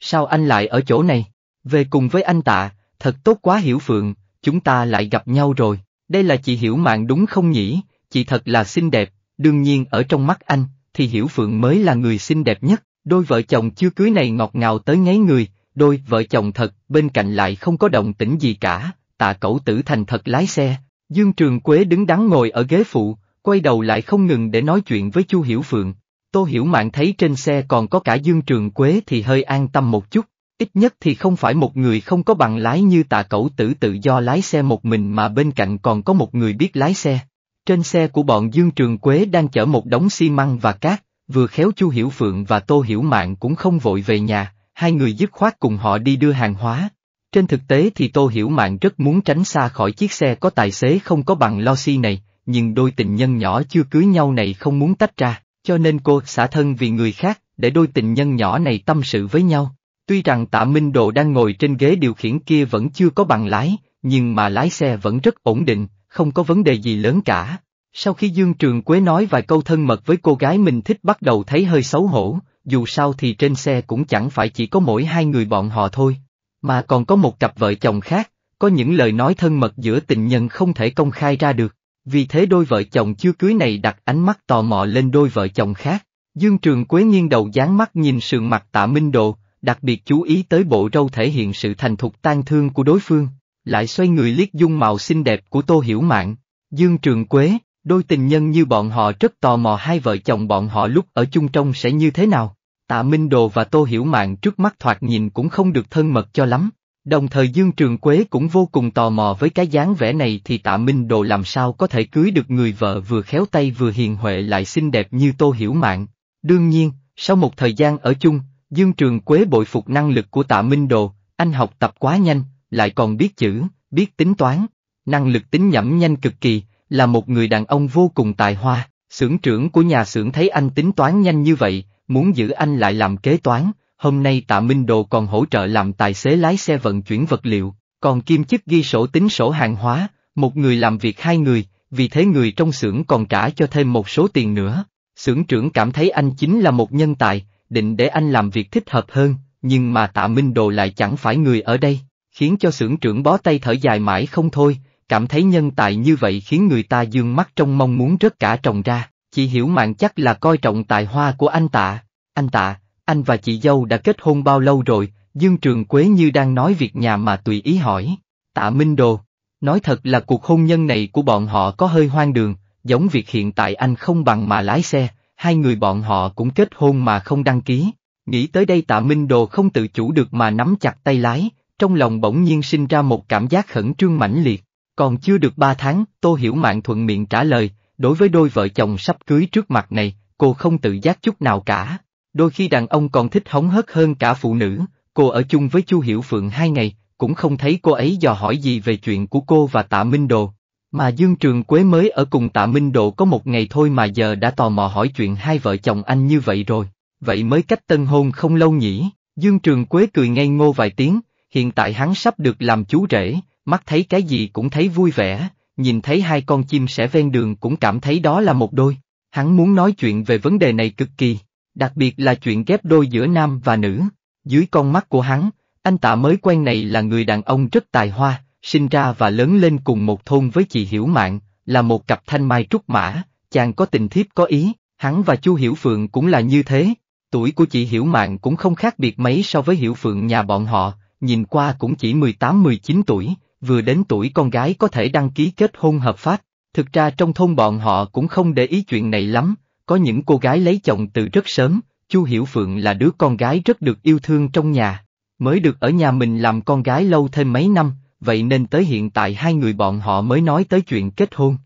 Sao anh lại ở chỗ này? Về cùng với anh tạ, thật tốt quá Hiểu Phượng, chúng ta lại gặp nhau rồi. Đây là chị Hiểu Mạng đúng không nhỉ? Chị thật là xinh đẹp, đương nhiên ở trong mắt anh, thì Hiểu Phượng mới là người xinh đẹp nhất. Đôi vợ chồng chưa cưới này ngọt ngào tới ngấy người, đôi vợ chồng thật, bên cạnh lại không có động tĩnh gì cả, tạ cẩu tử thành thật lái xe, Dương Trường Quế đứng đắn ngồi ở ghế phụ, quay đầu lại không ngừng để nói chuyện với Chu Hiểu Phượng. Tô Hiểu Mạng thấy trên xe còn có cả Dương Trường Quế thì hơi an tâm một chút, ít nhất thì không phải một người không có bằng lái như tạ cẩu tử tự do lái xe một mình mà bên cạnh còn có một người biết lái xe. Trên xe của bọn Dương Trường Quế đang chở một đống xi măng và cát, vừa khéo Chu Hiểu Phượng và Tô Hiểu Mạng cũng không vội về nhà, hai người dứt khoát cùng họ đi đưa hàng hóa. Trên thực tế thì Tô Hiểu mạn rất muốn tránh xa khỏi chiếc xe có tài xế không có bằng lo si này, nhưng đôi tình nhân nhỏ chưa cưới nhau này không muốn tách ra, cho nên cô xả thân vì người khác, để đôi tình nhân nhỏ này tâm sự với nhau. Tuy rằng tạ Minh Độ đang ngồi trên ghế điều khiển kia vẫn chưa có bằng lái, nhưng mà lái xe vẫn rất ổn định, không có vấn đề gì lớn cả. Sau khi Dương Trường Quế nói vài câu thân mật với cô gái mình thích bắt đầu thấy hơi xấu hổ, dù sao thì trên xe cũng chẳng phải chỉ có mỗi hai người bọn họ thôi, mà còn có một cặp vợ chồng khác, có những lời nói thân mật giữa tình nhân không thể công khai ra được, vì thế đôi vợ chồng chưa cưới này đặt ánh mắt tò mò lên đôi vợ chồng khác. Dương Trường Quế nghiêng đầu dán mắt nhìn sườn mặt tạ Minh Độ, đặc biệt chú ý tới bộ râu thể hiện sự thành thục tan thương của đối phương, lại xoay người liếc dung mạo xinh đẹp của Tô Hiểu Mạn. Dương Trường Quế, Đôi tình nhân như bọn họ rất tò mò hai vợ chồng bọn họ lúc ở chung trong sẽ như thế nào. Tạ Minh Đồ và Tô Hiểu Mạng trước mắt thoạt nhìn cũng không được thân mật cho lắm. Đồng thời Dương Trường Quế cũng vô cùng tò mò với cái dáng vẻ này thì Tạ Minh Đồ làm sao có thể cưới được người vợ vừa khéo tay vừa hiền huệ lại xinh đẹp như Tô Hiểu Mạng. Đương nhiên, sau một thời gian ở chung, Dương Trường Quế bội phục năng lực của Tạ Minh Đồ, anh học tập quá nhanh, lại còn biết chữ, biết tính toán, năng lực tính nhẩm nhanh cực kỳ, là một người đàn ông vô cùng tài hoa, xưởng trưởng của nhà xưởng thấy anh tính toán nhanh như vậy, muốn giữ anh lại làm kế toán, hôm nay tạ Minh Đồ còn hỗ trợ làm tài xế lái xe vận chuyển vật liệu, còn kiêm chức ghi sổ tính sổ hàng hóa, một người làm việc hai người, vì thế người trong xưởng còn trả cho thêm một số tiền nữa. Xưởng trưởng cảm thấy anh chính là một nhân tài, định để anh làm việc thích hợp hơn, nhưng mà tạ Minh Đồ lại chẳng phải người ở đây, khiến cho xưởng trưởng bó tay thở dài mãi không thôi, Cảm thấy nhân tài như vậy khiến người ta dương mắt trong mong muốn rớt cả trồng ra, chị hiểu mạng chắc là coi trọng tài hoa của anh tạ. Anh tạ, anh và chị dâu đã kết hôn bao lâu rồi, Dương Trường Quế như đang nói việc nhà mà tùy ý hỏi. Tạ Minh Đồ, nói thật là cuộc hôn nhân này của bọn họ có hơi hoang đường, giống việc hiện tại anh không bằng mà lái xe, hai người bọn họ cũng kết hôn mà không đăng ký. Nghĩ tới đây tạ Minh Đồ không tự chủ được mà nắm chặt tay lái, trong lòng bỗng nhiên sinh ra một cảm giác khẩn trương mãnh liệt. Còn chưa được ba tháng, Tô Hiểu Mạng thuận miệng trả lời, đối với đôi vợ chồng sắp cưới trước mặt này, cô không tự giác chút nào cả. Đôi khi đàn ông còn thích hóng hớt hơn cả phụ nữ, cô ở chung với Chu Hiểu Phượng hai ngày, cũng không thấy cô ấy dò hỏi gì về chuyện của cô và Tạ Minh Đồ. Mà Dương Trường Quế mới ở cùng Tạ Minh đồ có một ngày thôi mà giờ đã tò mò hỏi chuyện hai vợ chồng anh như vậy rồi, vậy mới cách tân hôn không lâu nhỉ, Dương Trường Quế cười ngây ngô vài tiếng, hiện tại hắn sắp được làm chú rể, mắt thấy cái gì cũng thấy vui vẻ, nhìn thấy hai con chim sẻ ven đường cũng cảm thấy đó là một đôi. Hắn muốn nói chuyện về vấn đề này cực kỳ, đặc biệt là chuyện ghép đôi giữa nam và nữ. Dưới con mắt của hắn, anh tạ mới quen này là người đàn ông rất tài hoa, sinh ra và lớn lên cùng một thôn với chị Hiểu Mạng, là một cặp thanh mai trúc mã, chàng có tình thiếp có ý, hắn và Chu Hiểu Phượng cũng là như thế. Tuổi của chị Hiểu Mạng cũng không khác biệt mấy so với Hiểu Phượng nhà bọn họ, nhìn qua cũng chỉ 18-19 tuổi, vừa đến tuổi con gái có thể đăng ký kết hôn hợp pháp, thực ra trong thôn bọn họ cũng không để ý chuyện này lắm, có những cô gái lấy chồng từ rất sớm, Chu Hiểu Phượng là đứa con gái rất được yêu thương trong nhà, mới được ở nhà mình làm con gái lâu thêm mấy năm, vậy nên tới hiện tại hai người bọn họ mới nói tới chuyện kết hôn.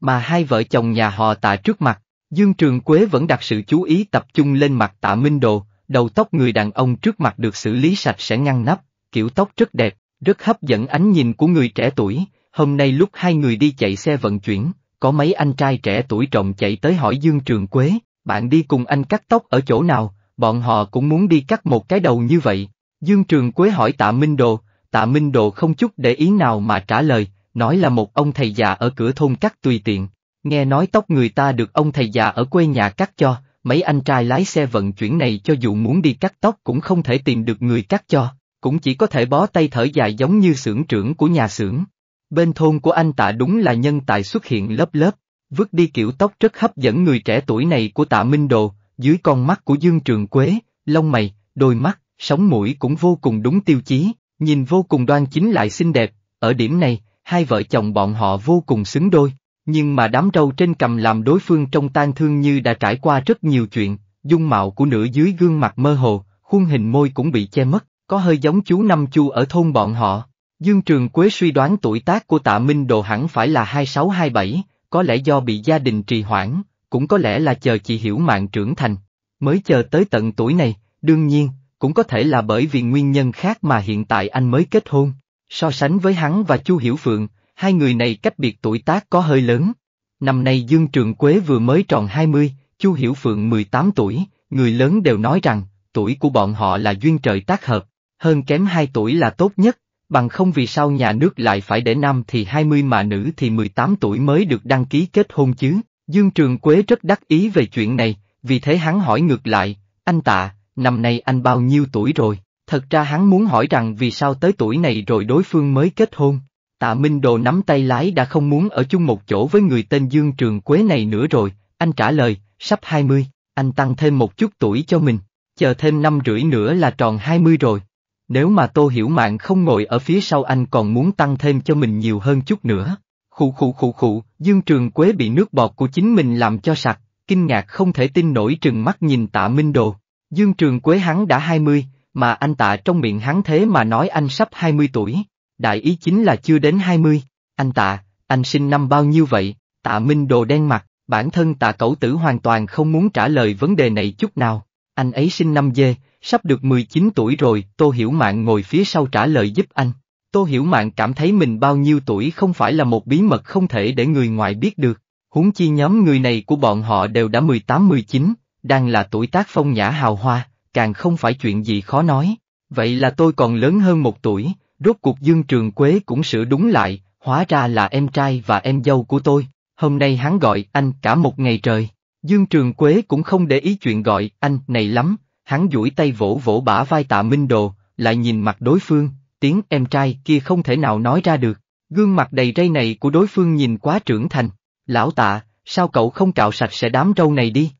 Mà hai vợ chồng nhà họ tạ trước mặt, Dương Trường Quế vẫn đặt sự chú ý tập trung lên mặt tạ Minh Đồ, đầu tóc người đàn ông trước mặt được xử lý sạch sẽ ngăn nắp, kiểu tóc rất đẹp, rất hấp dẫn ánh nhìn của người trẻ tuổi, hôm nay lúc hai người đi chạy xe vận chuyển, có mấy anh trai trẻ tuổi trọng chạy tới hỏi Dương Trường Quế, bạn đi cùng anh cắt tóc ở chỗ nào, bọn họ cũng muốn đi cắt một cái đầu như vậy. Dương Trường Quế hỏi tạ Minh Đồ, tạ Minh Đồ không chút để ý nào mà trả lời, nói là một ông thầy già ở cửa thôn cắt tùy tiện. Nghe nói tóc người ta được ông thầy già ở quê nhà cắt cho, mấy anh trai lái xe vận chuyển này cho dù muốn đi cắt tóc cũng không thể tìm được người cắt cho cũng chỉ có thể bó tay thở dài giống như xưởng trưởng của nhà xưởng. Bên thôn của anh tạ đúng là nhân tài xuất hiện lớp lớp, vứt đi kiểu tóc rất hấp dẫn người trẻ tuổi này của tạ Minh Đồ, dưới con mắt của Dương Trường Quế, lông mày, đôi mắt, sống mũi cũng vô cùng đúng tiêu chí, nhìn vô cùng đoan chính lại xinh đẹp, ở điểm này, hai vợ chồng bọn họ vô cùng xứng đôi, nhưng mà đám râu trên cầm làm đối phương trong tan thương như đã trải qua rất nhiều chuyện, dung mạo của nửa dưới gương mặt mơ hồ, khuôn hình môi cũng bị che mất, có hơi giống chú Năm Chu ở thôn bọn họ. Dương Trường Quế suy đoán tuổi tác của tạ Minh Đồ hẳn phải là 26-27, có lẽ do bị gia đình trì hoãn, cũng có lẽ là chờ chị hiểu mạng trưởng thành, mới chờ tới tận tuổi này, đương nhiên, cũng có thể là bởi vì nguyên nhân khác mà hiện tại anh mới kết hôn. So sánh với hắn và Chu Hiểu Phượng, hai người này cách biệt tuổi tác có hơi lớn. Năm nay Dương Trường Quế vừa mới tròn 20, Chu Hiểu Phượng 18 tuổi, người lớn đều nói rằng, tuổi của bọn họ là duyên trời tác hợp hơn kém 2 tuổi là tốt nhất, bằng không vì sao nhà nước lại phải để nam thì 20 mà nữ thì 18 tuổi mới được đăng ký kết hôn chứ. Dương Trường Quế rất đắc ý về chuyện này, vì thế hắn hỏi ngược lại, anh tạ, năm nay anh bao nhiêu tuổi rồi? Thật ra hắn muốn hỏi rằng vì sao tới tuổi này rồi đối phương mới kết hôn. Tạ Minh Đồ nắm tay lái đã không muốn ở chung một chỗ với người tên Dương Trường Quế này nữa rồi, anh trả lời, sắp 20, anh tăng thêm một chút tuổi cho mình, chờ thêm năm rưỡi nữa là tròn 20 rồi. Nếu mà Tô Hiểu mạn không ngồi ở phía sau anh còn muốn tăng thêm cho mình nhiều hơn chút nữa. Khụ khụ khụ khụ, Dương Trường Quế bị nước bọt của chính mình làm cho sặc, kinh ngạc không thể tin nổi trừng mắt nhìn tạ Minh Đồ. Dương Trường Quế hắn đã hai mươi, mà anh tạ trong miệng hắn thế mà nói anh sắp hai mươi tuổi. Đại ý chính là chưa đến hai mươi. Anh tạ, anh sinh năm bao nhiêu vậy? Tạ Minh Đồ đen mặt, bản thân tạ cẩu tử hoàn toàn không muốn trả lời vấn đề này chút nào. Anh ấy sinh năm dê, Sắp được 19 tuổi rồi, Tô Hiểu Mạn ngồi phía sau trả lời giúp anh. Tô Hiểu Mạn cảm thấy mình bao nhiêu tuổi không phải là một bí mật không thể để người ngoài biết được. húng chi nhóm người này của bọn họ đều đã 18-19, đang là tuổi tác phong nhã hào hoa, càng không phải chuyện gì khó nói. Vậy là tôi còn lớn hơn một tuổi, rốt cuộc Dương Trường Quế cũng sửa đúng lại, hóa ra là em trai và em dâu của tôi. Hôm nay hắn gọi anh cả một ngày trời. Dương Trường Quế cũng không để ý chuyện gọi anh này lắm, Hắn duỗi tay vỗ vỗ bả vai tạ Minh Đồ, lại nhìn mặt đối phương, tiếng em trai kia không thể nào nói ra được. Gương mặt đầy rây này của đối phương nhìn quá trưởng thành. Lão tạ, sao cậu không cạo sạch sẽ đám râu này đi?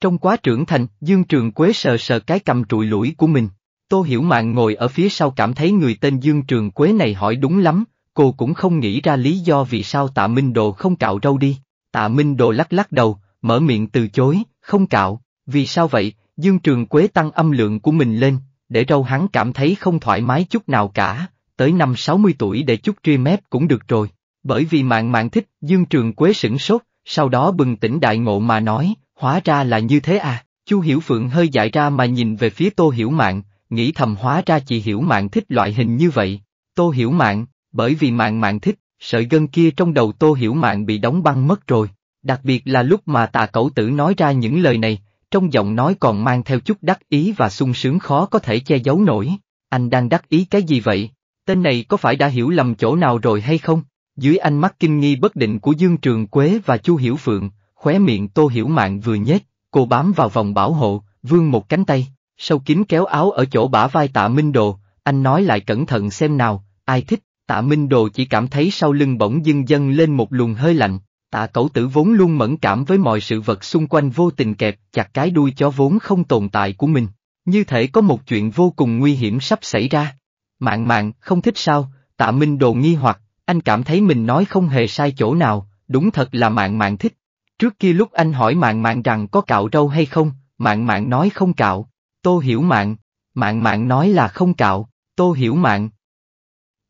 Trong quá trưởng thành, Dương Trường Quế sờ sờ cái cầm trụi lũi của mình. Tô Hiểu Mạng ngồi ở phía sau cảm thấy người tên Dương Trường Quế này hỏi đúng lắm, cô cũng không nghĩ ra lý do vì sao tạ Minh Đồ không cạo râu đi. Tạ Minh Đồ lắc lắc đầu, mở miệng từ chối, không cạo, vì sao vậy, Dương Trường Quế tăng âm lượng của mình lên, để râu hắn cảm thấy không thoải mái chút nào cả, tới năm 60 tuổi để chút ria mép cũng được rồi. Bởi vì mạng mạng thích, Dương Trường Quế sửng sốt, sau đó bừng tỉnh đại ngộ mà nói, hóa ra là như thế à, Chu Hiểu Phượng hơi dại ra mà nhìn về phía Tô Hiểu Mạng, nghĩ thầm hóa ra chị Hiểu Mạng thích loại hình như vậy. Tô Hiểu Mạng, bởi vì mạng mạng thích, sợi gân kia trong đầu Tô Hiểu Mạng bị đóng băng mất rồi, đặc biệt là lúc mà tà cẩu tử nói ra những lời này, trong giọng nói còn mang theo chút đắc ý và sung sướng khó có thể che giấu nổi. Anh đang đắc ý cái gì vậy? Tên này có phải đã hiểu lầm chỗ nào rồi hay không? Dưới ánh mắt kinh nghi bất định của Dương Trường Quế và Chu Hiểu Phượng, khóe miệng Tô Hiểu Mạng vừa nhếch, cô bám vào vòng bảo hộ, vươn một cánh tay, sâu kín kéo áo ở chỗ bả vai tạ Minh Đồ, anh nói lại cẩn thận xem nào, ai thích, tạ Minh Đồ chỉ cảm thấy sau lưng bỗng dưng dâng lên một luồng hơi lạnh, Tạ cẩu tử vốn luôn mẫn cảm với mọi sự vật xung quanh vô tình kẹp chặt cái đuôi chó vốn không tồn tại của mình. Như thể có một chuyện vô cùng nguy hiểm sắp xảy ra. Mạng mạng, không thích sao, tạ minh đồ nghi hoặc, anh cảm thấy mình nói không hề sai chỗ nào, đúng thật là mạng mạng thích. Trước kia lúc anh hỏi mạng mạng rằng có cạo râu hay không, mạng mạng nói không cạo, tô hiểu mạng, mạng mạng nói là không cạo, tô hiểu mạng.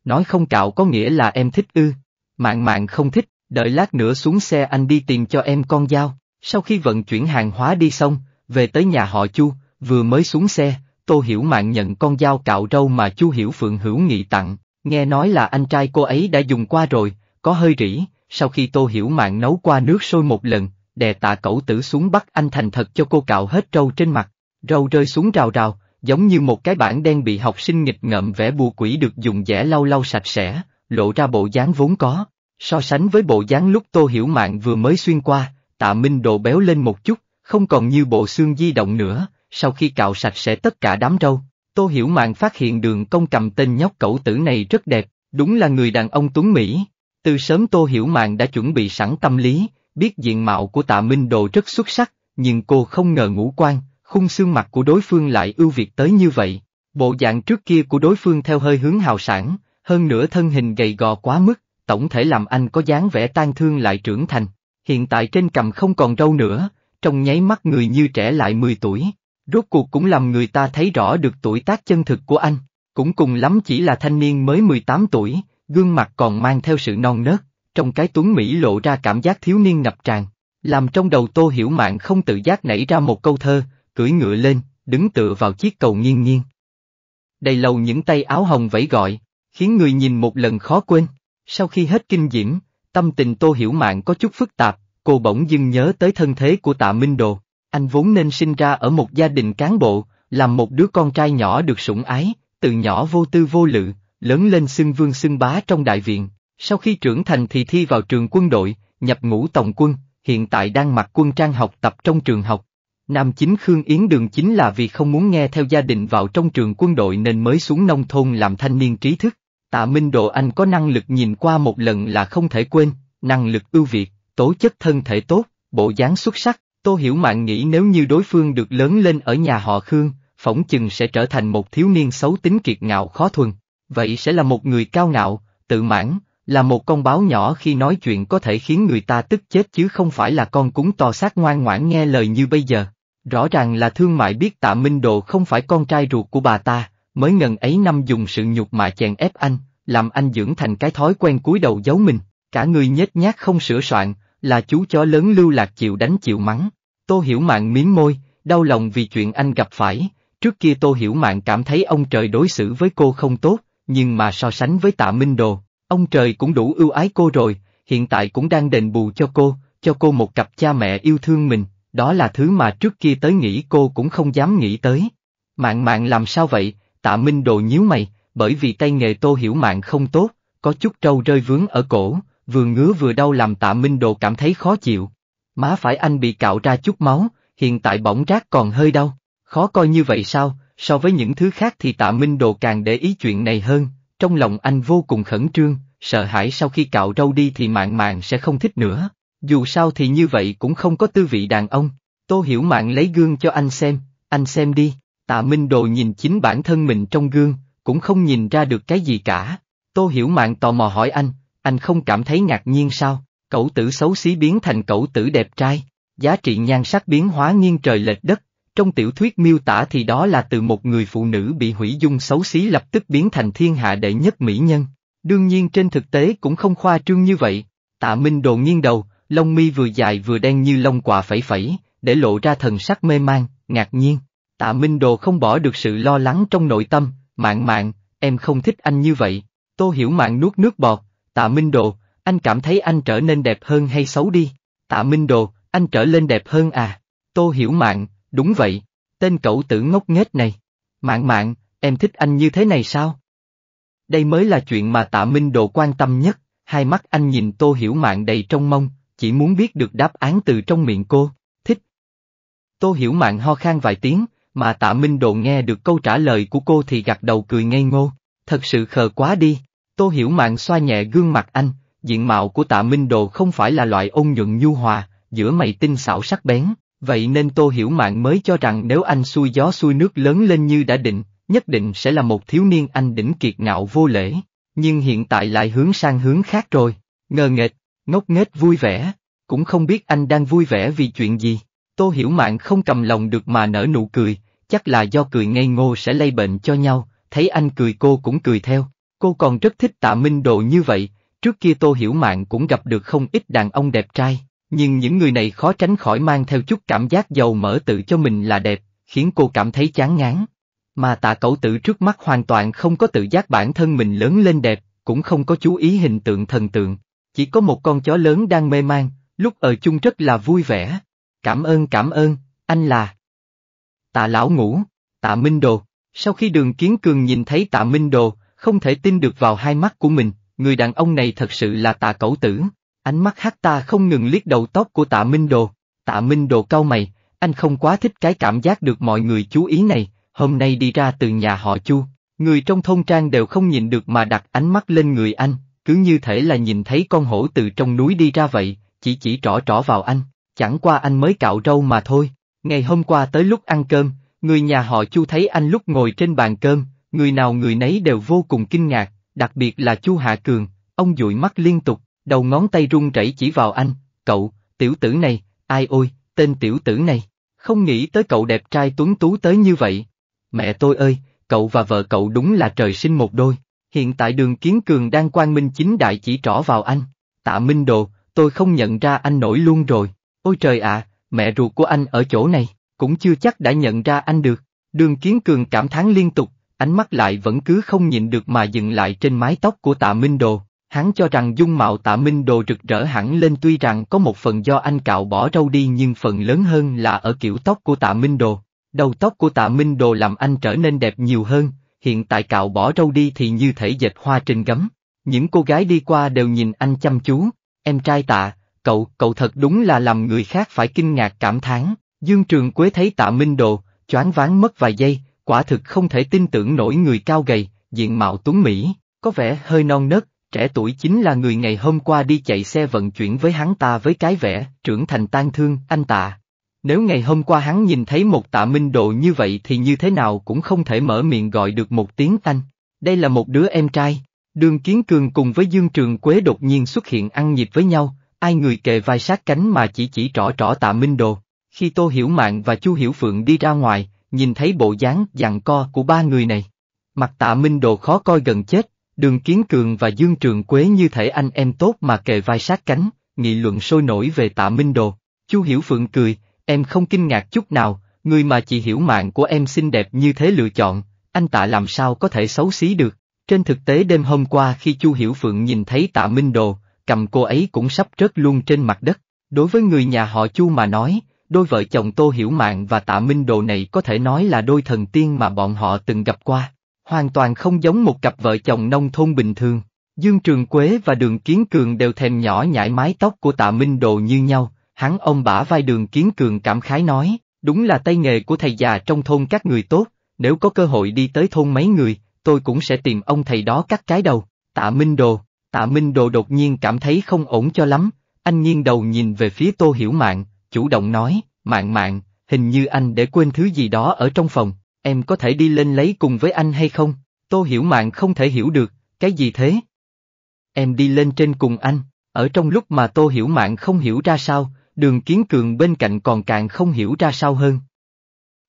Nói không cạo có nghĩa là em thích ư, mạng mạng không thích, đợi lát nữa xuống xe anh đi tìm cho em con dao. Sau khi vận chuyển hàng hóa đi xong, về tới nhà họ Chu, vừa mới xuống xe, Tô Hiểu Mạn nhận con dao cạo râu mà Chu Hiểu Phượng hữu nghị tặng, nghe nói là anh trai cô ấy đã dùng qua rồi, có hơi rỉ, sau khi Tô Hiểu Mạn nấu qua nước sôi một lần, đè tạ cẩu tử xuống bắt anh thành thật cho cô cạo hết râu trên mặt, râu rơi xuống rào rào, giống như một cái bảng đen bị học sinh nghịch ngợm vẽ bùa quỷ được dùng dẻ lau lau sạch sẽ, lộ ra bộ dáng vốn có, So sánh với bộ dáng lúc Tô Hiểu mạn vừa mới xuyên qua, tạ Minh đồ béo lên một chút, không còn như bộ xương di động nữa, sau khi cạo sạch sẽ tất cả đám râu, Tô Hiểu mạn phát hiện đường công cầm tên nhóc cậu tử này rất đẹp, đúng là người đàn ông tuấn Mỹ. Từ sớm Tô Hiểu mạn đã chuẩn bị sẵn tâm lý, biết diện mạo của tạ Minh Đồ rất xuất sắc, nhưng cô không ngờ ngũ quan, khung xương mặt của đối phương lại ưu việt tới như vậy. Bộ dạng trước kia của đối phương theo hơi hướng hào sản, hơn nữa thân hình gầy gò quá mức, tổng thể làm anh có dáng vẻ tan thương lại trưởng thành, hiện tại trên cầm không còn râu nữa, trong nháy mắt người như trẻ lại 10 tuổi, rốt cuộc cũng làm người ta thấy rõ được tuổi tác chân thực của anh, cũng cùng lắm chỉ là thanh niên mới 18 tuổi, gương mặt còn mang theo sự non nớt, trong cái tuấn Mỹ lộ ra cảm giác thiếu niên ngập tràn, làm trong đầu tô hiểu mạng không tự giác nảy ra một câu thơ, cưỡi ngựa lên, đứng tựa vào chiếc cầu nghiêng nghiêng. Đầy lầu những tay áo hồng vẫy gọi, khiến người nhìn một lần khó quên. Sau khi hết kinh diễm, tâm tình Tô Hiểu mạn có chút phức tạp, cô bỗng dưng nhớ tới thân thế của tạ Minh Đồ. Anh vốn nên sinh ra ở một gia đình cán bộ, làm một đứa con trai nhỏ được sủng ái, từ nhỏ vô tư vô lự, lớn lên xưng vương xưng bá trong đại viện. Sau khi trưởng thành thì thi vào trường quân đội, nhập ngũ tổng quân, hiện tại đang mặc quân trang học tập trong trường học. Nam chính Khương Yến Đường chính là vì không muốn nghe theo gia đình vào trong trường quân đội nên mới xuống nông thôn làm thanh niên trí thức tạ Minh Độ Anh có năng lực nhìn qua một lần là không thể quên, năng lực ưu việt, tố chất thân thể tốt, bộ dáng xuất sắc, Tô Hiểu mạn nghĩ nếu như đối phương được lớn lên ở nhà họ Khương, phỏng chừng sẽ trở thành một thiếu niên xấu tính kiệt ngạo khó thuần, vậy sẽ là một người cao ngạo, tự mãn, là một con báo nhỏ khi nói chuyện có thể khiến người ta tức chết chứ không phải là con cúng to xác ngoan ngoãn nghe lời như bây giờ. Rõ ràng là thương mại biết tạ Minh Độ không phải con trai ruột của bà ta, mới ngần ấy năm dùng sự nhục mạ chèn ép anh, làm anh dưỡng thành cái thói quen cúi đầu giấu mình, cả người nhếch nhác không sửa soạn, là chú chó lớn lưu lạc chịu đánh chịu mắng. Tô Hiểu mạn miếng môi, đau lòng vì chuyện anh gặp phải, trước kia Tô Hiểu mạn cảm thấy ông trời đối xử với cô không tốt, nhưng mà so sánh với tạ Minh Đồ, ông trời cũng đủ ưu ái cô rồi, hiện tại cũng đang đền bù cho cô, cho cô một cặp cha mẹ yêu thương mình, đó là thứ mà trước kia tới nghĩ cô cũng không dám nghĩ tới. Mạn mạn làm sao vậy, tạ minh đồ nhíu mày, bởi vì tay nghề tô hiểu mạn không tốt, có chút trâu rơi vướng ở cổ, vừa ngứa vừa đau làm tạ minh đồ cảm thấy khó chịu. Má phải anh bị cạo ra chút máu, hiện tại bỏng rác còn hơi đau, khó coi như vậy sao, so với những thứ khác thì tạ minh đồ càng để ý chuyện này hơn, trong lòng anh vô cùng khẩn trương, sợ hãi sau khi cạo râu đi thì mạng mạn sẽ không thích nữa, dù sao thì như vậy cũng không có tư vị đàn ông, tô hiểu mạn lấy gương cho anh xem, anh xem đi. Tạ Minh Đồ nhìn chính bản thân mình trong gương, cũng không nhìn ra được cái gì cả. Tô Hiểu mạn tò mò hỏi anh, anh không cảm thấy ngạc nhiên sao, cậu tử xấu xí biến thành cậu tử đẹp trai, giá trị nhan sắc biến hóa nghiêng trời lệch đất, trong tiểu thuyết miêu tả thì đó là từ một người phụ nữ bị hủy dung xấu xí lập tức biến thành thiên hạ đệ nhất mỹ nhân. Đương nhiên trên thực tế cũng không khoa trương như vậy, tạ minh đồ nghiêng đầu, lông mi vừa dài vừa đen như lông quà phẩy phẩy, để lộ ra thần sắc mê man, ngạc nhiên. Tạ Minh Đồ không bỏ được sự lo lắng trong nội tâm, mạng mạng, em không thích anh như vậy. Tô Hiểu Mạng nuốt nước bọt, Tạ Minh Đồ, anh cảm thấy anh trở nên đẹp hơn hay xấu đi? Tạ Minh Đồ, anh trở lên đẹp hơn à? Tô Hiểu Mạng, đúng vậy, tên cậu tử ngốc nghếch này. Mạng mạng, em thích anh như thế này sao? Đây mới là chuyện mà Tạ Minh Đồ quan tâm nhất, hai mắt anh nhìn Tô Hiểu Mạng đầy trong mông, chỉ muốn biết được đáp án từ trong miệng cô, thích. Tô Hiểu Mạng ho khan vài tiếng, mà tạ Minh Độ nghe được câu trả lời của cô thì gật đầu cười ngây ngô, thật sự khờ quá đi, tô hiểu mạng xoa nhẹ gương mặt anh, diện mạo của tạ Minh Độ không phải là loại ôn nhuận nhu hòa, giữa mày tinh xảo sắc bén, vậy nên tô hiểu mạng mới cho rằng nếu anh xuôi gió xuôi nước lớn lên như đã định, nhất định sẽ là một thiếu niên anh đỉnh kiệt ngạo vô lễ, nhưng hiện tại lại hướng sang hướng khác rồi, ngờ nghệch, ngốc nghếch vui vẻ, cũng không biết anh đang vui vẻ vì chuyện gì. Tô Hiểu Mạn không cầm lòng được mà nở nụ cười, chắc là do cười ngây ngô sẽ lây bệnh cho nhau, thấy anh cười cô cũng cười theo. Cô còn rất thích tạ minh đồ như vậy, trước kia Tô Hiểu Mạn cũng gặp được không ít đàn ông đẹp trai, nhưng những người này khó tránh khỏi mang theo chút cảm giác giàu mỡ tự cho mình là đẹp, khiến cô cảm thấy chán ngán. Mà tạ cẩu tử trước mắt hoàn toàn không có tự giác bản thân mình lớn lên đẹp, cũng không có chú ý hình tượng thần tượng, chỉ có một con chó lớn đang mê man, lúc ở chung rất là vui vẻ. Cảm ơn cảm ơn, anh là... Tạ lão ngủ, tạ Minh Đồ. Sau khi đường kiến cường nhìn thấy tạ Minh Đồ, không thể tin được vào hai mắt của mình, người đàn ông này thật sự là tạ cẩu tử. Ánh mắt hát ta không ngừng liếc đầu tóc của tạ Minh Đồ. Tạ Minh Đồ cao mày, anh không quá thích cái cảm giác được mọi người chú ý này, hôm nay đi ra từ nhà họ chu. Người trong thôn trang đều không nhìn được mà đặt ánh mắt lên người anh, cứ như thể là nhìn thấy con hổ từ trong núi đi ra vậy, chỉ chỉ trỏ trỏ vào anh, chẳng qua anh mới cạo râu mà thôi. Ngày hôm qua tới lúc ăn cơm, người nhà họ Chu thấy anh lúc ngồi trên bàn cơm, người nào người nấy đều vô cùng kinh ngạc, đặc biệt là Chu Hạ Cường, ông dụi mắt liên tục, đầu ngón tay run rẩy chỉ vào anh, cậu, tiểu tử này, ai ôi, tên tiểu tử này, không nghĩ tới cậu đẹp trai tuấn tú tới như vậy. Mẹ tôi ơi, cậu và vợ cậu đúng là trời sinh một đôi, hiện tại đường Kiến Cường đang quang minh chính đại chỉ trỏ vào anh, tạ minh đồ, tôi không nhận ra anh nổi luôn rồi. Ôi trời ạ, mẹ ruột của anh ở chỗ này, cũng chưa chắc đã nhận ra anh được. Đường Kiến Cường cảm thán liên tục, ánh mắt lại vẫn cứ không nhìn được mà dừng lại trên mái tóc của tạ Minh Đồ. Hắn cho rằng dung mạo tạ Minh Đồ rực rỡ hẳn lên tuy rằng có một phần do anh cạo bỏ râu đi nhưng phần lớn hơn là ở kiểu tóc của tạ Minh Đồ. Đầu tóc của tạ Minh Đồ làm anh trở nên đẹp nhiều hơn, hiện tại cạo bỏ râu đi thì như thể dệt hoa trên gấm. Những cô gái đi qua đều nhìn anh chăm chú, em trai tạ, cậu, cậu thật đúng là làm người khác phải kinh ngạc cảm thán. Dương Trường Quế thấy tạ Minh Đồ, choáng váng mất vài giây, quả thực không thể tin tưởng nổi người cao gầy, diện mạo tuấn Mỹ, có vẻ hơi non nớt, trẻ tuổi chính là người ngày hôm qua đi chạy xe vận chuyển với hắn ta với cái vẻ, trưởng thành tan thương, anh tạ. Nếu ngày hôm qua hắn nhìn thấy một tạ minh độ như vậy thì như thế nào cũng không thể mở miệng gọi được một tiếng anh. Đây là một đứa em trai. Đường Kiến Cường cùng với Dương Trường Quế đột nhiên xuất hiện ăn nhịp với nhau, ai người kề vai sát cánh mà chỉ chỉ trỏ trỏ tạ Minh Đồ. Khi Tô Hiểu Mạng và Chu Hiểu Phượng đi ra ngoài, nhìn thấy bộ dáng dằn co của ba người này. Mặt tạ Minh Đồ khó coi gần chết, đường Kiến Cường và Dương Trường Quế như thể anh em tốt mà kề vai sát cánh, nghị luận sôi nổi về tạ Minh Đồ. Chu Hiểu Phượng cười, em không kinh ngạc chút nào, người mà chị hiểu mạng của em xinh đẹp như thế lựa chọn, anh tạ làm sao có thể xấu xí được. Trên thực tế đêm hôm qua khi Chu Hiểu Phượng nhìn thấy tạ Minh Đồ, cầm cô ấy cũng sắp rớt luôn trên mặt đất. Đối với người nhà họ Chu mà nói, đôi vợ chồng Tô Hiểu mạn và Tạ Minh Đồ này có thể nói là đôi thần tiên mà bọn họ từng gặp qua, hoàn toàn không giống một cặp vợ chồng nông thôn bình thường. Dương Trường Quế và Đường Kiến Cường đều thèm nhỏ nhảy mái tóc của Tạ Minh Đồ như nhau, hắn ông bả vai Đường Kiến Cường cảm khái nói, đúng là tay nghề của thầy già trong thôn các người tốt, nếu có cơ hội đi tới thôn mấy người, tôi cũng sẽ tìm ông thầy đó cắt cái đầu, Tạ Minh Đồ, Tạ Minh Đồ đột nhiên cảm thấy không ổn cho lắm, anh nghiêng đầu nhìn về phía Tô Hiểu Mạn, chủ động nói, Mạn Mạn, hình như anh để quên thứ gì đó ở trong phòng, em có thể đi lên lấy cùng với anh hay không? Tô Hiểu Mạn không thể hiểu được, cái gì thế? Em đi lên trên cùng anh, ở trong lúc mà Tô Hiểu Mạn không hiểu ra sao, đường kiến cường bên cạnh còn càng không hiểu ra sao hơn.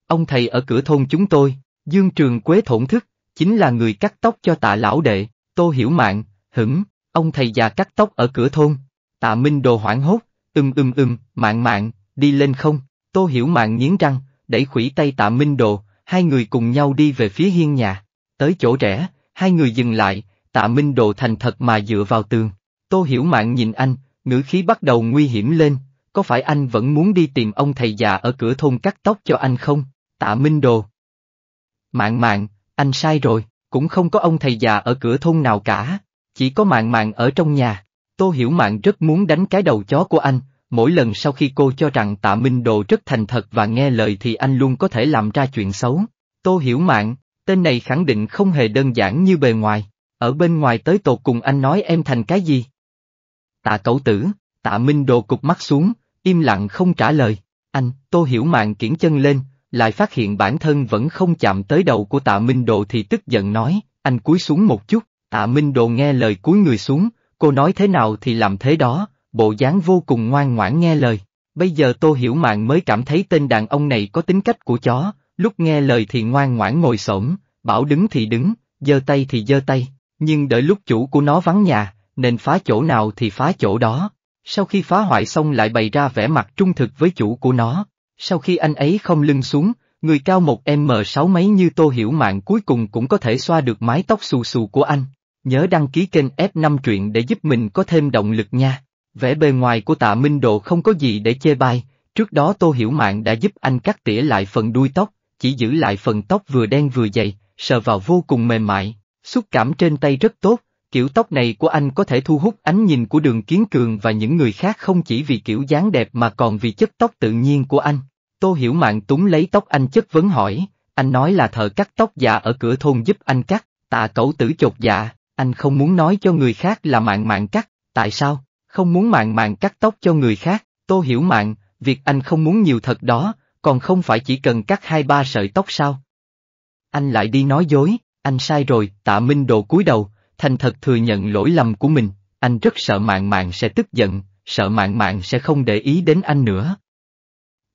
Ông thầy ở cửa thôn chúng tôi, Dương Trường Quế Thổn Thức, chính là người cắt tóc cho tạ lão đệ, Tô Hiểu Mạn, hửng, Ông thầy già cắt tóc ở cửa thôn, tạ minh đồ hoảng hốt, ưm ưm ưm, mạng mạng, đi lên không, tô hiểu mạng nghiến răng, đẩy khủy tay tạ minh đồ, hai người cùng nhau đi về phía hiên nhà, tới chỗ rẽ, hai người dừng lại, tạ minh đồ thành thật mà dựa vào tường, tô hiểu mạng nhìn anh, ngữ khí bắt đầu nguy hiểm lên, có phải anh vẫn muốn đi tìm ông thầy già ở cửa thôn cắt tóc cho anh không, tạ minh đồ. Mạng mạng, anh sai rồi, cũng không có ông thầy già ở cửa thôn nào cả. Chỉ có mạng mạng ở trong nhà, Tô Hiểu mạn rất muốn đánh cái đầu chó của anh, mỗi lần sau khi cô cho rằng tạ Minh Đồ rất thành thật và nghe lời thì anh luôn có thể làm ra chuyện xấu. Tô Hiểu mạn. tên này khẳng định không hề đơn giản như bề ngoài, ở bên ngoài tới tột cùng anh nói em thành cái gì? Tạ Cẩu tử, tạ Minh Đồ cục mắt xuống, im lặng không trả lời, anh, Tô Hiểu mạn, kiển chân lên, lại phát hiện bản thân vẫn không chạm tới đầu của tạ Minh Đồ thì tức giận nói, anh cúi xuống một chút, Tạ à, Minh Đồ nghe lời cuối người xuống, cô nói thế nào thì làm thế đó, bộ dáng vô cùng ngoan ngoãn nghe lời. Bây giờ Tô Hiểu mạn mới cảm thấy tên đàn ông này có tính cách của chó, lúc nghe lời thì ngoan ngoãn ngồi xổm, bảo đứng thì đứng, giơ tay thì giơ tay, nhưng đợi lúc chủ của nó vắng nhà, nên phá chỗ nào thì phá chỗ đó. Sau khi phá hoại xong lại bày ra vẻ mặt trung thực với chủ của nó. Sau khi anh ấy không lưng xuống, người cao một m sáu mấy như Tô Hiểu mạn cuối cùng cũng có thể xoa được mái tóc xù xù của anh. Nhớ đăng ký kênh F5 truyện để giúp mình có thêm động lực nha. Vẻ bề ngoài của tạ Minh Độ không có gì để chê bai, trước đó Tô Hiểu Mạng đã giúp anh cắt tỉa lại phần đuôi tóc, chỉ giữ lại phần tóc vừa đen vừa dày, sờ vào vô cùng mềm mại, xúc cảm trên tay rất tốt, kiểu tóc này của anh có thể thu hút ánh nhìn của đường kiến cường và những người khác không chỉ vì kiểu dáng đẹp mà còn vì chất tóc tự nhiên của anh. Tô Hiểu Mạng túng lấy tóc anh chất vấn hỏi, anh nói là thợ cắt tóc dạ ở cửa thôn giúp anh cắt, tạ cẩu tử chột dạ, anh không muốn nói cho người khác là mạng mạng cắt, tại sao? Không muốn mạng mạng cắt tóc cho người khác, tô hiểu mạng, việc anh không muốn nhiều thật đó, còn không phải chỉ cần cắt hai ba sợi tóc sao? Anh lại đi nói dối, anh sai rồi, tạ minh độ cúi đầu, thành thật thừa nhận lỗi lầm của mình, anh rất sợ mạng mạng sẽ tức giận, sợ mạng mạng sẽ không để ý đến anh nữa.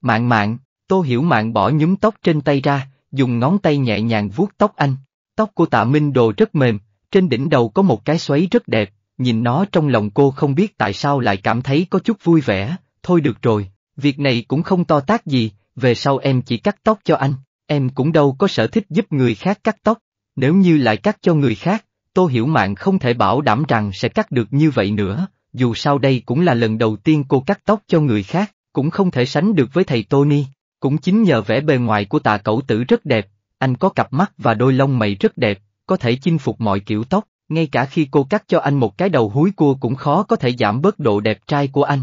Mạng mạng, tô hiểu mạng bỏ nhúm tóc trên tay ra, dùng ngón tay nhẹ nhàng vuốt tóc anh, tóc của tạ minh đồ rất mềm, trên đỉnh đầu có một cái xoáy rất đẹp, nhìn nó trong lòng cô không biết tại sao lại cảm thấy có chút vui vẻ, thôi được rồi, việc này cũng không to tác gì, về sau em chỉ cắt tóc cho anh, em cũng đâu có sở thích giúp người khác cắt tóc, nếu như lại cắt cho người khác, Tô Hiểu mạn không thể bảo đảm rằng sẽ cắt được như vậy nữa, dù sao đây cũng là lần đầu tiên cô cắt tóc cho người khác, cũng không thể sánh được với thầy Tony, cũng chính nhờ vẻ bề ngoài của tạ cẩu tử rất đẹp, anh có cặp mắt và đôi lông mày rất đẹp, có thể chinh phục mọi kiểu tóc, ngay cả khi cô cắt cho anh một cái đầu húi cua cũng khó có thể giảm bớt độ đẹp trai của anh.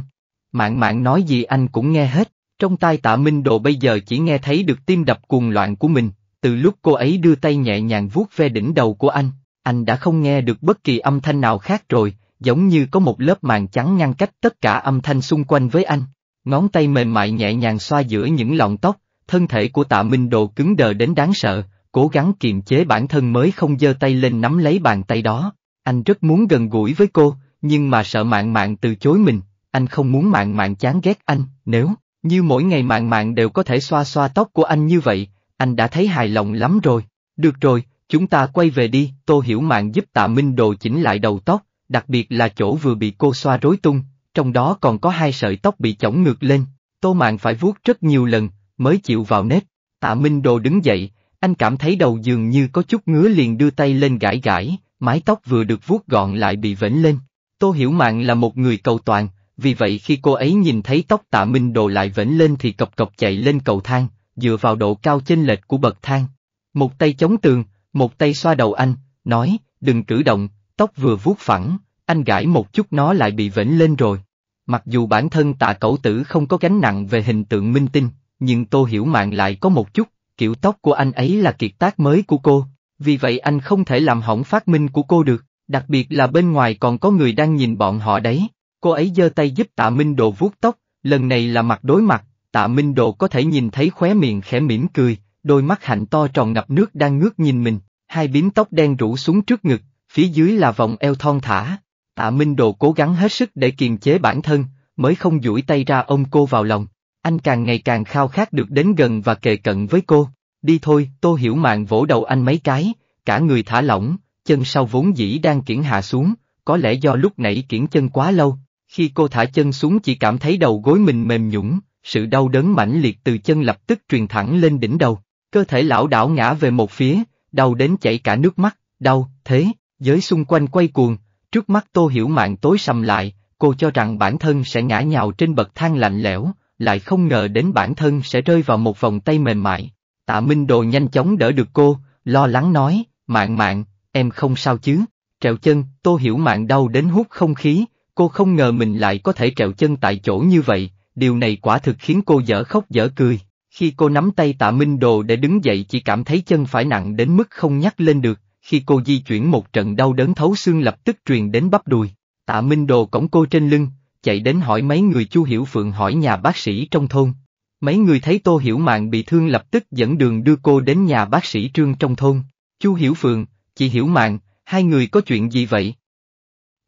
Mạn mạn nói gì anh cũng nghe hết, trong tai tạ Minh Độ bây giờ chỉ nghe thấy được tim đập cuồng loạn của mình, từ lúc cô ấy đưa tay nhẹ nhàng vuốt ve đỉnh đầu của anh, anh đã không nghe được bất kỳ âm thanh nào khác rồi, giống như có một lớp màn trắng ngăn cách tất cả âm thanh xung quanh với anh. Ngón tay mềm mại nhẹ nhàng xoa giữa những lọn tóc, thân thể của tạ Minh Đồ cứng đờ đến đáng sợ, cố gắng kiềm chế bản thân mới không giơ tay lên nắm lấy bàn tay đó. Anh rất muốn gần gũi với cô, nhưng mà sợ mạng mạng từ chối mình, anh không muốn mạng mạng chán ghét anh, nếu như mỗi ngày mạng mạng đều có thể xoa xoa tóc của anh như vậy, anh đã thấy hài lòng lắm rồi. Được rồi, chúng ta quay về đi, Tô Hiểu Mạng giúp Tạ Minh Đồ chỉnh lại đầu tóc, đặc biệt là chỗ vừa bị cô xoa rối tung, trong đó còn có hai sợi tóc bị chỏng ngược lên, Tô Mạng phải vuốt rất nhiều lần, mới chịu vào nếp. Tạ Minh Đồ đứng dậy, anh cảm thấy đầu dường như có chút ngứa liền đưa tay lên gãi gãi, mái tóc vừa được vuốt gọn lại bị vểnh lên. Tô Hiểu mạn là một người cầu toàn, vì vậy khi cô ấy nhìn thấy tóc tạ Minh Đồ lại vểnh lên thì cộc cộc chạy lên cầu thang, dựa vào độ cao chênh lệch của bậc thang. Một tay chống tường, một tay xoa đầu anh, nói, đừng cử động, tóc vừa vuốt phẳng, anh gãi một chút nó lại bị vểnh lên rồi. Mặc dù bản thân tạ cẩu tử không có gánh nặng về hình tượng minh tinh, nhưng tô hiểu mạn lại có một chút, kiểu tóc của anh ấy là kiệt tác mới của cô, vì vậy anh không thể làm hỏng phát minh của cô được, đặc biệt là bên ngoài còn có người đang nhìn bọn họ đấy. Cô ấy giơ tay giúp tạ Minh Độ vuốt tóc, lần này là mặt đối mặt, tạ Minh Độ có thể nhìn thấy khóe miệng khẽ mỉm cười, đôi mắt hạnh to tròn ngập nước đang ngước nhìn mình, hai biếm tóc đen rủ xuống trước ngực, phía dưới là vòng eo thon thả. Tạ Minh Độ cố gắng hết sức để kiềm chế bản thân, mới không duỗi tay ra ôm cô vào lòng. Anh càng ngày càng khao khát được đến gần và kề cận với cô. Đi thôi, Tô Hiểu Mạn vỗ đầu anh mấy cái, cả người thả lỏng, chân sau vốn dĩ đang kiển hạ xuống, có lẽ do lúc nãy kiển chân quá lâu. Khi cô thả chân xuống chỉ cảm thấy đầu gối mình mềm nhũng, sự đau đớn mãnh liệt từ chân lập tức truyền thẳng lên đỉnh đầu. Cơ thể lão đảo ngã về một phía, đau đến chảy cả nước mắt, đau, thế, giới xung quanh quay cuồng, trước mắt tô hiểu mạn tối sầm lại, cô cho rằng bản thân sẽ ngã nhào trên bậc thang lạnh lẽo, lại không ngờ đến bản thân sẽ rơi vào một vòng tay mềm mại. Tạ Minh Đồ nhanh chóng đỡ được cô, lo lắng nói, mạng mạng, em không sao chứ, trẹo chân, tô hiểu mạng đau đến hút không khí, cô không ngờ mình lại có thể trẹo chân tại chỗ như vậy, điều này quả thực khiến cô dở khóc dở cười. Khi cô nắm tay tạ Minh Đồ để đứng dậy chỉ cảm thấy chân phải nặng đến mức không nhắc lên được, khi cô di chuyển một trận đau đớn thấu xương lập tức truyền đến bắp đùi. Tạ Minh Đồ cõng cô trên lưng, chạy đến hỏi mấy người Chu Hiểu Phượng hỏi nhà bác sĩ trong thôn. Mấy người thấy Tô Hiểu Mạn bị thương lập tức dẫn đường đưa cô đến nhà bác sĩ Trương trong thôn. Chu Hiểu Phượng, chị Hiểu Mạn, hai người có chuyện gì vậy?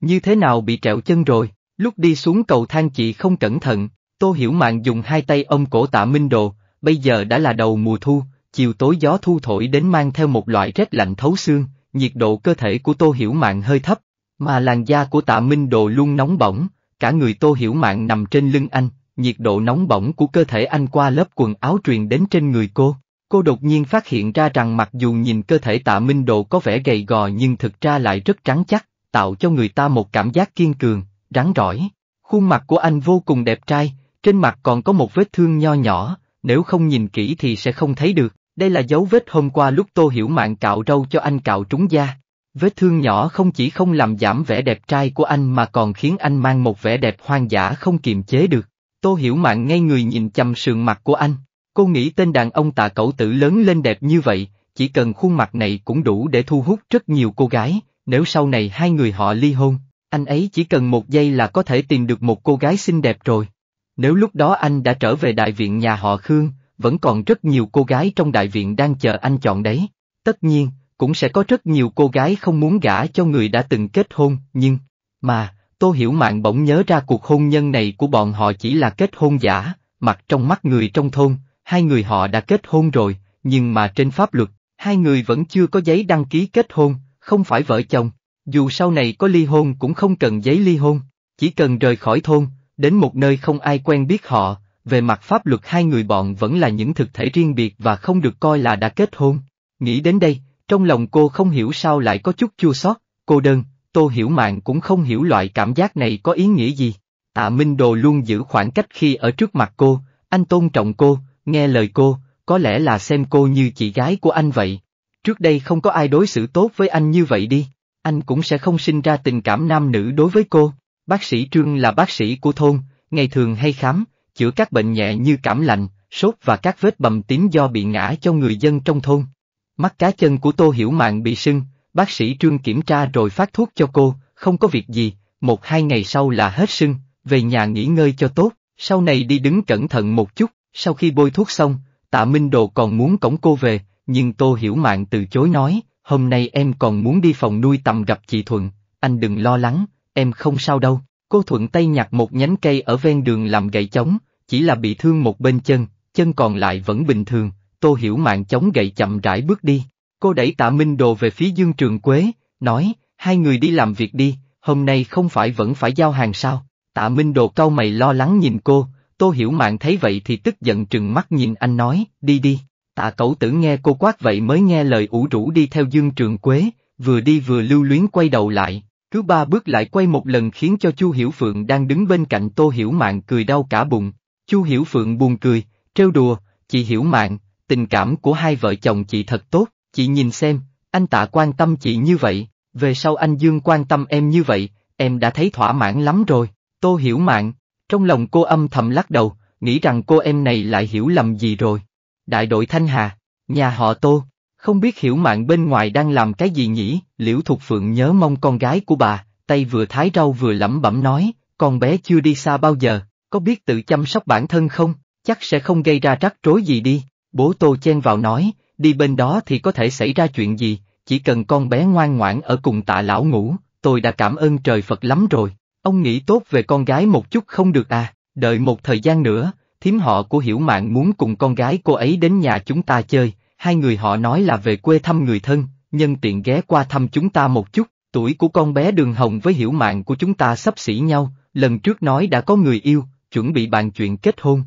Như thế nào bị trẹo chân rồi, lúc đi xuống cầu thang chị không cẩn thận, Tô Hiểu Mạn dùng hai tay ôm cổ tạ Minh Đồ, bây giờ đã là đầu mùa thu, chiều tối gió thu thổi đến mang theo một loại rét lạnh thấu xương, nhiệt độ cơ thể của Tô Hiểu Mạn hơi thấp, mà làn da của tạ Minh Đồ luôn nóng bỏng, cả người tô hiểu mạng nằm trên lưng anh, nhiệt độ nóng bỏng của cơ thể anh qua lớp quần áo truyền đến trên người cô. Cô đột nhiên phát hiện ra rằng mặc dù nhìn cơ thể tạ Minh Độ có vẻ gầy gò nhưng thực ra lại rất trắng chắc, tạo cho người ta một cảm giác kiên cường, rắn rỏi. Khuôn mặt của anh vô cùng đẹp trai, trên mặt còn có một vết thương nho nhỏ, nếu không nhìn kỹ thì sẽ không thấy được, đây là dấu vết hôm qua lúc Tô Hiểu Mạng cạo râu cho anh cạo trúng da. Vết thương nhỏ không chỉ không làm giảm vẻ đẹp trai của anh mà còn khiến anh mang một vẻ đẹp hoang dã không kiềm chế được. Tô Hiểu mạn ngay người nhìn chăm sườn mặt của anh. Cô nghĩ tên đàn ông tà cậu tử lớn lên đẹp như vậy, chỉ cần khuôn mặt này cũng đủ để thu hút rất nhiều cô gái, nếu sau này hai người họ ly hôn, anh ấy chỉ cần một giây là có thể tìm được một cô gái xinh đẹp rồi. Nếu lúc đó anh đã trở về đại viện nhà họ Khương, vẫn còn rất nhiều cô gái trong đại viện đang chờ anh chọn đấy. Tất nhiên, cũng sẽ có rất nhiều cô gái không muốn gả cho người đã từng kết hôn, nhưng, mà, Tô Hiểu mạn bỗng nhớ ra cuộc hôn nhân này của bọn họ chỉ là kết hôn giả, mặt trong mắt người trong thôn, hai người họ đã kết hôn rồi, nhưng mà trên pháp luật, hai người vẫn chưa có giấy đăng ký kết hôn, không phải vợ chồng, dù sau này có ly hôn cũng không cần giấy ly hôn, chỉ cần rời khỏi thôn, đến một nơi không ai quen biết họ, về mặt pháp luật hai người bọn vẫn là những thực thể riêng biệt và không được coi là đã kết hôn. Nghĩ đến đây, trong lòng cô không hiểu sao lại có chút chua xót, cô đơn, Tô Hiểu Mạn cũng không hiểu loại cảm giác này có ý nghĩa gì. Tạ Minh Đồ luôn giữ khoảng cách khi ở trước mặt cô, anh tôn trọng cô, nghe lời cô, có lẽ là xem cô như chị gái của anh vậy. Trước đây không có ai đối xử tốt với anh như vậy đi, anh cũng sẽ không sinh ra tình cảm nam nữ đối với cô. Bác sĩ Trương là bác sĩ của thôn, ngày thường hay khám, chữa các bệnh nhẹ như cảm lạnh, sốt và các vết bầm tím do bị ngã cho người dân trong thôn. Mắt cá chân của Tô Hiểu Mạn bị sưng, bác sĩ Trương kiểm tra rồi phát thuốc cho cô, không có việc gì, một hai ngày sau là hết sưng, về nhà nghỉ ngơi cho tốt, sau này đi đứng cẩn thận một chút, sau khi bôi thuốc xong, tạ Minh Đồ còn muốn cổng cô về, nhưng Tô Hiểu Mạn từ chối nói, hôm nay em còn muốn đi phòng nuôi tầm gặp chị Thuận, anh đừng lo lắng, em không sao đâu. Cô thuận tay nhặt một nhánh cây ở ven đường làm gậy chống, chỉ là bị thương một bên chân, chân còn lại vẫn bình thường, Tô Hiểu Mạng chống gậy chậm rãi bước đi. Cô đẩy tạ Minh Đồ về phía Dương Trường Quế, nói, hai người đi làm việc đi, hôm nay không phải vẫn phải giao hàng sao. Tạ Minh Đồ cau mày lo lắng nhìn cô, Tô Hiểu Mạng thấy vậy thì tức giận trừng mắt nhìn anh nói, đi đi. Tạ cẩu tử nghe cô quát vậy mới nghe lời ủ rũ đi theo Dương Trường Quế, vừa đi vừa lưu luyến quay đầu lại, cứ ba bước lại quay một lần khiến cho Chu Hiểu Phượng đang đứng bên cạnh Tô Hiểu Mạng cười đau cả bụng. Chu Hiểu Phượng buồn cười, trêu đùa, chị Hiểu Mạng, tình cảm của hai vợ chồng chị thật tốt, chị nhìn xem, anh tạ quan tâm chị như vậy, về sau anh Dương quan tâm em như vậy, em đã thấy thỏa mãn lắm rồi, tô hiểu mạng, trong lòng cô âm thầm lắc đầu, nghĩ rằng cô em này lại hiểu lầm gì rồi. Đại đội Thanh Hà, nhà họ tô, không biết hiểu mạng bên ngoài đang làm cái gì nhỉ, liễu thục phượng nhớ mong con gái của bà, tay vừa thái rau vừa lẩm bẩm nói, con bé chưa đi xa bao giờ, có biết tự chăm sóc bản thân không, chắc sẽ không gây ra rắc rối gì đi. Bố Tô chen vào nói, đi bên đó thì có thể xảy ra chuyện gì, chỉ cần con bé ngoan ngoãn ở cùng tạ lão ngủ, tôi đã cảm ơn trời Phật lắm rồi. Ông nghĩ tốt về con gái một chút không được à, đợi một thời gian nữa, thím họ của Hiểu mạn muốn cùng con gái cô ấy đến nhà chúng ta chơi, hai người họ nói là về quê thăm người thân, nhân tiện ghé qua thăm chúng ta một chút, tuổi của con bé Đường Hồng với Hiểu mạn của chúng ta sắp xỉ nhau, lần trước nói đã có người yêu, chuẩn bị bàn chuyện kết hôn,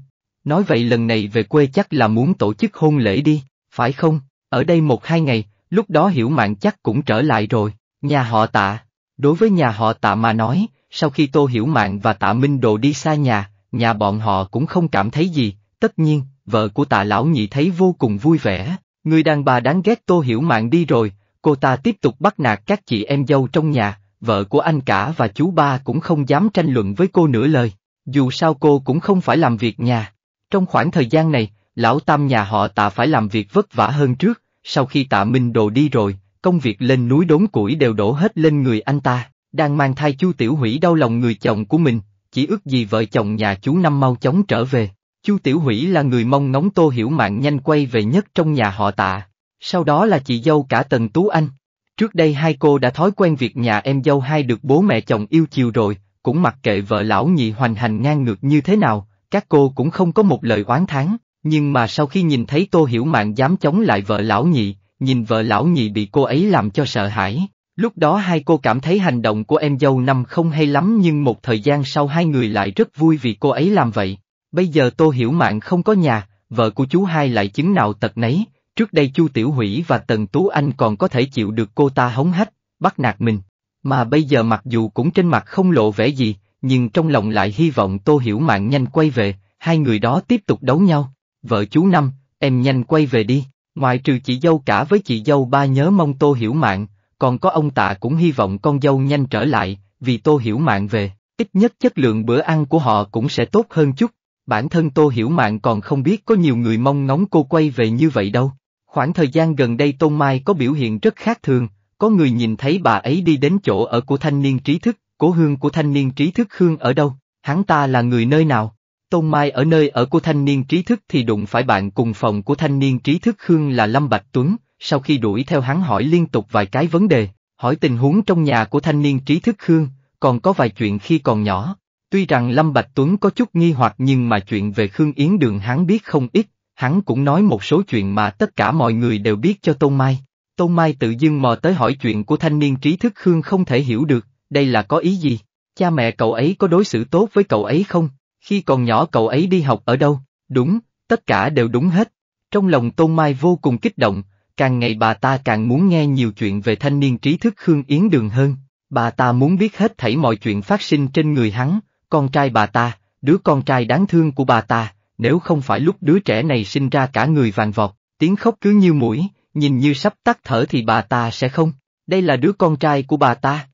Nói vậy lần này về quê chắc là muốn tổ chức hôn lễ đi, phải không? Ở đây một hai ngày, lúc đó hiểu mạng chắc cũng trở lại rồi, nhà họ tạ. Đối với nhà họ tạ mà nói, sau khi Tô Hiểu Mạng và tạ Minh Đồ đi xa nhà, nhà bọn họ cũng không cảm thấy gì, tất nhiên, vợ của tạ lão nhị thấy vô cùng vui vẻ, người đàn bà đáng ghét Tô Hiểu Mạng đi rồi, cô ta tiếp tục bắt nạt các chị em dâu trong nhà, vợ của anh cả và chú ba cũng không dám tranh luận với cô nửa lời, dù sao cô cũng không phải làm việc nhà. Trong khoảng thời gian này, lão tam nhà họ tạ phải làm việc vất vả hơn trước, sau khi tạ Minh Đồ đi rồi, công việc lên núi đốn củi đều đổ hết lên người anh ta, đang mang thai Chu Tiểu Hủy đau lòng người chồng của mình, chỉ ước gì vợ chồng nhà chú Năm mau chóng trở về. Chu Tiểu Hủy là người mong ngóng Tô Hiểu Mạng nhanh quay về nhất trong nhà họ tạ, sau đó là chị dâu cả Tần Tú Anh. Trước đây hai cô đã thói quen việc nhà em dâu hai được bố mẹ chồng yêu chiều rồi, cũng mặc kệ vợ lão nhị hoành hành ngang ngược như thế nào, các cô cũng không có một lời oán thán, nhưng mà sau khi nhìn thấy Tô Hiểu Mạn dám chống lại vợ lão nhị, nhìn vợ lão nhị bị cô ấy làm cho sợ hãi, lúc đó hai cô cảm thấy hành động của em dâu năm không hay lắm nhưng một thời gian sau hai người lại rất vui vì cô ấy làm vậy. Bây giờ Tô Hiểu Mạn không có nhà, vợ của chú hai lại chứng nào tật nấy, trước đây Chu Tiểu Hủy và Tần Tú Anh còn có thể chịu được cô ta hống hách, bắt nạt mình. Mà bây giờ mặc dù cũng trên mặt không lộ vẻ gì, nhưng trong lòng lại hy vọng Tô Hiểu Mạng nhanh quay về, hai người đó tiếp tục đấu nhau. Vợ chú Năm, em nhanh quay về đi, ngoại trừ chị dâu cả với chị dâu ba nhớ mong Tô Hiểu Mạng, còn có ông tạ cũng hy vọng con dâu nhanh trở lại, vì Tô Hiểu Mạng về, ít nhất chất lượng bữa ăn của họ cũng sẽ tốt hơn chút. Bản thân Tô Hiểu Mạng còn không biết có nhiều người mong ngóng cô quay về như vậy đâu. Khoảng thời gian gần đây Tôn Mai có biểu hiện rất khác thường, có người nhìn thấy bà ấy đi đến chỗ ở của thanh niên trí thức, cố hương của thanh niên trí thức hương ở đâu, hắn ta là người nơi nào? Tôn Mai ở nơi ở của thanh niên trí thức thì đụng phải bạn cùng phòng của thanh niên trí thức hương là Lâm Bạch Tuấn, sau khi đuổi theo hắn hỏi liên tục vài cái vấn đề, hỏi tình huống trong nhà của thanh niên trí thức hương, còn có vài chuyện khi còn nhỏ. Tuy rằng Lâm Bạch Tuấn có chút nghi hoặc nhưng mà chuyện về Khương Yến Đường hắn biết không ít, hắn cũng nói một số chuyện mà tất cả mọi người đều biết cho Tôn Mai. Tôn Mai tự dưng mò tới hỏi chuyện của thanh niên trí thức Khương không thể hiểu được, đây là có ý gì? Cha mẹ cậu ấy có đối xử tốt với cậu ấy không? Khi còn nhỏ cậu ấy đi học ở đâu? Đúng, tất cả đều đúng hết. Trong lòng Tôn Mai vô cùng kích động, càng ngày bà ta càng muốn nghe nhiều chuyện về thanh niên trí thức Khương Yến Đường hơn. Bà ta muốn biết hết thảy mọi chuyện phát sinh trên người hắn, con trai bà ta, đứa con trai đáng thương của bà ta, nếu không phải lúc đứa trẻ này sinh ra cả người vàng vọt, tiếng khóc cứ như mũi, nhìn như sắp tắt thở thì bà ta sẽ không. Đây là đứa con trai của bà ta.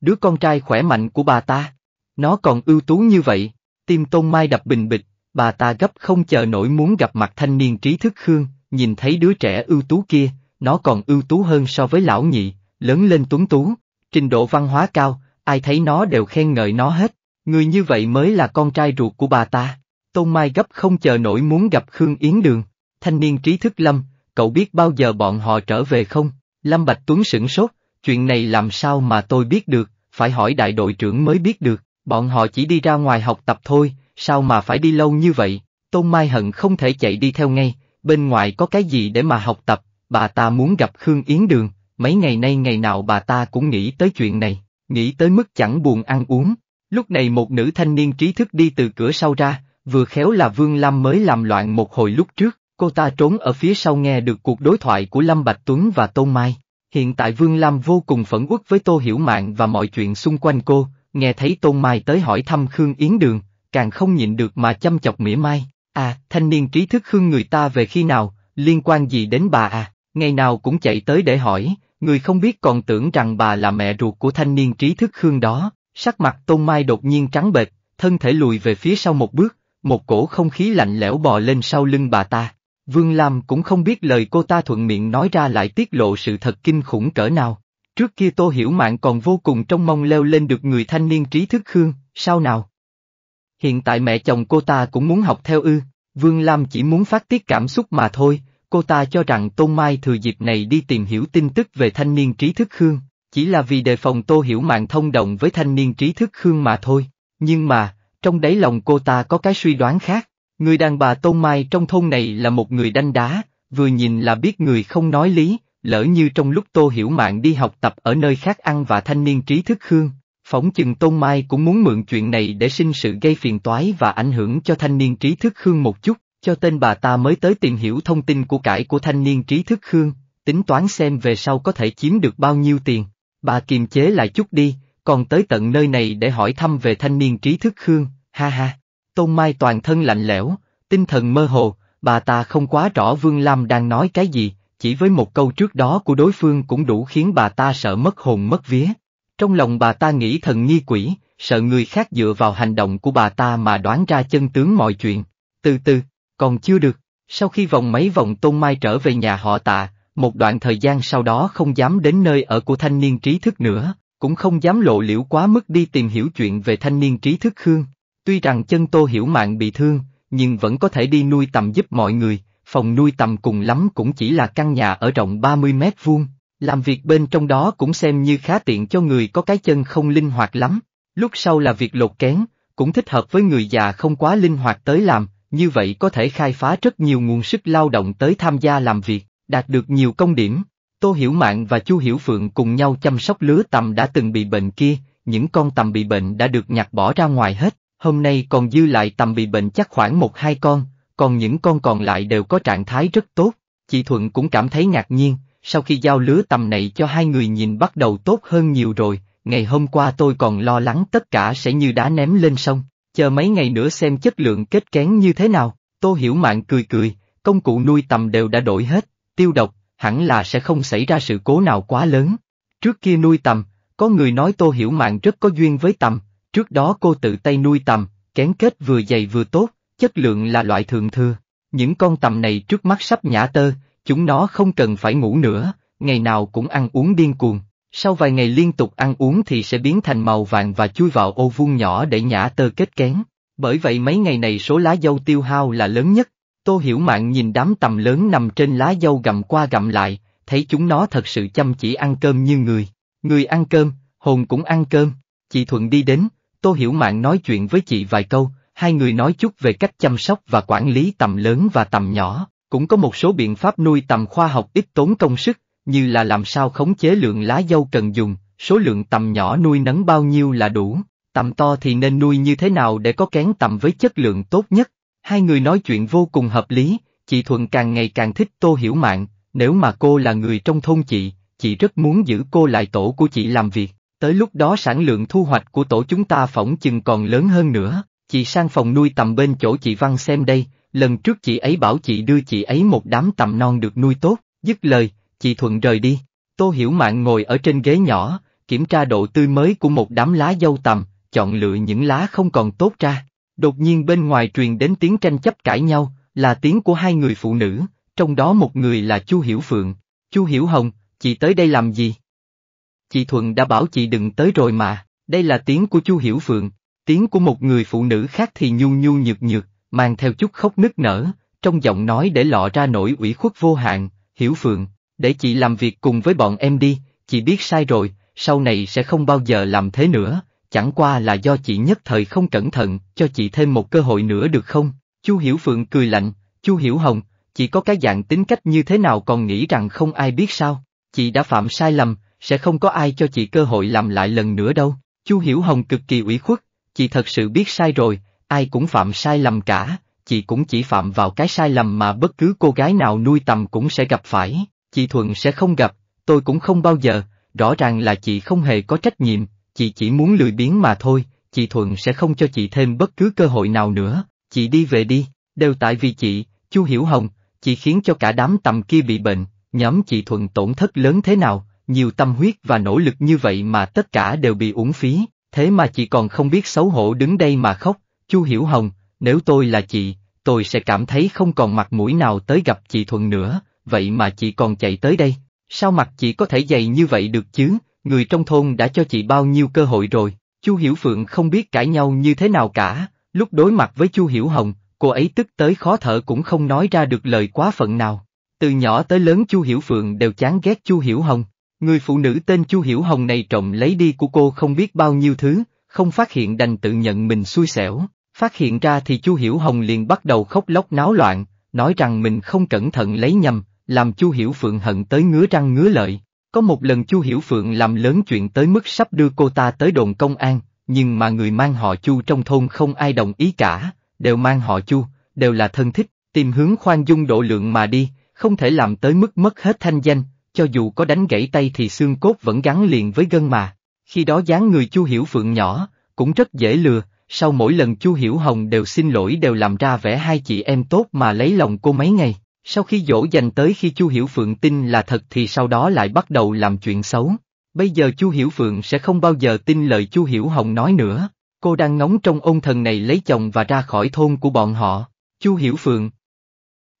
Đứa con trai khỏe mạnh của bà ta. Nó còn ưu tú như vậy. Tim Tôn Mai đập bình bịch, bà ta gấp không chờ nổi muốn gặp mặt thanh niên trí thức Khương, nhìn thấy đứa trẻ ưu tú kia, nó còn ưu tú hơn so với lão nhị, lớn lên tuấn tú, trình độ văn hóa cao, ai thấy nó đều khen ngợi nó hết. Người như vậy mới là con trai ruột của bà ta. Tôn Mai gấp không chờ nổi muốn gặp Khương Yến Đường. Thanh niên trí thức Lâm, cậu biết bao giờ bọn họ trở về không? Lâm Bạch Tuấn sửng sốt, chuyện này làm sao mà tôi biết được, phải hỏi đại đội trưởng mới biết được, bọn họ chỉ đi ra ngoài học tập thôi, sao mà phải đi lâu như vậy, Tôn Mai Hận không thể chạy đi theo ngay, bên ngoài có cái gì để mà học tập, bà ta muốn gặp Khương Yến Đường, mấy ngày nay ngày nào bà ta cũng nghĩ tới chuyện này, nghĩ tới mức chẳng buồn ăn uống. Lúc này một nữ thanh niên trí thức đi từ cửa sau ra, vừa khéo là Vương Lâm mới làm loạn một hồi lúc trước, cô ta trốn ở phía sau nghe được cuộc đối thoại của Lâm Bạch Tuấn và Tôn Mai, Hiện tại Vương Lam vô cùng phẫn quốc với Tô Hiểu mạn và mọi chuyện xung quanh cô, nghe thấy Tôn Mai tới hỏi thăm Khương Yến Đường, càng không nhịn được mà chăm chọc mỉa mai. À, thanh niên trí thức Khương người ta về khi nào, liên quan gì đến bà à, ngày nào cũng chạy tới để hỏi, người không biết còn tưởng rằng bà là mẹ ruột của thanh niên trí thức Khương đó. Sắc mặt Tôn Mai đột nhiên trắng bệch, thân thể lùi về phía sau một bước, một cổ không khí lạnh lẽo bò lên sau lưng bà ta, Vương Lam cũng không biết lời cô ta thuận miệng nói ra lại tiết lộ sự thật kinh khủng cỡ nào. Trước kia Tô Hiểu mạn còn vô cùng trong mong leo lên được người thanh niên trí thức Khương, sao nào? Hiện tại mẹ chồng cô ta cũng muốn học theo ư, Vương Lam chỉ muốn phát tiết cảm xúc mà thôi, cô ta cho rằng Tôn Mai thừa dịp này đi tìm hiểu tin tức về thanh niên trí thức Khương, chỉ là vì đề phòng Tô Hiểu mạn thông động với thanh niên trí thức Khương mà thôi. Nhưng mà, trong đáy lòng cô ta có cái suy đoán khác. Người đàn bà tôn mai trong thôn này là một người đanh đá, vừa nhìn là biết người không nói lý, lỡ như trong lúc Tô Hiểu mạn đi học tập ở nơi khác ăn và thanh niên trí thức Khương, phóng chừng Tôn Mai cũng muốn mượn chuyện này để sinh sự gây phiền toái và ảnh hưởng cho thanh niên trí thức Khương một chút, cho tên bà ta mới tới tìm hiểu thông tin của cải của thanh niên trí thức Khương, tính toán xem về sau có thể chiếm được bao nhiêu tiền. Bà kiềm chế lại chút đi, còn tới tận nơi này để hỏi thăm về thanh niên trí thức Khương, ha ha. Tôn Mai toàn thân lạnh lẽo, tinh thần mơ hồ, bà ta không quá rõ Vương Lam đang nói cái gì, chỉ với một câu trước đó của đối phương cũng đủ khiến bà ta sợ mất hồn mất vía. Trong lòng bà ta nghĩ thần nghi quỷ, sợ người khác dựa vào hành động của bà ta mà đoán ra chân tướng mọi chuyện. Từ từ, còn chưa được. Sau khi vòng mấy vòng Tôn Mai trở về nhà họ tạ, một đoạn thời gian sau đó không dám đến nơi ở của thanh niên trí thức nữa, cũng không dám lộ liễu quá mức đi tìm hiểu chuyện về thanh niên trí thức Khương. Tuy rằng chân tô hiểu mạng bị thương, nhưng vẫn có thể đi nuôi tầm giúp mọi người, phòng nuôi tầm cùng lắm cũng chỉ là căn nhà ở rộng ba mươi mét vuông, làm việc bên trong đó cũng xem như khá tiện cho người có cái chân không linh hoạt lắm, lúc sau là việc lột kén, cũng thích hợp với người già không quá linh hoạt tới làm, như vậy có thể khai phá rất nhiều nguồn sức lao động tới tham gia làm việc, đạt được nhiều công điểm. Tô Hiểu Mạng và Chu Hiểu Phượng cùng nhau chăm sóc lứa tầm đã từng bị bệnh kia, những con tầm bị bệnh đã được nhặt bỏ ra ngoài hết, hôm nay còn dư lại tầm bị bệnh chắc khoảng một hai con, còn những con còn lại đều có trạng thái rất tốt, chị Thuận cũng cảm thấy ngạc nhiên, sau khi giao lứa tầm này cho hai người nhìn bắt đầu tốt hơn nhiều rồi, ngày hôm qua tôi còn lo lắng tất cả sẽ như đá ném lên sông, chờ mấy ngày nữa xem chất lượng kết kén như thế nào, tô hiểu mạng cười cười, công cụ nuôi tầm đều đã đổi hết, tiêu độc, hẳn là sẽ không xảy ra sự cố nào quá lớn. Trước kia nuôi tầm, có người nói tô hiểu mạng rất có duyên với tầm, Trước đó cô tự tay nuôi tầm, kén kết vừa dày vừa tốt, chất lượng là loại thường thừa. Những con tầm này trước mắt sắp nhả tơ, chúng nó không cần phải ngủ nữa, ngày nào cũng ăn uống điên cuồng. Sau vài ngày liên tục ăn uống thì sẽ biến thành màu vàng và chui vào ô vuông nhỏ để nhả tơ kết kén. Bởi vậy mấy ngày này số lá dâu tiêu hao là lớn nhất. Tô Hiểu mạn nhìn đám tầm lớn nằm trên lá dâu gặm qua gặm lại, thấy chúng nó thật sự chăm chỉ ăn cơm như người. Người ăn cơm, hồn cũng ăn cơm. Chị Thuận đi đến, Tô Hiểu Mạn nói chuyện với chị vài câu, hai người nói chút về cách chăm sóc và quản lý tầm lớn và tầm nhỏ, cũng có một số biện pháp nuôi tầm khoa học ít tốn công sức, như là làm sao khống chế lượng lá dâu cần dùng, số lượng tầm nhỏ nuôi nấng bao nhiêu là đủ, tầm to thì nên nuôi như thế nào để có kén tầm với chất lượng tốt nhất. Hai người nói chuyện vô cùng hợp lý, chị Thuận càng ngày càng thích Tô Hiểu Mạn, nếu mà cô là người trong thôn chị, chị rất muốn giữ cô lại tổ của chị làm việc. Tới lúc đó sản lượng thu hoạch của tổ chúng ta phỏng chừng còn lớn hơn nữa, chị sang phòng nuôi tầm bên chỗ chị Văn xem đây, lần trước chị ấy bảo chị đưa chị ấy một đám tầm non được nuôi tốt, dứt lời, chị Thuận rời đi. Tô Hiểu Mạn ngồi ở trên ghế nhỏ, kiểm tra độ tươi mới của một đám lá dâu tầm, chọn lựa những lá không còn tốt ra. Đột nhiên bên ngoài truyền đến tiếng tranh chấp cãi nhau, là tiếng của hai người phụ nữ, trong đó một người là Chu Hiểu Phượng. Chu Hiểu Hồng, chị tới đây làm gì? chị Thuận đã bảo chị đừng tới rồi mà, đây là tiếng của chú Hiểu Phượng, tiếng của một người phụ nữ khác thì nhu nhu nhược nhược, mang theo chút khóc nức nở, trong giọng nói để lọ ra nỗi ủy khuất vô hạn, Hiểu Phượng, để chị làm việc cùng với bọn em đi, chị biết sai rồi, sau này sẽ không bao giờ làm thế nữa, chẳng qua là do chị nhất thời không cẩn thận, cho chị thêm một cơ hội nữa được không? Chú Hiểu Phượng cười lạnh, chú Hiểu Hồng, chị có cái dạng tính cách như thế nào còn nghĩ rằng không ai biết sao, chị đã phạm sai lầm, sẽ không có ai cho chị cơ hội làm lại lần nữa đâu. Chu Hiểu Hồng cực kỳ ủy khuất, chị thật sự biết sai rồi, ai cũng phạm sai lầm cả, chị cũng chỉ phạm vào cái sai lầm mà bất cứ cô gái nào nuôi tầm cũng sẽ gặp phải, chị Thuận sẽ không gặp, tôi cũng không bao giờ, rõ ràng là chị không hề có trách nhiệm, chị chỉ muốn lười biếng mà thôi, chị Thuận sẽ không cho chị thêm bất cứ cơ hội nào nữa, chị đi về đi, đều tại vì chị, Chu Hiểu Hồng, chị khiến cho cả đám tầm kia bị bệnh, nhóm chị Thuận tổn thất lớn thế nào, nhiều tâm huyết và nỗ lực như vậy mà tất cả đều bị uổng phí, thế mà chị còn không biết xấu hổ đứng đây mà khóc, Chu Hiểu Hồng, nếu tôi là chị, tôi sẽ cảm thấy không còn mặt mũi nào tới gặp chị Thuận nữa, vậy mà chị còn chạy tới đây, sao mặt chị có thể dày như vậy được chứ, người trong thôn đã cho chị bao nhiêu cơ hội rồi, Chu Hiểu Phượng không biết cãi nhau như thế nào cả, lúc đối mặt với Chu Hiểu Hồng, cô ấy tức tới khó thở cũng không nói ra được lời quá phận nào. Từ nhỏ tới lớn Chu Hiểu Phượng đều chán ghét Chu Hiểu Hồng, Người phụ nữ tên Chu Hiểu Hồng này trộm lấy đi của cô không biết bao nhiêu thứ, không phát hiện đành tự nhận mình xui xẻo, phát hiện ra thì Chu Hiểu Hồng liền bắt đầu khóc lóc náo loạn, nói rằng mình không cẩn thận lấy nhầm, làm Chu Hiểu Phượng hận tới ngứa răng ngứa lợi. Có một lần Chu Hiểu Phượng làm lớn chuyện tới mức sắp đưa cô ta tới đồn công an, nhưng mà người mang họ Chu trong thôn không ai đồng ý cả, đều mang họ Chu, đều là thân thích, tìm hướng khoan dung độ lượng mà đi, không thể làm tới mức mất hết thanh danh, cho dù có đánh gãy tay thì xương cốt vẫn gắn liền với gân mà. Khi đó dáng người Chu Hiểu Phượng nhỏ, cũng rất dễ lừa, sau mỗi lần Chu Hiểu Hồng đều xin lỗi đều làm ra vẻ hai chị em tốt mà lấy lòng cô mấy ngày. Sau khi dỗ dành tới khi Chu Hiểu Phượng tin là thật thì sau đó lại bắt đầu làm chuyện xấu. Bây giờ Chu Hiểu Phượng sẽ không bao giờ tin lời Chu Hiểu Hồng nói nữa. Cô đang ngóng trong ông thần này lấy chồng và ra khỏi thôn của bọn họ. Chu Hiểu Phượng.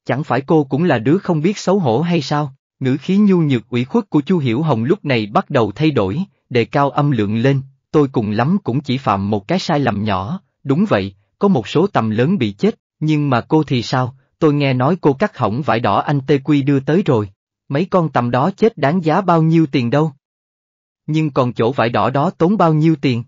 Chẳng phải cô cũng là đứa không biết xấu hổ hay sao? Ngữ khí nhu nhược ủy khuất của Chu Hiểu Hồng lúc này bắt đầu thay đổi, đề cao âm lượng lên, tôi cùng lắm cũng chỉ phạm một cái sai lầm nhỏ, đúng vậy, có một số tầm lớn bị chết, nhưng mà cô thì sao, tôi nghe nói cô cắt hỏng vải đỏ anh Tê Quy đưa tới rồi, mấy con tầm đó chết đáng giá bao nhiêu tiền đâu. Nhưng còn chỗ vải đỏ đó tốn bao nhiêu tiền?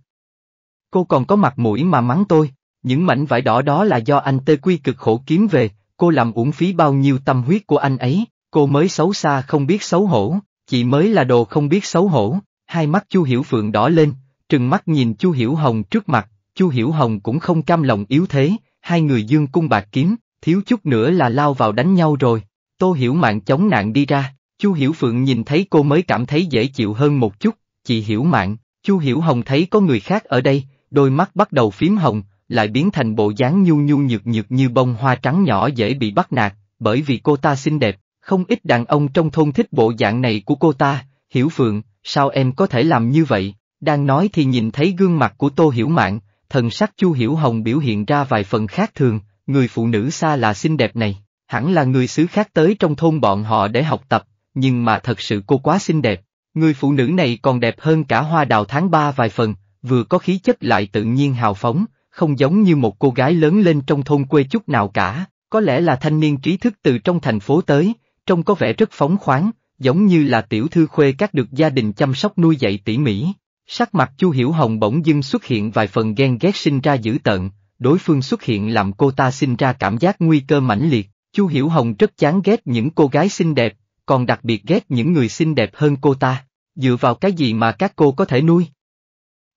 Cô còn có mặt mũi mà mắng tôi, những mảnh vải đỏ đó là do anh Tê Quy cực khổ kiếm về, cô làm uổng phí bao nhiêu tâm huyết của anh ấy. Cô mới xấu xa không biết xấu hổ, chị mới là đồ không biết xấu hổ, hai mắt Chu Hiểu Phượng đỏ lên, trừng mắt nhìn Chu Hiểu Hồng trước mặt, Chu Hiểu Hồng cũng không cam lòng yếu thế, hai người dương cung bạc kiếm, thiếu chút nữa là lao vào đánh nhau rồi. Tô Hiểu Mạng chống nạn đi ra, Chu Hiểu Phượng nhìn thấy cô mới cảm thấy dễ chịu hơn một chút, chị Hiểu Mạng, Chu Hiểu Hồng thấy có người khác ở đây, đôi mắt bắt đầu phím hồng, lại biến thành bộ dáng nhu nhu nhược nhược như bông hoa trắng nhỏ dễ bị bắt nạt, bởi vì cô ta xinh đẹp, không ít đàn ông trong thôn thích bộ dạng này của cô ta, Hiểu Phượng, sao em có thể làm như vậy? Đang nói thì nhìn thấy gương mặt của Tô Hiểu Mạng, thần sắc Chu Hiểu Hồng biểu hiện ra vài phần khác thường, người phụ nữ xa là xinh đẹp này, hẳn là người xứ khác tới trong thôn bọn họ để học tập, nhưng mà thật sự cô quá xinh đẹp, người phụ nữ này còn đẹp hơn cả hoa đào tháng ba vài phần, vừa có khí chất lại tự nhiên hào phóng, không giống như một cô gái lớn lên trong thôn quê chút nào cả, có lẽ là thanh niên trí thức từ trong thành phố tới, trông có vẻ rất phóng khoáng, giống như là tiểu thư khuê các được gia đình chăm sóc nuôi dạy tỉ mỉ. Sắc mặt Chu Hiểu Hồng bỗng dưng xuất hiện vài phần ghen ghét sinh ra dữ tợn, đối phương xuất hiện làm cô ta sinh ra cảm giác nguy cơ mãnh liệt. Chu Hiểu Hồng rất chán ghét những cô gái xinh đẹp, còn đặc biệt ghét những người xinh đẹp hơn cô ta. Dựa vào cái gì mà các cô có thể nuôi?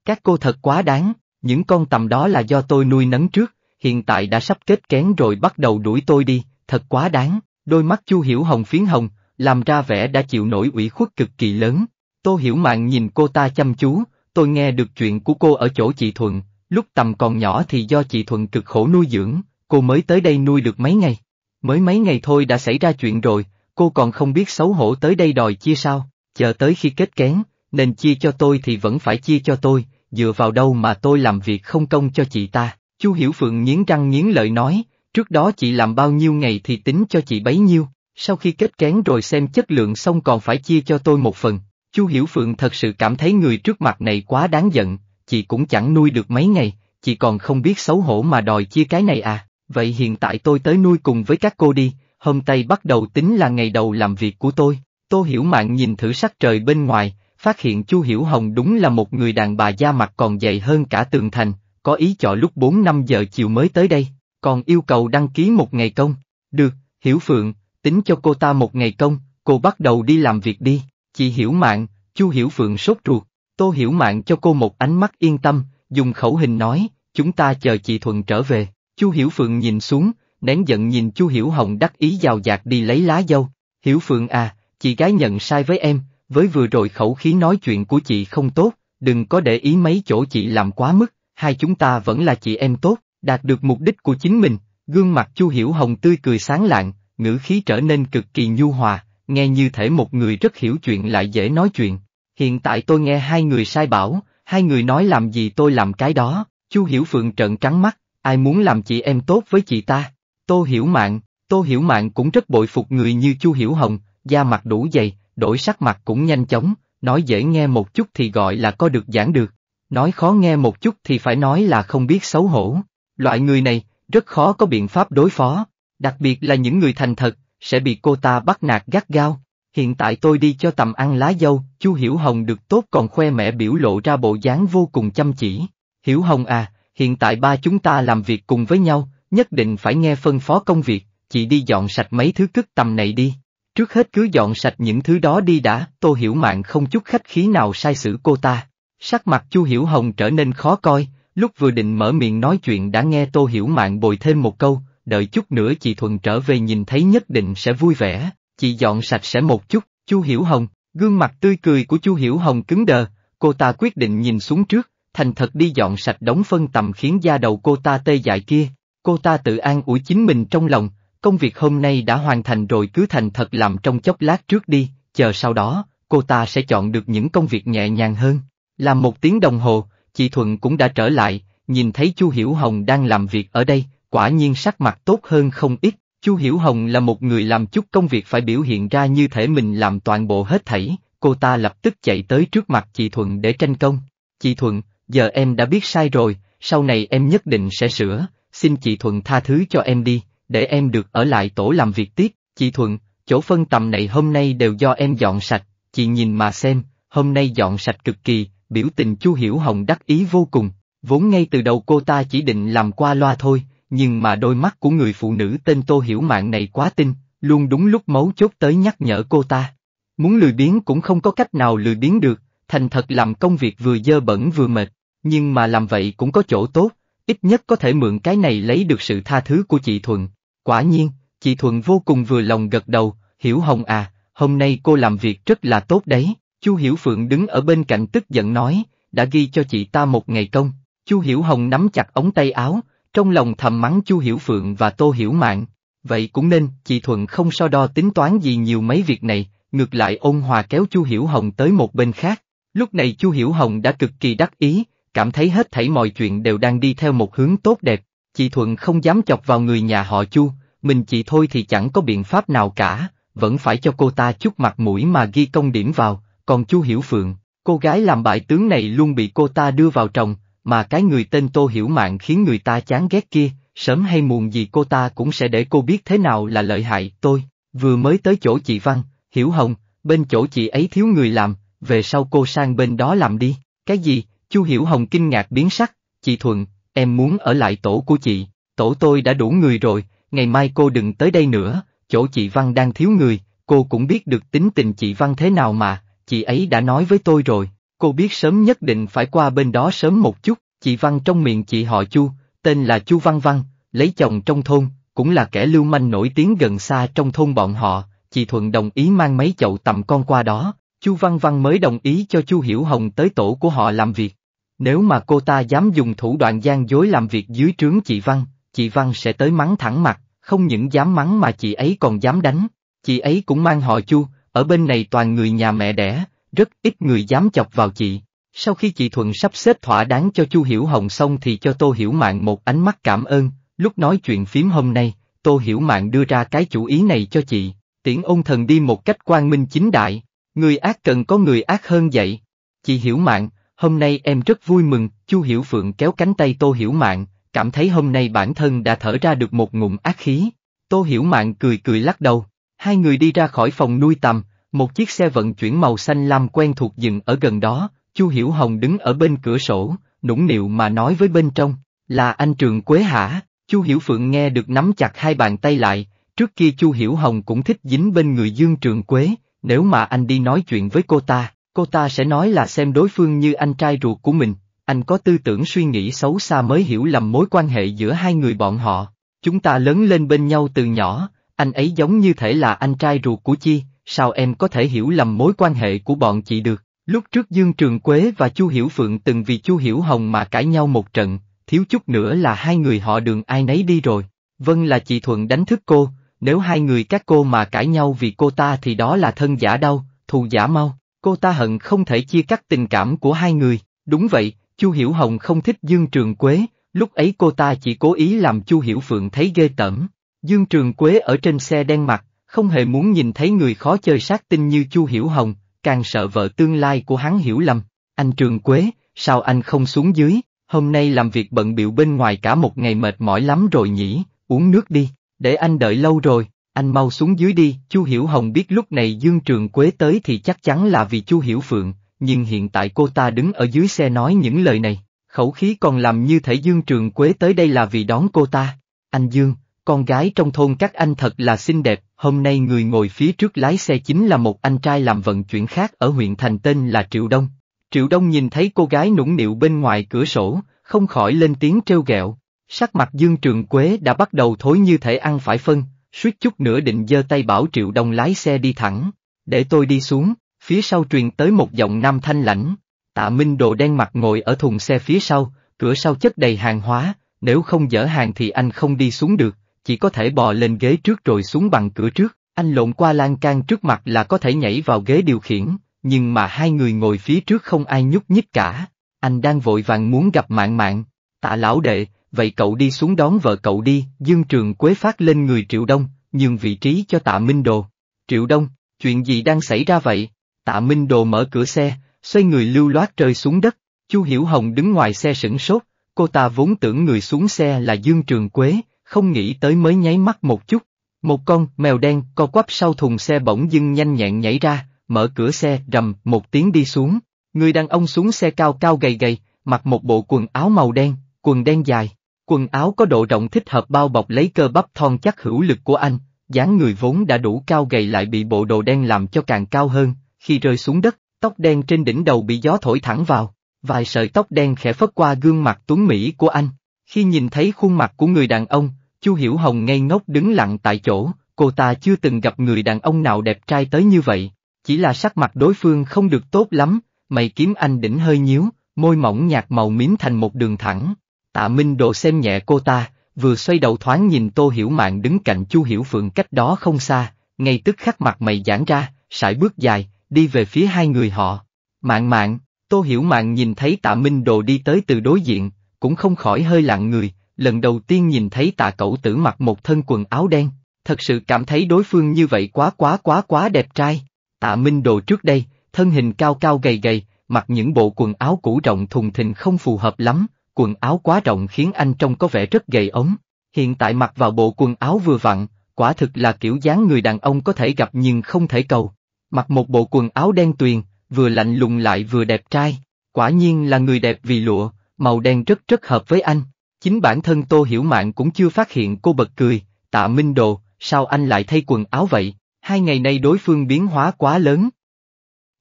Các cô thật quá đáng, những con tầm đó là do tôi nuôi nấng trước, hiện tại đã sắp kết kén rồi bắt đầu đuổi tôi đi, thật quá đáng. Đôi mắt Chu Hiểu Hồng phiến hồng, làm ra vẻ đã chịu nổi ủy khuất cực kỳ lớn. Tô Hiểu Mạn nhìn cô ta chăm chú, tôi nghe được chuyện của cô ở chỗ chị Thuận, lúc tầm còn nhỏ thì do chị Thuận cực khổ nuôi dưỡng, cô mới tới đây nuôi được mấy ngày. Mới mấy ngày thôi đã xảy ra chuyện rồi, cô còn không biết xấu hổ tới đây đòi chia sao, chờ tới khi kết kén, nên chia cho tôi thì vẫn phải chia cho tôi, dựa vào đâu mà tôi làm việc không công cho chị ta. Chu Hiểu Phượng nghiến răng nghiến lợi nói, Trước đó chị làm bao nhiêu ngày thì tính cho chị bấy nhiêu, sau khi kết kén rồi xem chất lượng xong còn phải chia cho tôi một phần. Chu Hiểu Phượng thật sự cảm thấy người trước mặt này quá đáng giận, chị cũng chẳng nuôi được mấy ngày, chị còn không biết xấu hổ mà đòi chia cái này à, vậy hiện tại tôi tới nuôi cùng với các cô đi, hôm tây bắt đầu tính là ngày đầu làm việc của tôi. Tô Hiểu Mạn nhìn thử sắc trời bên ngoài, phát hiện Chu Hiểu Hồng đúng là một người đàn bà da mặt còn dày hơn cả tường thành, có ý chọn lúc 4-5 giờ chiều mới tới đây còn yêu cầu đăng ký một ngày công. Được, Hiểu Phượng, tính cho cô ta một ngày công, cô bắt đầu đi làm việc đi. Chị Hiểu Mạng, Chu Hiểu Phượng sốt ruột, Tô Hiểu Mạng cho cô một ánh mắt yên tâm, dùng khẩu hình nói, chúng ta chờ chị Thuận trở về. Chu Hiểu Phượng nhìn xuống, nén giận nhìn Chu Hiểu Hồng đắc ý giàu dạt đi lấy lá dâu. Hiểu Phượng à, chị gái nhận sai với em, với vừa rồi khẩu khí nói chuyện của chị không tốt, đừng có để ý mấy chỗ chị làm quá mức, hai chúng ta vẫn là chị em tốt. Đạt được mục đích của chính mình, gương mặt Chu Hiểu Hồng tươi cười sáng lạng, ngữ khí trở nên cực kỳ nhu hòa, nghe như thể một người rất hiểu chuyện lại dễ nói chuyện. Hiện tại tôi nghe hai người sai bảo, hai người nói làm gì tôi làm cái đó, Chu Hiểu Phượng trợn trắng mắt, ai muốn làm chị em tốt với chị ta? Tô Hiểu Mạng, Tô Hiểu Mạng cũng rất bội phục người như Chu Hiểu Hồng, da mặt đủ dày, đổi sắc mặt cũng nhanh chóng, nói dễ nghe một chút thì gọi là có được giảng được, nói khó nghe một chút thì phải nói là không biết xấu hổ. Loại người này, rất khó có biện pháp đối phó, đặc biệt là những người thành thật, sẽ bị cô ta bắt nạt gắt gao. Hiện tại tôi đi cho tầm ăn lá dâu, Chu Hiểu Hồng được tốt còn khoe mẹ biểu lộ ra bộ dáng vô cùng chăm chỉ. Hiểu Hồng à, hiện tại ba chúng ta làm việc cùng với nhau, nhất định phải nghe phân phó công việc, chị đi dọn sạch mấy thứ cứt tầm này đi. Trước hết cứ dọn sạch những thứ đó đi đã, Tô Hiểu mạn không chút khách khí nào sai xử cô ta. Sắc mặt Chu Hiểu Hồng trở nên khó coi, lúc vừa định mở miệng nói chuyện đã nghe Tô Hiểu Mạn bồi thêm một câu, đợi chút nữa chị Thuần trở về nhìn thấy nhất định sẽ vui vẻ, chị dọn sạch sẽ một chút, Chu Hiểu Hồng, gương mặt tươi cười của Chu Hiểu Hồng cứng đờ, cô ta quyết định nhìn xuống trước, thành thật đi dọn sạch đống phân tầm khiến da đầu cô ta tê dại kia, cô ta tự an ủi chính mình trong lòng, công việc hôm nay đã hoàn thành rồi cứ thành thật làm trong chốc lát trước đi, chờ sau đó, cô ta sẽ chọn được những công việc nhẹ nhàng hơn. Làm một tiếng đồng hồ, Chị Thuận cũng đã trở lại, nhìn thấy Chu Hiểu Hồng đang làm việc ở đây, quả nhiên sắc mặt tốt hơn không ít. Chu Hiểu Hồng là một người làm chút công việc phải biểu hiện ra như thể mình làm toàn bộ hết thảy, cô ta lập tức chạy tới trước mặt chị Thuận để tranh công. Chị Thuận, giờ em đã biết sai rồi, sau này em nhất định sẽ sửa, xin chị Thuận tha thứ cho em đi, để em được ở lại tổ làm việc tiếp. Chị Thuận, chỗ phân tầm này hôm nay đều do em dọn sạch, chị nhìn mà xem, hôm nay dọn sạch cực kỳ, biểu tình Chu Hiểu Hồng đắc ý vô cùng, vốn ngay từ đầu cô ta chỉ định làm qua loa thôi, nhưng mà đôi mắt của người phụ nữ tên Tô Hiểu Mạng này quá tinh, luôn đúng lúc mấu chốt tới nhắc nhở cô ta. Muốn lười biếng cũng không có cách nào lười biếng được, thành thật làm công việc vừa dơ bẩn vừa mệt, nhưng mà làm vậy cũng có chỗ tốt, ít nhất có thể mượn cái này lấy được sự tha thứ của chị Thuận. Quả nhiên, chị Thuận vô cùng vừa lòng gật đầu, hiểu Hồng à, hôm nay cô làm việc rất là tốt đấy. Chu Hiểu Phượng đứng ở bên cạnh tức giận nói, đã ghi cho chị ta một ngày công. Chu Hiểu Hồng nắm chặt ống tay áo, trong lòng thầm mắng Chu Hiểu Phượng và Tô Hiểu Mạn. Vậy cũng nên, chị Thuận không so đo tính toán gì nhiều mấy việc này, ngược lại ôn hòa kéo Chu Hiểu Hồng tới một bên khác. Lúc này Chu Hiểu Hồng đã cực kỳ đắc ý, cảm thấy hết thảy mọi chuyện đều đang đi theo một hướng tốt đẹp. Chị Thuận không dám chọc vào người nhà họ Chu, mình chị thôi thì chẳng có biện pháp nào cả, vẫn phải cho cô ta chút mặt mũi mà ghi công điểm vào, còn Chu Hiểu Phượng, cô gái làm bại tướng này luôn bị cô ta đưa vào chồng, mà cái người tên Tô Hiểu Mạng khiến người ta chán ghét kia, sớm hay muộn gì cô ta cũng sẽ để cô biết thế nào là lợi hại tôi. Vừa mới tới chỗ chị Văn, Hiểu Hồng, bên chỗ chị ấy thiếu người làm, về sau cô sang bên đó làm đi. Cái gì? Chu Hiểu Hồng kinh ngạc biến sắc, chị Thuận, em muốn ở lại tổ của chị, tổ tôi đã đủ người rồi, ngày mai cô đừng tới đây nữa, chỗ chị Văn đang thiếu người, cô cũng biết được tính tình chị Văn thế nào mà, chị ấy đã nói với tôi rồi, cô biết sớm nhất định phải qua bên đó sớm một chút, chị Văn trong miệng chị họ Chu, tên là Chu Văn Văn, lấy chồng trong thôn, cũng là kẻ lưu manh nổi tiếng gần xa trong thôn bọn họ, chị Thuận đồng ý mang mấy chậu tầm con qua đó, Chu Văn Văn mới đồng ý cho Chu Hiểu Hồng tới tổ của họ làm việc. Nếu mà cô ta dám dùng thủ đoạn gian dối làm việc dưới trướng chị Văn, chị Văn sẽ tới mắng thẳng mặt, không những dám mắng mà chị ấy còn dám đánh. Chị ấy cũng mang họ Chu, ở bên này toàn người nhà mẹ đẻ, rất ít người dám chọc vào chị. Sau khi chị Thuận sắp xếp thỏa đáng cho Chu Hiểu Hồng xong thì cho Tô Hiểu Mạng một ánh mắt cảm ơn, lúc nói chuyện phím hôm nay, Tô Hiểu Mạng đưa ra cái chủ ý này cho chị, tiễn ôn thần đi một cách quang minh chính đại, người ác cần có người ác hơn vậy. Chị Hiểu Mạng, hôm nay em rất vui mừng, Chu Hiểu Phượng kéo cánh tay Tô Hiểu Mạng, cảm thấy hôm nay bản thân đã thở ra được một ngụm ác khí. Tô Hiểu Mạng cười cười lắc đầu, Hai người đi ra khỏi phòng nuôi tầm, một chiếc xe vận chuyển màu xanh lam quen thuộc dừng ở gần đó, Chu Hiểu Hồng đứng ở bên cửa sổ, nũng nịu mà nói với bên trong, là anh Trường Quế hả? Chu Hiểu Phượng nghe được nắm chặt hai bàn tay lại, trước kia Chu Hiểu Hồng cũng thích dính bên người Dương Trường Quế, nếu mà anh đi nói chuyện với cô ta, cô ta sẽ nói là xem đối phương như anh trai ruột của mình, anh có tư tưởng suy nghĩ xấu xa mới hiểu lầm mối quan hệ giữa hai người bọn họ. Chúng ta lớn lên bên nhau từ nhỏ, anh ấy giống như thể là anh trai ruột của Chi, sao em có thể hiểu lầm mối quan hệ của bọn chị được. Lúc trước Dương Trường Quế và Chu Hiểu Phượng từng vì Chu Hiểu Hồng mà cãi nhau một trận, thiếu chút nữa là hai người họ đường ai nấy đi rồi. Vâng là chị Thuận đánh thức cô, nếu hai người các cô mà cãi nhau vì cô ta thì đó là thân giả đau, thù giả mau, cô ta hận không thể chia cắt tình cảm của hai người. Đúng vậy, Chu Hiểu Hồng không thích Dương Trường Quế, lúc ấy cô ta chỉ cố ý làm Chu Hiểu Phượng thấy ghê tởm, Dương Trường Quế ở trên xe đen mặt, không hề muốn nhìn thấy người khó chơi sát tinh như Chu Hiểu Hồng, càng sợ vợ tương lai của hắn hiểu lầm. Anh Trường Quế, sao anh không xuống dưới, hôm nay làm việc bận biệu bên ngoài cả một ngày mệt mỏi lắm rồi nhỉ, uống nước đi, để anh đợi lâu rồi, anh mau xuống dưới đi. Chu Hiểu Hồng biết lúc này Dương Trường Quế tới thì chắc chắn là vì Chu Hiểu Phượng, nhưng hiện tại cô ta đứng ở dưới xe nói những lời này, khẩu khí còn làm như thể Dương Trường Quế tới đây là vì đón cô ta. Anh Dương, con gái trong thôn các anh thật là xinh đẹp, hôm nay người ngồi phía trước lái xe chính là một anh trai làm vận chuyển khác ở huyện thành tên là Triệu Đông. Triệu Đông nhìn thấy cô gái nũng nịu bên ngoài cửa sổ, không khỏi lên tiếng trêu ghẹo. Sắc mặt Dương Trường Quế đã bắt đầu thối như thể ăn phải phân, suýt chút nữa định giơ tay bảo Triệu Đông lái xe đi thẳng. Để tôi đi xuống, phía sau truyền tới một giọng nam thanh lãnh. Tạ Minh đồ đen mặt ngồi ở thùng xe phía sau, cửa sau chất đầy hàng hóa, nếu không dỡ hàng thì anh không đi xuống được chỉ có thể bò lên ghế trước rồi xuống bằng cửa trước, anh lộn qua lan can trước mặt là có thể nhảy vào ghế điều khiển, nhưng mà hai người ngồi phía trước không ai nhúc nhích cả, anh đang vội vàng muốn gặp mạng mạng, tạ lão đệ, vậy cậu đi xuống đón vợ cậu đi, dương trường quế phát lên người Triệu Đông, nhường vị trí cho tạ Minh Đồ. Triệu Đông, chuyện gì đang xảy ra vậy? Tạ Minh Đồ mở cửa xe, xoay người lưu loát rơi xuống đất, Chu Hiểu Hồng đứng ngoài xe sửng sốt, cô ta vốn tưởng người xuống xe là Dương Trường Quế, không nghĩ tới mới nháy mắt một chút. Một con mèo đen co quắp sau thùng xe bỗng dưng nhanh nhẹn nhảy ra, mở cửa xe rầm một tiếng đi xuống. Người đàn ông xuống xe cao cao gầy gầy, mặc một bộ quần áo màu đen, quần đen dài. Quần áo có độ rộng thích hợp bao bọc lấy cơ bắp thon chắc hữu lực của anh, dáng người vốn đã đủ cao gầy lại bị bộ đồ đen làm cho càng cao hơn, khi rơi xuống đất, tóc đen trên đỉnh đầu bị gió thổi thẳng vào, vài sợi tóc đen khẽ phất qua gương mặt tuấn mỹ của anh. Khi nhìn thấy khuôn mặt của người đàn ông, Chu Hiểu Hồng ngây ngốc đứng lặng tại chỗ, cô ta chưa từng gặp người đàn ông nào đẹp trai tới như vậy, chỉ là sắc mặt đối phương không được tốt lắm, mày kiếm anh đỉnh hơi nhíu, môi mỏng nhạt màu mím thành một đường thẳng. Tạ Minh Đồ xem nhẹ cô ta, vừa xoay đầu thoáng nhìn Tô Hiểu Mạng đứng cạnh Chu Hiểu Phượng cách đó không xa, ngay tức khắc mặt mày giãn ra, sải bước dài, đi về phía hai người họ. Mạng mạng, Tô Hiểu Mạng nhìn thấy Tạ Minh Đồ đi tới từ đối diện, cũng không khỏi hơi lặng người, lần đầu tiên nhìn thấy tạ cẩu tử mặc một thân quần áo đen, thật sự cảm thấy đối phương như vậy quá quá quá quá đẹp trai. Tạ Minh Đồ trước đây, thân hình cao cao gầy gầy, mặc những bộ quần áo cũ rộng thùng thình không phù hợp lắm, quần áo quá rộng khiến anh trông có vẻ rất gầy ống. Hiện tại mặc vào bộ quần áo vừa vặn, quả thực là kiểu dáng người đàn ông có thể gặp nhưng không thể cầu. Mặc một bộ quần áo đen tuyền, vừa lạnh lùng lại vừa đẹp trai, quả nhiên là người đẹp vì lụa, màu đen rất rất hợp với anh. Chính bản thân Tô Hiểu Mạn cũng chưa phát hiện cô bật cười, tạ minh đồ, sao anh lại thay quần áo vậy, hai ngày nay đối phương biến hóa quá lớn.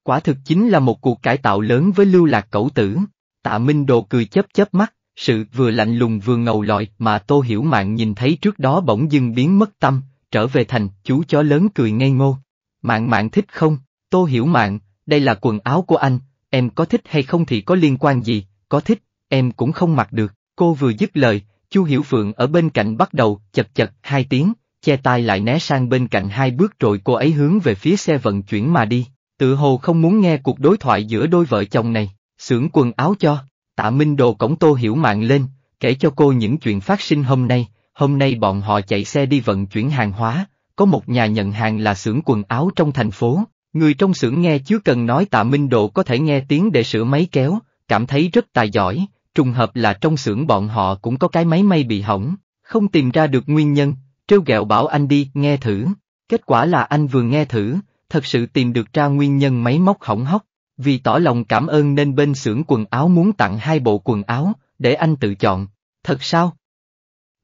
Quả thực chính là một cuộc cải tạo lớn với lưu lạc cẩu tử, tạ minh đồ cười chớp chớp mắt, sự vừa lạnh lùng vừa ngầu lọi mà Tô Hiểu Mạn nhìn thấy trước đó bỗng dưng biến mất tâm, trở về thành chú chó lớn cười ngây ngô. Mạn mạn thích không, Tô Hiểu Mạn, đây là quần áo của anh, em có thích hay không thì có liên quan gì, có thích, em cũng không mặc được. Cô vừa dứt lời, Chu Hiểu Phượng ở bên cạnh bắt đầu chật chật hai tiếng, che tai lại né sang bên cạnh hai bước rồi cô ấy hướng về phía xe vận chuyển mà đi, tự hồ không muốn nghe cuộc đối thoại giữa đôi vợ chồng này, xưởng quần áo cho, tạ minh đồ cổng tô hiểu mạng lên, kể cho cô những chuyện phát sinh hôm nay, hôm nay bọn họ chạy xe đi vận chuyển hàng hóa, có một nhà nhận hàng là xưởng quần áo trong thành phố, người trong xưởng nghe chứ cần nói tạ minh Độ có thể nghe tiếng để sửa máy kéo, cảm thấy rất tài giỏi, trùng hợp là trong xưởng bọn họ cũng có cái máy may bị hỏng, không tìm ra được nguyên nhân, trêu ghẹo bảo anh đi nghe thử. Kết quả là anh vừa nghe thử, thật sự tìm được ra nguyên nhân máy móc hỏng hóc, vì tỏ lòng cảm ơn nên bên xưởng quần áo muốn tặng hai bộ quần áo, để anh tự chọn. Thật sao?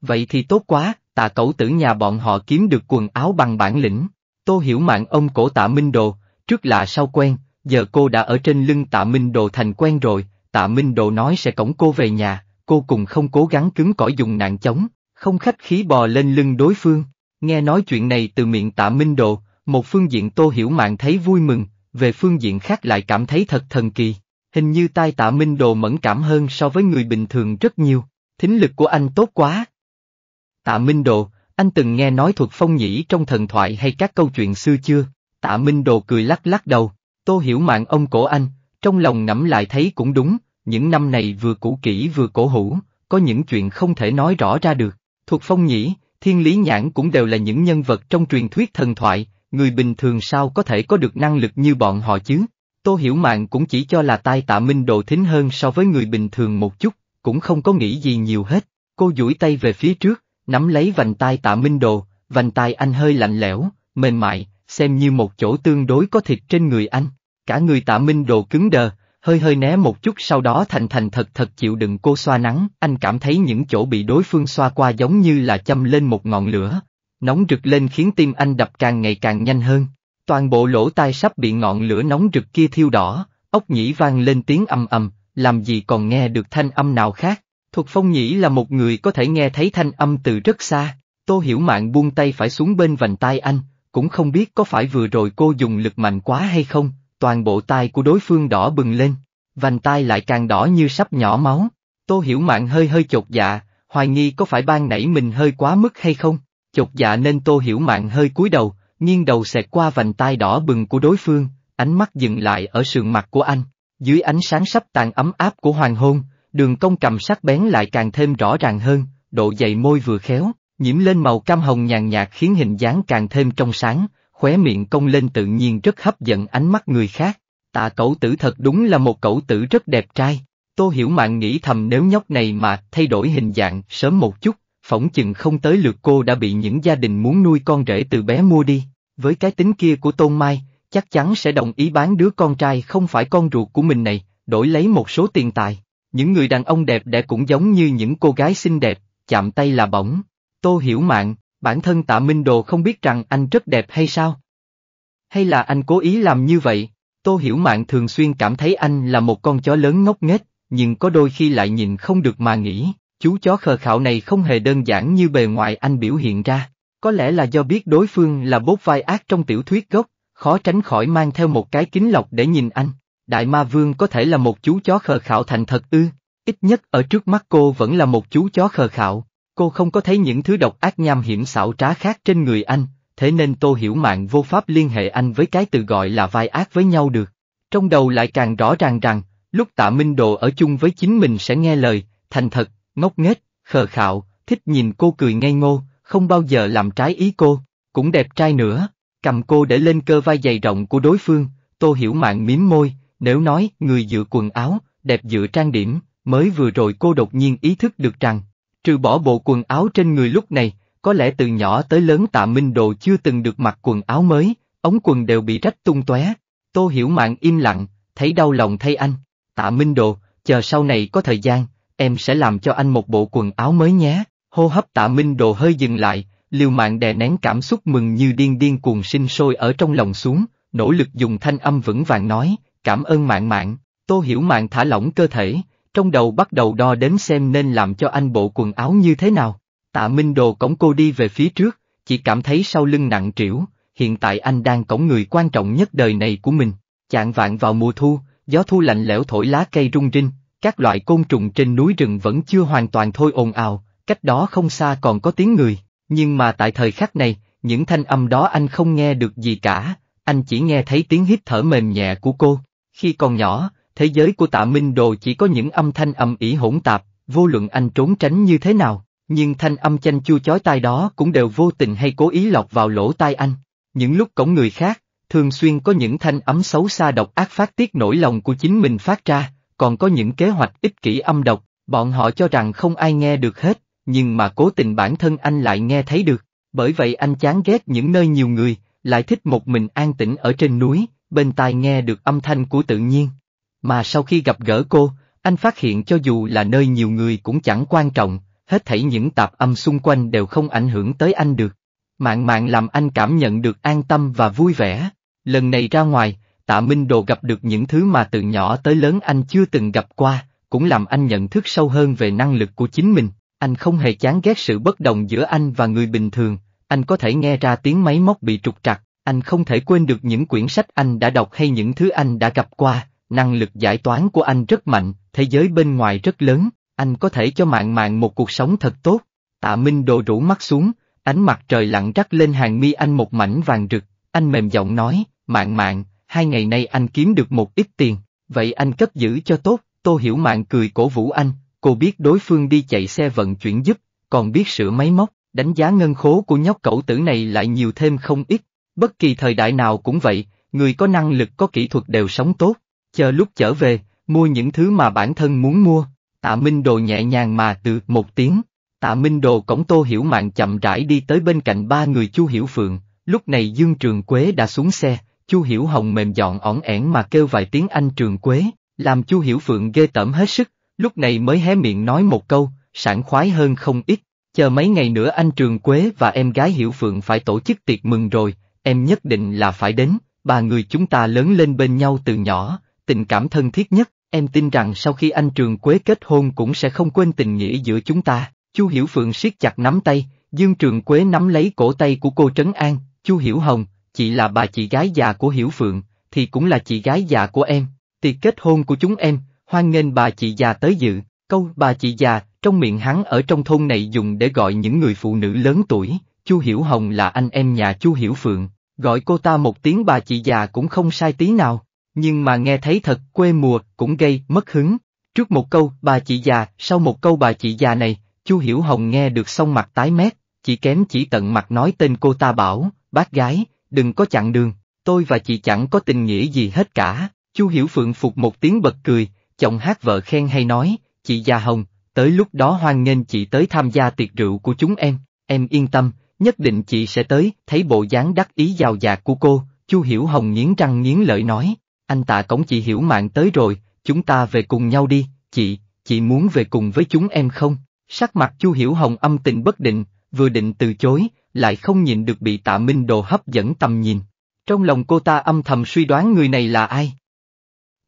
Vậy thì tốt quá, tạ cẩu tử nhà bọn họ kiếm được quần áo bằng bản lĩnh. Tô hiểu mạng ông cổ tạ Minh Đồ, trước lạ sau quen, giờ cô đã ở trên lưng tạ Minh Đồ thành quen rồi, tạ Minh Đồ nói sẽ cổng cô về nhà, cô cùng không cố gắng cứng cỏi dùng nạn chống, không khách khí bò lên lưng đối phương. Nghe nói chuyện này từ miệng tạ Minh Đồ, một phương diện Tô Hiểu Mạng thấy vui mừng, về phương diện khác lại cảm thấy thật thần kỳ. Hình như tai tạ Minh Đồ mẫn cảm hơn so với người bình thường rất nhiều, thính lực của anh tốt quá. Tạ Minh Đồ, anh từng nghe nói thuật phong nhĩ trong thần thoại hay các câu chuyện xưa chưa? Tạ Minh Đồ cười lắc lắc đầu, tô hiểu mạng ông cổ anh, trong lòng ngẫm lại thấy cũng đúng, những năm này vừa cũ kỹ vừa cổ hủ, có những chuyện không thể nói rõ ra được. Thuộc phong nhĩ, thiên lý nhãn cũng đều là những nhân vật trong truyền thuyết thần thoại, người bình thường sao có thể có được năng lực như bọn họ chứ. Tô Hiểu mạn cũng chỉ cho là tai tạ minh độ thính hơn so với người bình thường một chút, cũng không có nghĩ gì nhiều hết. Cô duỗi tay về phía trước, nắm lấy vành tai tạ minh đồ, vành tai anh hơi lạnh lẽo, mềm mại, xem như một chỗ tương đối có thịt trên người anh. Cả người tạ minh đồ cứng đờ, hơi hơi né một chút sau đó thành thành thật thật chịu đựng cô xoa nắng, anh cảm thấy những chỗ bị đối phương xoa qua giống như là châm lên một ngọn lửa, nóng rực lên khiến tim anh đập càng ngày càng nhanh hơn. Toàn bộ lỗ tai sắp bị ngọn lửa nóng rực kia thiêu đỏ, ốc nhĩ vang lên tiếng ầm ầm, làm gì còn nghe được thanh âm nào khác. Thuật phong nhĩ là một người có thể nghe thấy thanh âm từ rất xa, tô hiểu mạng buông tay phải xuống bên vành tai anh, cũng không biết có phải vừa rồi cô dùng lực mạnh quá hay không, toàn bộ tai của đối phương đỏ bừng lên, vành tai lại càng đỏ như sắp nhỏ máu. Tô Hiểu Mạn hơi hơi chột dạ, hoài nghi có phải ban nãy mình hơi quá mức hay không, chột dạ nên Tô Hiểu Mạn hơi cúi đầu, nghiêng đầu xẹt qua vành tai đỏ bừng của đối phương, ánh mắt dừng lại ở sườn mặt của anh, dưới ánh sáng sắp tàn ấm áp của hoàng hôn, đường Công cầm sắc bén lại càng thêm rõ ràng hơn, độ dày môi vừa khéo, nhiễm lên màu cam hồng nhàn nhạt khiến hình dáng càng thêm trong sáng, khóe miệng cong lên tự nhiên rất hấp dẫn ánh mắt người khác. Tạ cẩu tử thật đúng là một cẩu tử rất đẹp trai. Tô Hiểu Mạn nghĩ thầm nếu nhóc này mà thay đổi hình dạng sớm một chút, phỏng chừng không tới lượt cô đã bị những gia đình muốn nuôi con rể từ bé mua đi. Với cái tính kia của Tôn Mai, chắc chắn sẽ đồng ý bán đứa con trai không phải con ruột của mình này, đổi lấy một số tiền tài. Những người đàn ông đẹp đẽ cũng giống như những cô gái xinh đẹp, chạm tay là bỏng. Tô Hiểu Mạn bản thân tạ Minh Đồ không biết rằng anh rất đẹp hay sao? Hay là anh cố ý làm như vậy? Tô Hiểu Mạng thường xuyên cảm thấy anh là một con chó lớn ngốc nghếch, nhưng có đôi khi lại nhìn không được mà nghĩ, chú chó khờ khạo này không hề đơn giản như bề ngoài anh biểu hiện ra. Có lẽ là do biết đối phương là bốt vai ác trong tiểu thuyết gốc, khó tránh khỏi mang theo một cái kính lọc để nhìn anh. Đại Ma Vương có thể là một chú chó khờ khạo thành thật ư, ít nhất ở trước mắt cô vẫn là một chú chó khờ khạo, cô không có thấy những thứ độc ác nham hiểm xảo trá khác trên người anh, thế nên tô hiểu mạng vô pháp liên hệ anh với cái từ gọi là vai ác với nhau được. Trong đầu lại càng rõ ràng rằng, lúc tạ Minh Đồ ở chung với chính mình sẽ nghe lời, thành thật, ngốc nghếch, khờ khạo, thích nhìn cô cười ngây ngô, không bao giờ làm trái ý cô, cũng đẹp trai nữa, cầm cô để lên cơ vai dày rộng của đối phương, tô hiểu mạng miếm môi, nếu nói người dựa quần áo, đẹp dựa trang điểm, mới vừa rồi cô đột nhiên ý thức được rằng, Trừ bỏ bộ quần áo trên người lúc này, có lẽ từ nhỏ tới lớn tạ Minh Đồ chưa từng được mặc quần áo mới, ống quần đều bị rách tung tóe. Tô Hiểu Mạn im lặng, thấy đau lòng thay anh. Tạ Minh Đồ, chờ sau này có thời gian, em sẽ làm cho anh một bộ quần áo mới nhé. Hô hấp tạ Minh Đồ hơi dừng lại, liều Mạn đè nén cảm xúc mừng như điên điên cuồng sinh sôi ở trong lòng xuống, nỗ lực dùng thanh âm vững vàng nói, cảm ơn Mạn Mạn. tô hiểu Mạn thả lỏng cơ thể, trong đầu bắt đầu đo đếm xem nên làm cho anh bộ quần áo như thế nào. Tạ Minh Đồ cổng cô đi về phía trước, chỉ cảm thấy sau lưng nặng trĩu, hiện tại anh đang cổng người quan trọng nhất đời này của mình. Chạng vạn vào mùa thu, gió thu lạnh lẽo thổi lá cây rung rinh, các loại côn trùng trên núi rừng vẫn chưa hoàn toàn thôi ồn ào, cách đó không xa còn có tiếng người, nhưng mà tại thời khắc này, những thanh âm đó anh không nghe được gì cả, anh chỉ nghe thấy tiếng hít thở mềm nhẹ của cô. Khi còn nhỏ, thế giới của tạ Minh Đồ chỉ có những âm thanh ầm ĩ hỗn tạp, vô luận anh trốn tránh như thế nào, nhưng thanh âm chanh chua chói tai đó cũng đều vô tình hay cố ý lọt vào lỗ tai anh. Những lúc cổng người khác, thường xuyên có những thanh ấm xấu xa độc ác phát tiết nỗi lòng của chính mình phát ra, còn có những kế hoạch ích kỷ âm độc, bọn họ cho rằng không ai nghe được hết, nhưng mà cố tình bản thân anh lại nghe thấy được, bởi vậy anh chán ghét những nơi nhiều người, lại thích một mình an tĩnh ở trên núi, bên tai nghe được âm thanh của tự nhiên, mà sau khi gặp gỡ cô, anh phát hiện cho dù là nơi nhiều người cũng chẳng quan trọng, hết thảy những tạp âm xung quanh đều không ảnh hưởng tới anh được. Mạng mạng làm anh cảm nhận được an tâm và vui vẻ. Lần này ra ngoài, tạ Minh Đồ gặp được những thứ mà từ nhỏ tới lớn anh chưa từng gặp qua, cũng làm anh nhận thức sâu hơn về năng lực của chính mình. Anh không hề chán ghét sự bất đồng giữa anh và người bình thường, anh có thể nghe ra tiếng máy móc bị trục trặc, anh không thể quên được những quyển sách anh đã đọc hay những thứ anh đã gặp qua, năng lực giải toán của anh rất mạnh, thế giới bên ngoài rất lớn, anh có thể cho mạng mạng một cuộc sống thật tốt. Tạ Minh đồ rủ mắt xuống, ánh mặt trời lặng rắc lên hàng mi anh một mảnh vàng rực, anh mềm giọng nói, mạng mạng, hai ngày nay anh kiếm được một ít tiền, vậy anh cất giữ cho tốt, tô hiểu mạng cười cổ vũ anh, cô biết đối phương đi chạy xe vận chuyển giúp, còn biết sửa máy móc, đánh giá ngân khố của nhóc cậu tử này lại nhiều thêm không ít, bất kỳ thời đại nào cũng vậy, người có năng lực có kỹ thuật đều sống tốt, chờ lúc trở về, mua những thứ mà bản thân muốn mua. Tạ Minh Đồ nhẹ nhàng mà từ một tiếng, Tạ Minh Đồ cổng Tô Hiểu Mạng chậm rãi đi tới bên cạnh ba người Chu Hiểu Phượng, lúc này Dương Trường Quế đã xuống xe, Chu Hiểu Hồng mềm dọn ỏn ẻn mà kêu vài tiếng Anh Trường Quế, làm Chu Hiểu Phượng ghê tởm hết sức, lúc này mới hé miệng nói một câu, sảng khoái hơn không ít, chờ mấy ngày nữa anh Trường Quế và em gái Hiểu Phượng phải tổ chức tiệc mừng rồi, em nhất định là phải đến, ba người chúng ta lớn lên bên nhau từ nhỏ, tình cảm thân thiết nhất, em tin rằng sau khi anh Trường Quế kết hôn cũng sẽ không quên tình nghĩa giữa chúng ta. Chu Hiểu Phượng siết chặt nắm tay, Dương Trường Quế nắm lấy cổ tay của cô Trấn An, Chu Hiểu Hồng, chị là bà chị gái già của Hiểu Phượng, thì cũng là chị gái già của em, tiệc kết hôn của chúng em, hoan nghênh bà chị già tới dự, câu bà chị già, trong miệng hắn ở trong thôn này dùng để gọi những người phụ nữ lớn tuổi, Chu Hiểu Hồng là anh em nhà Chu Hiểu Phượng, gọi cô ta một tiếng bà chị già cũng không sai tí nào nhưng mà nghe thấy thật quê mùa cũng gây mất hứng. Trước một câu bà chị già, sau một câu bà chị già này, Chu Hiểu Hồng nghe được xong mặt tái mét, chỉ kém chỉ tận mặt nói tên cô ta bảo, bác gái, đừng có chặn đường, tôi và chị chẳng có tình nghĩa gì hết cả. Chu Hiểu Phượng phục một tiếng bật cười, chồng hát vợ khen hay nói, chị già Hồng, tới lúc đó hoan nghênh chị tới tham gia tiệc rượu của chúng em, em yên tâm, nhất định chị sẽ tới, thấy bộ dáng đắc ý giàu dạt của cô, Chu Hiểu Hồng nghiến răng nghiến lợi nói, anh tạ cổng chị hiểu mạng tới rồi, chúng ta về cùng nhau đi, chị, chị muốn về cùng với chúng em không? Sắc mặt Chu Hiểu Hồng âm tình bất định, vừa định từ chối, lại không nhìn được bị tạ Minh Đồ hấp dẫn tầm nhìn. Trong lòng cô ta âm thầm suy đoán người này là ai?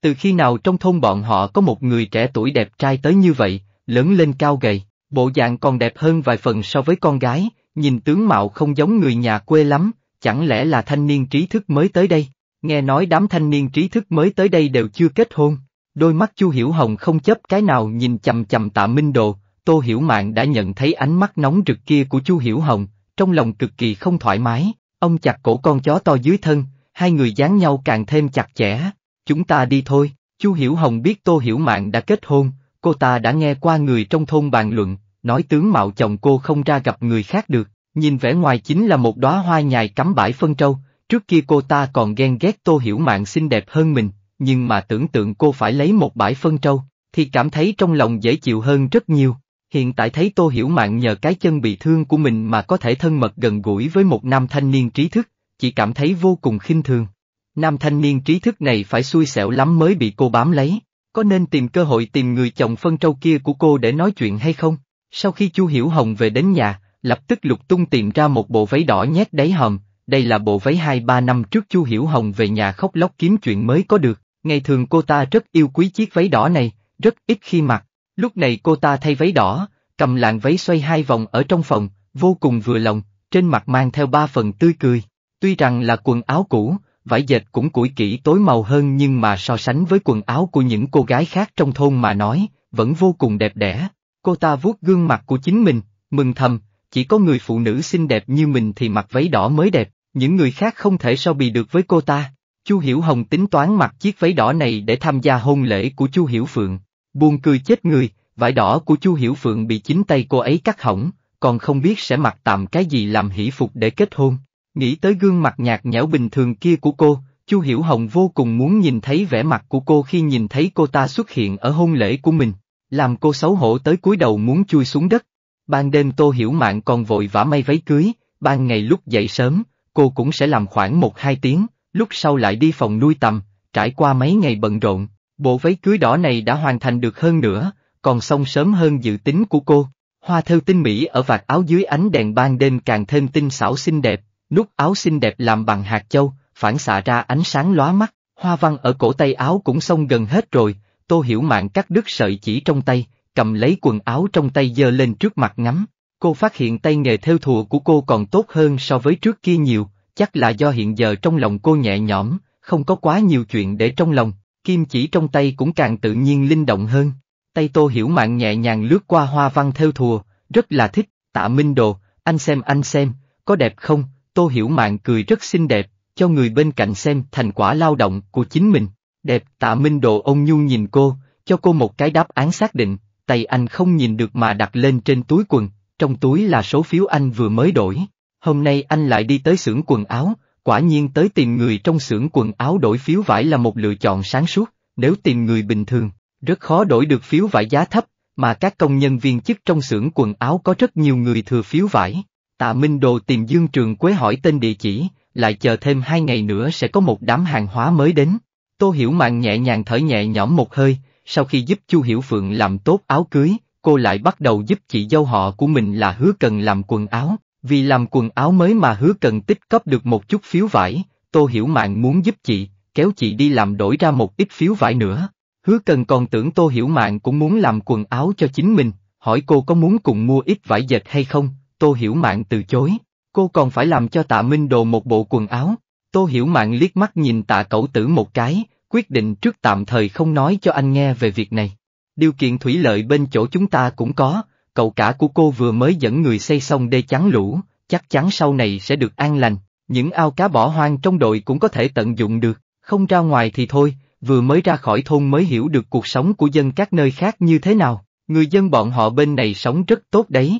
Từ khi nào trong thôn bọn họ có một người trẻ tuổi đẹp trai tới như vậy, lớn lên cao gầy, bộ dạng còn đẹp hơn vài phần so với con gái, nhìn tướng mạo không giống người nhà quê lắm, chẳng lẽ là thanh niên trí thức mới tới đây? Nghe nói đám thanh niên trí thức mới tới đây đều chưa kết hôn. Đôi mắt Chu Hiểu Hồng không chấp cái nào nhìn chầm chầm tạ Minh Đồ, Tô Hiểu Mạng đã nhận thấy ánh mắt nóng rực kia của Chu Hiểu Hồng, trong lòng cực kỳ không thoải mái, ông chặt cổ con chó to dưới thân, hai người dán nhau càng thêm chặt chẽ. Chúng ta đi thôi, Chu Hiểu Hồng biết Tô Hiểu Mạng đã kết hôn, cô ta đã nghe qua người trong thôn bàn luận, nói tướng mạo chồng cô không ra gặp người khác được, nhìn vẻ ngoài chính là một đóa hoa nhài cắm bãi phân trâu, Trước kia cô ta còn ghen ghét tô hiểu mạn xinh đẹp hơn mình, nhưng mà tưởng tượng cô phải lấy một bãi phân trâu, thì cảm thấy trong lòng dễ chịu hơn rất nhiều. Hiện tại thấy tô hiểu mạn nhờ cái chân bị thương của mình mà có thể thân mật gần gũi với một nam thanh niên trí thức, chỉ cảm thấy vô cùng khinh thường. Nam thanh niên trí thức này phải xui xẻo lắm mới bị cô bám lấy, có nên tìm cơ hội tìm người chồng phân trâu kia của cô để nói chuyện hay không? Sau khi Chu Hiểu Hồng về đến nhà, lập tức lục tung tìm ra một bộ váy đỏ nhét đáy hòm, đây là bộ váy 2-3 năm trước Chu Hiểu Hồng về nhà khóc lóc kiếm chuyện mới có được, ngày thường cô ta rất yêu quý chiếc váy đỏ này, rất ít khi mặc, lúc này cô ta thay váy đỏ, cầm làn váy xoay hai vòng ở trong phòng, vô cùng vừa lòng, trên mặt mang theo ba phần tươi cười, tuy rằng là quần áo cũ, vải dệt cũng củi kỹ tối màu hơn nhưng mà so sánh với quần áo của những cô gái khác trong thôn mà nói, vẫn vô cùng đẹp đẽ. Cô ta vuốt gương mặt của chính mình, mừng thầm, chỉ có người phụ nữ xinh đẹp như mình thì mặc váy đỏ mới đẹp, những người khác không thể so bì được với cô ta. Chu Hiểu Hồng tính toán mặc chiếc váy đỏ này để tham gia hôn lễ của Chu Hiểu Phượng. Buồn cười chết người, vải đỏ của Chu Hiểu Phượng bị chính tay cô ấy cắt hỏng, còn không biết sẽ mặc tạm cái gì làm hỷ phục để kết hôn. Nghĩ tới gương mặt nhạt nhẽo bình thường kia của cô, Chu Hiểu Hồng vô cùng muốn nhìn thấy vẻ mặt của cô khi nhìn thấy cô ta xuất hiện ở hôn lễ của mình, làm cô xấu hổ tới cúi đầu muốn chui xuống đất. Ban đêm Tô Hiểu Mạn còn vội vã may váy cưới, ban ngày lúc dậy sớm, cô cũng sẽ làm khoảng một hai tiếng, lúc sau lại đi phòng nuôi tầm, trải qua mấy ngày bận rộn, bộ váy cưới đỏ này đã hoàn thành được hơn nữa, còn xong sớm hơn dự tính của cô. Hoa thêu tinh mỹ ở vạt áo dưới ánh đèn ban đêm càng thêm tinh xảo xinh đẹp, nút áo xinh đẹp làm bằng hạt châu, phản xạ ra ánh sáng lóa mắt, hoa văn ở cổ tay áo cũng xong gần hết rồi, tô hiểu mạng cắt đứt sợi chỉ trong tay, cầm lấy quần áo trong tay giơ lên trước mặt ngắm, Cô phát hiện tay nghề theo thùa của cô còn tốt hơn so với trước kia nhiều, chắc là do hiện giờ trong lòng cô nhẹ nhõm, không có quá nhiều chuyện để trong lòng, kim chỉ trong tay cũng càng tự nhiên linh động hơn. Tay tô hiểu mạng nhẹ nhàng lướt qua hoa văn theo thùa, rất là thích, tạ minh đồ, anh xem anh xem, có đẹp không, tô hiểu mạng cười rất xinh đẹp, cho người bên cạnh xem thành quả lao động của chính mình. Đẹp tạ minh đồ ông nhu nhìn cô, cho cô một cái đáp án xác định, tay anh không nhìn được mà đặt lên trên túi quần, trong túi là số phiếu anh vừa mới đổi. Hôm nay anh lại đi tới xưởng quần áo, quả nhiên tới tìm người trong xưởng quần áo đổi phiếu vải là một lựa chọn sáng suốt, nếu tìm người bình thường, rất khó đổi được phiếu vải giá thấp, mà các công nhân viên chức trong xưởng quần áo có rất nhiều người thừa phiếu vải. Tạ Minh Đồ tìm Dương Trường Quế hỏi tên địa chỉ, lại chờ thêm hai ngày nữa sẽ có một đám hàng hóa mới đến. Tô Hiểu Mạng nhẹ nhàng thở nhẹ nhõm một hơi, sau khi giúp Chu Hiểu Phượng làm tốt áo cưới, cô lại bắt đầu giúp chị dâu họ của mình là hứa cần làm quần áo, vì làm quần áo mới mà hứa cần tích cấp được một chút phiếu vải, tô hiểu mạn muốn giúp chị, kéo chị đi làm đổi ra một ít phiếu vải nữa. Hứa cần còn tưởng tô hiểu mạn cũng muốn làm quần áo cho chính mình, hỏi cô có muốn cùng mua ít vải dệt hay không, tô hiểu mạn từ chối, cô còn phải làm cho tạ Minh Đồ một bộ quần áo. Tô hiểu mạn liếc mắt nhìn tạ cẩu tử một cái, quyết định trước tạm thời không nói cho anh nghe về việc này. Điều kiện thủy lợi bên chỗ chúng ta cũng có, cậu cả của cô vừa mới dẫn người xây xong đê chắn lũ, chắc chắn sau này sẽ được an lành, những ao cá bỏ hoang trong đội cũng có thể tận dụng được, không ra ngoài thì thôi, vừa mới ra khỏi thôn mới hiểu được cuộc sống của dân các nơi khác như thế nào, người dân bọn họ bên này sống rất tốt đấy.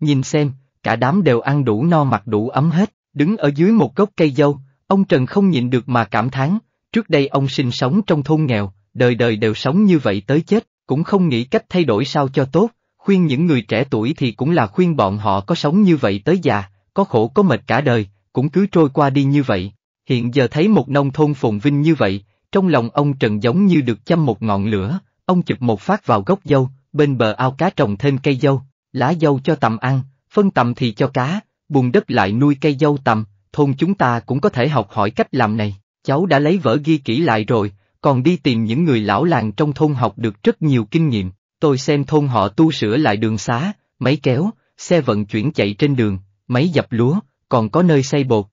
Nhìn xem, cả đám đều ăn đủ no mặc đủ ấm hết, đứng ở dưới một gốc cây dâu, ông Trần không nhịn được mà cảm thán, trước đây ông sinh sống trong thôn nghèo, đời đời đều sống như vậy tới chết, cũng không nghĩ cách thay đổi sao cho tốt, khuyên những người trẻ tuổi thì cũng là khuyên bọn họ có sống như vậy tới già, có khổ có mệt cả đời, cũng cứ trôi qua đi như vậy. Hiện giờ thấy một nông thôn phồn vinh như vậy, trong lòng ông Trần giống như được châm một ngọn lửa, ông chụp một phát vào gốc dâu, bên bờ ao cá trồng thêm cây dâu, lá dâu cho tầm ăn, phân tầm thì cho cá, bùn đất lại nuôi cây dâu tầm, thôn chúng ta cũng có thể học hỏi cách làm này. Cháu đã lấy vở ghi kỹ lại rồi, còn đi tìm những người lão làng trong thôn học được rất nhiều kinh nghiệm, tôi xem thôn họ tu sửa lại đường xá, máy kéo, xe vận chuyển chạy trên đường, máy dập lúa, còn có nơi xây bột.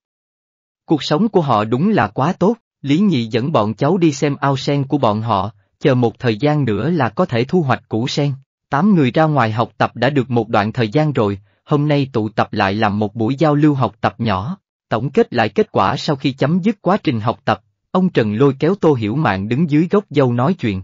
Cuộc sống của họ đúng là quá tốt, Lý Nhị dẫn bọn cháu đi xem ao sen của bọn họ, chờ một thời gian nữa là có thể thu hoạch củ sen. Tám người ra ngoài học tập đã được một đoạn thời gian rồi, hôm nay tụ tập lại làm một buổi giao lưu học tập nhỏ, tổng kết lại kết quả sau khi chấm dứt quá trình học tập, Ông Trần lôi kéo Tô Hiểu Mạn đứng dưới gốc dâu nói chuyện.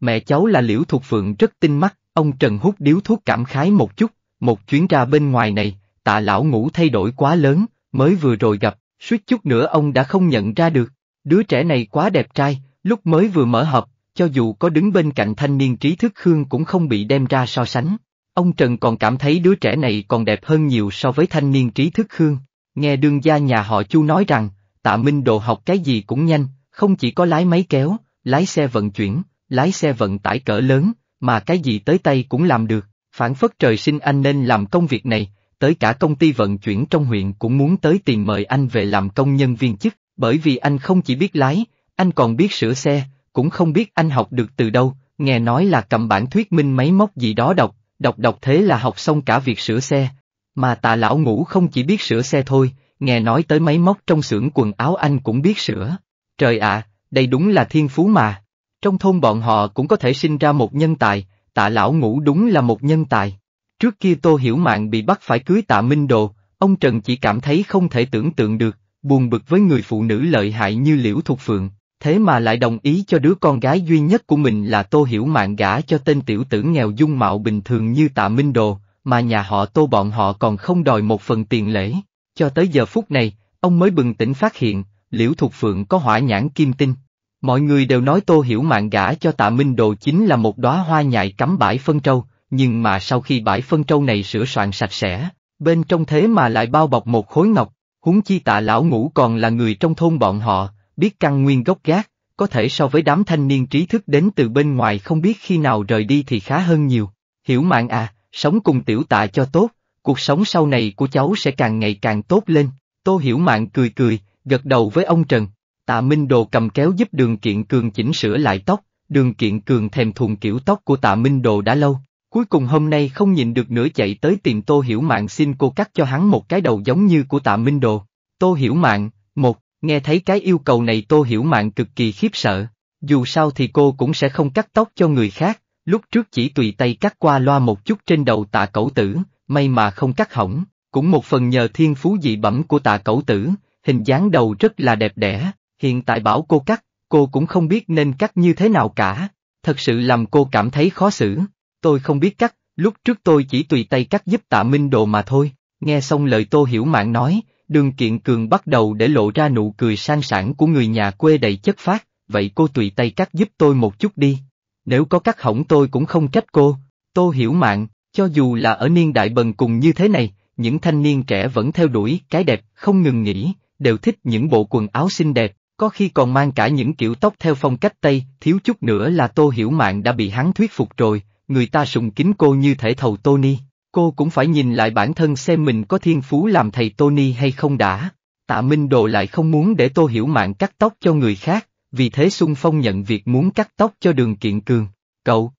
Mẹ cháu là Liễu Thục Phượng rất tinh mắt, ông Trần hút điếu thuốc cảm khái một chút, một chuyến ra bên ngoài này, tạ lão ngủ thay đổi quá lớn, mới vừa rồi gặp, suýt chút nữa ông đã không nhận ra được. Đứa trẻ này quá đẹp trai, lúc mới vừa mở họp, cho dù có đứng bên cạnh thanh niên trí thức Khương cũng không bị đem ra so sánh. Ông Trần còn cảm thấy đứa trẻ này còn đẹp hơn nhiều so với thanh niên trí thức Khương. Nghe đương gia nhà họ Chu nói rằng, tạ minh đồ học cái gì cũng nhanh, không chỉ có lái máy kéo, lái xe vận chuyển, lái xe vận tải cỡ lớn, mà cái gì tới tay cũng làm được, phản phất trời sinh anh nên làm công việc này, tới cả công ty vận chuyển trong huyện cũng muốn tới tiền mời anh về làm công nhân viên chức, bởi vì anh không chỉ biết lái, anh còn biết sửa xe, cũng không biết anh học được từ đâu, nghe nói là cầm bản thuyết minh máy móc gì đó đọc, đọc đọc thế là học xong cả việc sửa xe. Mà Tạ lão ngủ không chỉ biết sửa xe thôi, nghe nói tới máy móc trong xưởng quần áo anh cũng biết sửa. Trời ạ, đây đúng là thiên phú mà. Trong thôn bọn họ cũng có thể sinh ra một nhân tài, tạ lão ngũ đúng là một nhân tài. Trước kia Tô Hiểu Mạng bị bắt phải cưới tạ Minh Đồ, ông Trần chỉ cảm thấy không thể tưởng tượng được, buồn bực với người phụ nữ lợi hại như Liễu Thục Phượng, thế mà lại đồng ý cho đứa con gái duy nhất của mình là Tô Hiểu Mạng gả cho tên tiểu tử nghèo dung mạo bình thường như tạ Minh Đồ, mà nhà họ Tô bọn họ còn không đòi một phần tiền lễ. Cho tới giờ phút này, ông mới bừng tỉnh phát hiện, liễu thục phượng có hỏa nhãn kim tinh. Mọi người đều nói tô hiểu mạng gã cho tạ Minh Đồ chính là một đóa hoa nhại cắm bãi phân trâu, nhưng mà sau khi bãi phân trâu này sửa soạn sạch sẽ, bên trong thế mà lại bao bọc một khối ngọc, huống chi tạ lão ngũ còn là người trong thôn bọn họ, biết căn nguyên gốc gác, có thể so với đám thanh niên trí thức đến từ bên ngoài không biết khi nào rời đi thì khá hơn nhiều. Hiểu mạng à, sống cùng tiểu tạ cho tốt, cuộc sống sau này của cháu sẽ càng ngày càng tốt lên. Tô Hiểu Mạn cười cười, gật đầu với ông Trần. Tạ Minh Đồ cầm kéo giúp Đường Kiện Cường chỉnh sửa lại tóc, Đường Kiện Cường thèm thuồng kiểu tóc của Tạ Minh Đồ đã lâu. Cuối cùng hôm nay không nhìn được nữa chạy tới tìm Tô Hiểu Mạn xin cô cắt cho hắn một cái đầu giống như của Tạ Minh Đồ. Tô Hiểu Mạn, một, nghe thấy cái yêu cầu này Tô Hiểu Mạn cực kỳ khiếp sợ. Dù sao thì cô cũng sẽ không cắt tóc cho người khác, lúc trước chỉ tùy tay cắt qua loa một chút trên đầu Tạ Cẩu Tử, may mà không cắt hỏng, cũng một phần nhờ thiên phú dị bẩm của tạ cẩu tử, hình dáng đầu rất là đẹp đẽ, hiện tại bảo cô cắt, cô cũng không biết nên cắt như thế nào cả, thật sự làm cô cảm thấy khó xử, tôi không biết cắt, lúc trước tôi chỉ tùy tay cắt giúp tạ minh đồ mà thôi, nghe xong lời tô hiểu mạng nói, đường kiện cường bắt đầu để lộ ra nụ cười sang sản của người nhà quê đầy chất phát, vậy cô tùy tay cắt giúp tôi một chút đi, nếu có cắt hỏng tôi cũng không trách cô, tô hiểu mạng, cho dù là ở niên đại bần cùng như thế này, những thanh niên trẻ vẫn theo đuổi cái đẹp, không ngừng nghỉ, đều thích những bộ quần áo xinh đẹp, có khi còn mang cả những kiểu tóc theo phong cách Tây, thiếu chút nữa là Tô Hiểu mạn đã bị hắn thuyết phục rồi, người ta sùng kính cô như thể thầu Tony, cô cũng phải nhìn lại bản thân xem mình có thiên phú làm thầy Tony hay không đã. Tạ Minh Đồ lại không muốn để Tô Hiểu mạn cắt tóc cho người khác, vì thế Xuân Phong nhận việc muốn cắt tóc cho đường kiện cường. Cậu!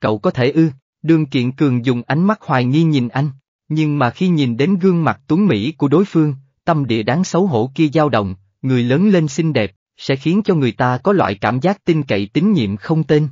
Cậu có thể ư? Đường Kiện Cường dùng ánh mắt hoài nghi nhìn anh, nhưng mà khi nhìn đến gương mặt tuấn mỹ của đối phương, tâm địa đáng xấu hổ kia dao động, người lớn lên xinh đẹp, sẽ khiến cho người ta có loại cảm giác tin cậy tín nhiệm không tên.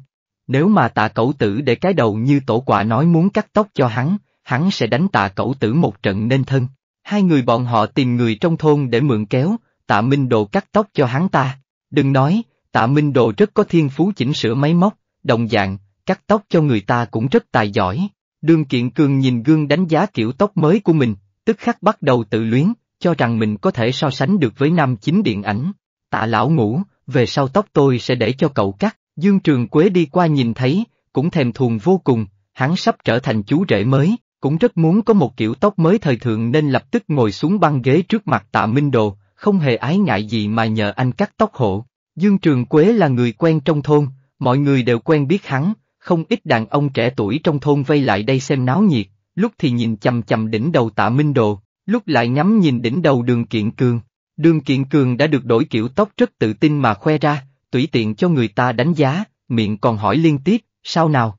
Nếu mà tạ cẩu tử để cái đầu như tổ quả nói muốn cắt tóc cho hắn, hắn sẽ đánh tạ cẩu tử một trận nên thân. Hai người bọn họ tìm người trong thôn để mượn kéo, tạ Minh Đồ cắt tóc cho hắn ta. Đừng nói, tạ Minh Đồ rất có thiên phú chỉnh sửa máy móc, đồng dạng, cắt tóc cho người ta cũng rất tài giỏi. Đương Kiện Cường nhìn gương đánh giá kiểu tóc mới của mình, tức khắc bắt đầu tự luyến, cho rằng mình có thể so sánh được với nam chính điện ảnh. Tạ lão ngủ, về sau tóc tôi sẽ để cho cậu cắt, Dương Trường Quế đi qua nhìn thấy, cũng thèm thuồng vô cùng, hắn sắp trở thành chú rể mới, cũng rất muốn có một kiểu tóc mới thời thượng nên lập tức ngồi xuống băng ghế trước mặt tạ Minh Đồ, không hề ái ngại gì mà nhờ anh cắt tóc hộ. Dương Trường Quế là người quen trong thôn, mọi người đều quen biết hắn, không ít đàn ông trẻ tuổi trong thôn vây lại đây xem náo nhiệt, lúc thì nhìn chầm chầm đỉnh đầu tạ Minh Đồ, lúc lại ngắm nhìn đỉnh đầu đường kiện cường. Đường kiện cường đã được đổi kiểu tóc rất tự tin mà khoe ra, tùy tiện cho người ta đánh giá, miệng còn hỏi liên tiếp, sao nào?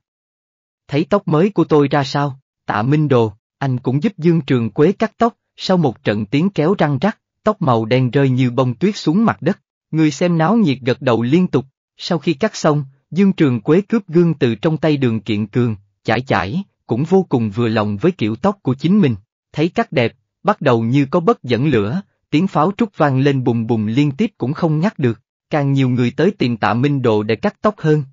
Thấy tóc mới của tôi ra sao? Tạ Minh Đồ, anh cũng giúp Dương Trường Quế cắt tóc, sau một trận tiếng kéo răng rắc, tóc màu đen rơi như bông tuyết xuống mặt đất. Người xem náo nhiệt gật đầu liên tục, sau khi cắt xong, Dương Trường Quế cướp gương từ trong tay đường kiện cường, chải chải, cũng vô cùng vừa lòng với kiểu tóc của chính mình, thấy cắt đẹp, bắt đầu như có bất dẫn lửa, tiếng pháo trúc vang lên bùm bùm liên tiếp cũng không nhắc được, càng nhiều người tới tìm tạ Minh Đồ để cắt tóc hơn.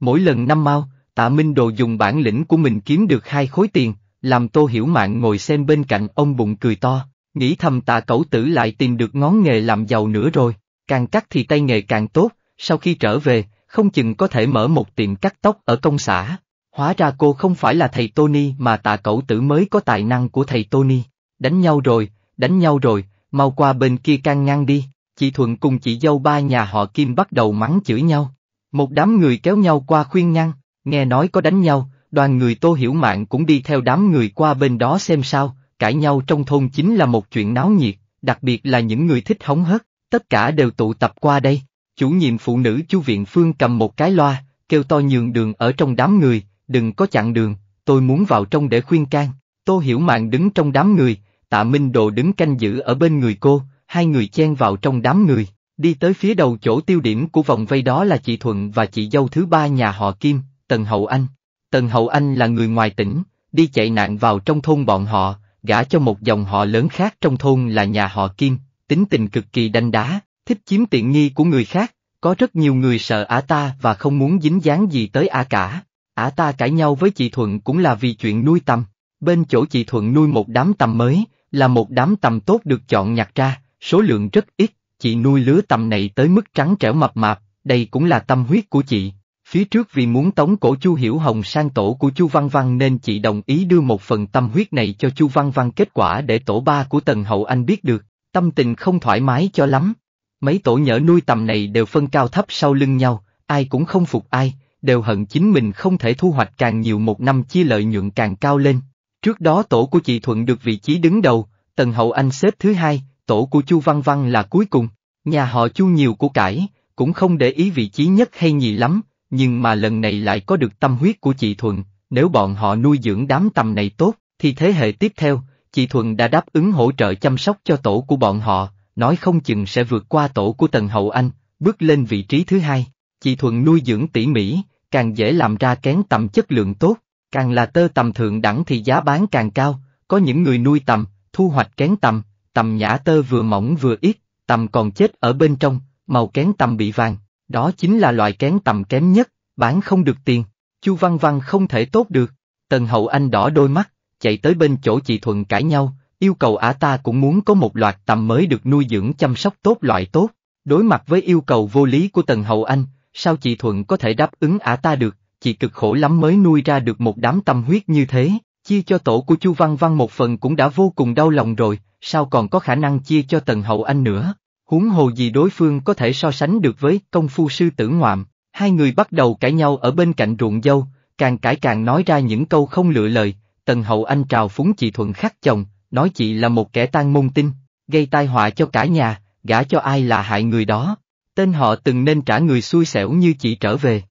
Mỗi lần năm mau, tạ Minh Đồ dùng bản lĩnh của mình kiếm được hai khối tiền, làm tô hiểu mạng ngồi xem bên cạnh ông bụng cười to, nghĩ thầm tạ cẩu tử lại tìm được ngón nghề làm giàu nữa rồi, càng cắt thì tay nghề càng tốt, sau khi trở về, không chừng có thể mở một tiệm cắt tóc ở công xã. Hóa ra cô không phải là thầy Tony mà tạ cậu tử mới có tài năng của thầy Tony. Đánh nhau rồi, đánh nhau rồi, mau qua bên kia can ngăn đi. Chị Thuận cùng chị dâu ba nhà họ Kim bắt đầu mắng chửi nhau. Một đám người kéo nhau qua khuyên ngăn, nghe nói có đánh nhau, đoàn người Tô Hiểu Mạng cũng đi theo đám người qua bên đó xem sao, cãi nhau trong thôn chính là một chuyện náo nhiệt, đặc biệt là những người thích hóng hớt, tất cả đều tụ tập qua đây chủ nhiệm phụ nữ chu viện phương cầm một cái loa, kêu to nhường đường ở trong đám người, đừng có chặn đường, tôi muốn vào trong để khuyên can. Tô Hiểu Mạng đứng trong đám người, tạ Minh Đồ đứng canh giữ ở bên người cô, hai người chen vào trong đám người, đi tới phía đầu chỗ tiêu điểm của vòng vây đó là chị Thuận và chị dâu thứ ba nhà họ Kim, Tần Hậu Anh. Tần Hậu Anh là người ngoài tỉnh, đi chạy nạn vào trong thôn bọn họ, gả cho một dòng họ lớn khác trong thôn là nhà họ Kim, tính tình cực kỳ đanh đá, thích chiếm tiện nghi của người khác, có rất nhiều người sợ ả ta và không muốn dính dáng gì tới ả cả. Ả ta cãi nhau với chị Thuận cũng là vì chuyện nuôi tầm. Bên chỗ chị Thuận nuôi một đám tầm mới, là một đám tầm tốt được chọn nhặt ra, số lượng rất ít, chị nuôi lứa tầm này tới mức trắng trẻo mập mạp, đây cũng là tâm huyết của chị. Phía trước vì muốn tống cổ Chu Hiểu Hồng sang tổ của Chu Văn Văn nên chị đồng ý đưa một phần tâm huyết này cho Chu Văn Văn kết quả để tổ ba của Tần Hậu Anh biết được, tâm tình không thoải mái cho lắm, Mấy tổ nhỡ nuôi tầm này đều phân cao thấp sau lưng nhau, ai cũng không phục ai, đều hận chính mình không thể thu hoạch càng nhiều một năm chia lợi nhuận càng cao lên. Trước đó tổ của chị Thuận được vị trí đứng đầu, Tần Hậu Anh xếp thứ hai, tổ của Chu Văn Văn là cuối cùng. Nhà họ Chu nhiều của cải, cũng không để ý vị trí nhất hay nhì lắm, nhưng mà lần này lại có được tâm huyết của chị Thuận, nếu bọn họ nuôi dưỡng đám tầm này tốt, thì thế hệ tiếp theo, chị Thuận đã đáp ứng hỗ trợ chăm sóc cho tổ của bọn họ, nói không chừng sẽ vượt qua tổ của Tần Hậu Anh, bước lên vị trí thứ hai. Chị Thuần nuôi dưỡng tỉ mỉ, càng dễ làm ra kén tầm chất lượng tốt, càng là tơ tầm thượng đẳng thì giá bán càng cao, có những người nuôi tầm, thu hoạch kén tầm, tầm nhã tơ vừa mỏng vừa ít, tầm còn chết ở bên trong, màu kén tầm bị vàng, đó chính là loại kén tầm kém nhất, bán không được tiền, Chu Văn Văn không thể tốt được. Tần Hậu Anh đỏ đôi mắt, chạy tới bên chỗ chị Thuần cãi nhau, Yêu cầu ả ta cũng muốn có một loạt tầm mới được nuôi dưỡng chăm sóc tốt loại tốt. Đối mặt với yêu cầu vô lý của Tần Hậu Anh, sao chị Thuận có thể đáp ứng ả ta được, chị cực khổ lắm mới nuôi ra được một đám tâm huyết như thế, chia cho tổ của Chu Văn Văn một phần cũng đã vô cùng đau lòng rồi, sao còn có khả năng chia cho Tần Hậu Anh nữa. Huống hồ gì đối phương có thể so sánh được với công phu sư tử ngoạm, hai người bắt đầu cãi nhau ở bên cạnh ruộng dâu, càng cãi càng nói ra những câu không lựa lời, Tần Hậu Anh trào phúng chị Thuận khắc chồng, nói chị là một kẻ tan môn tinh, gây tai họa cho cả nhà, gả cho ai là hại người đó. Tên họ từng nên trả người xui xẻo như chị trở về.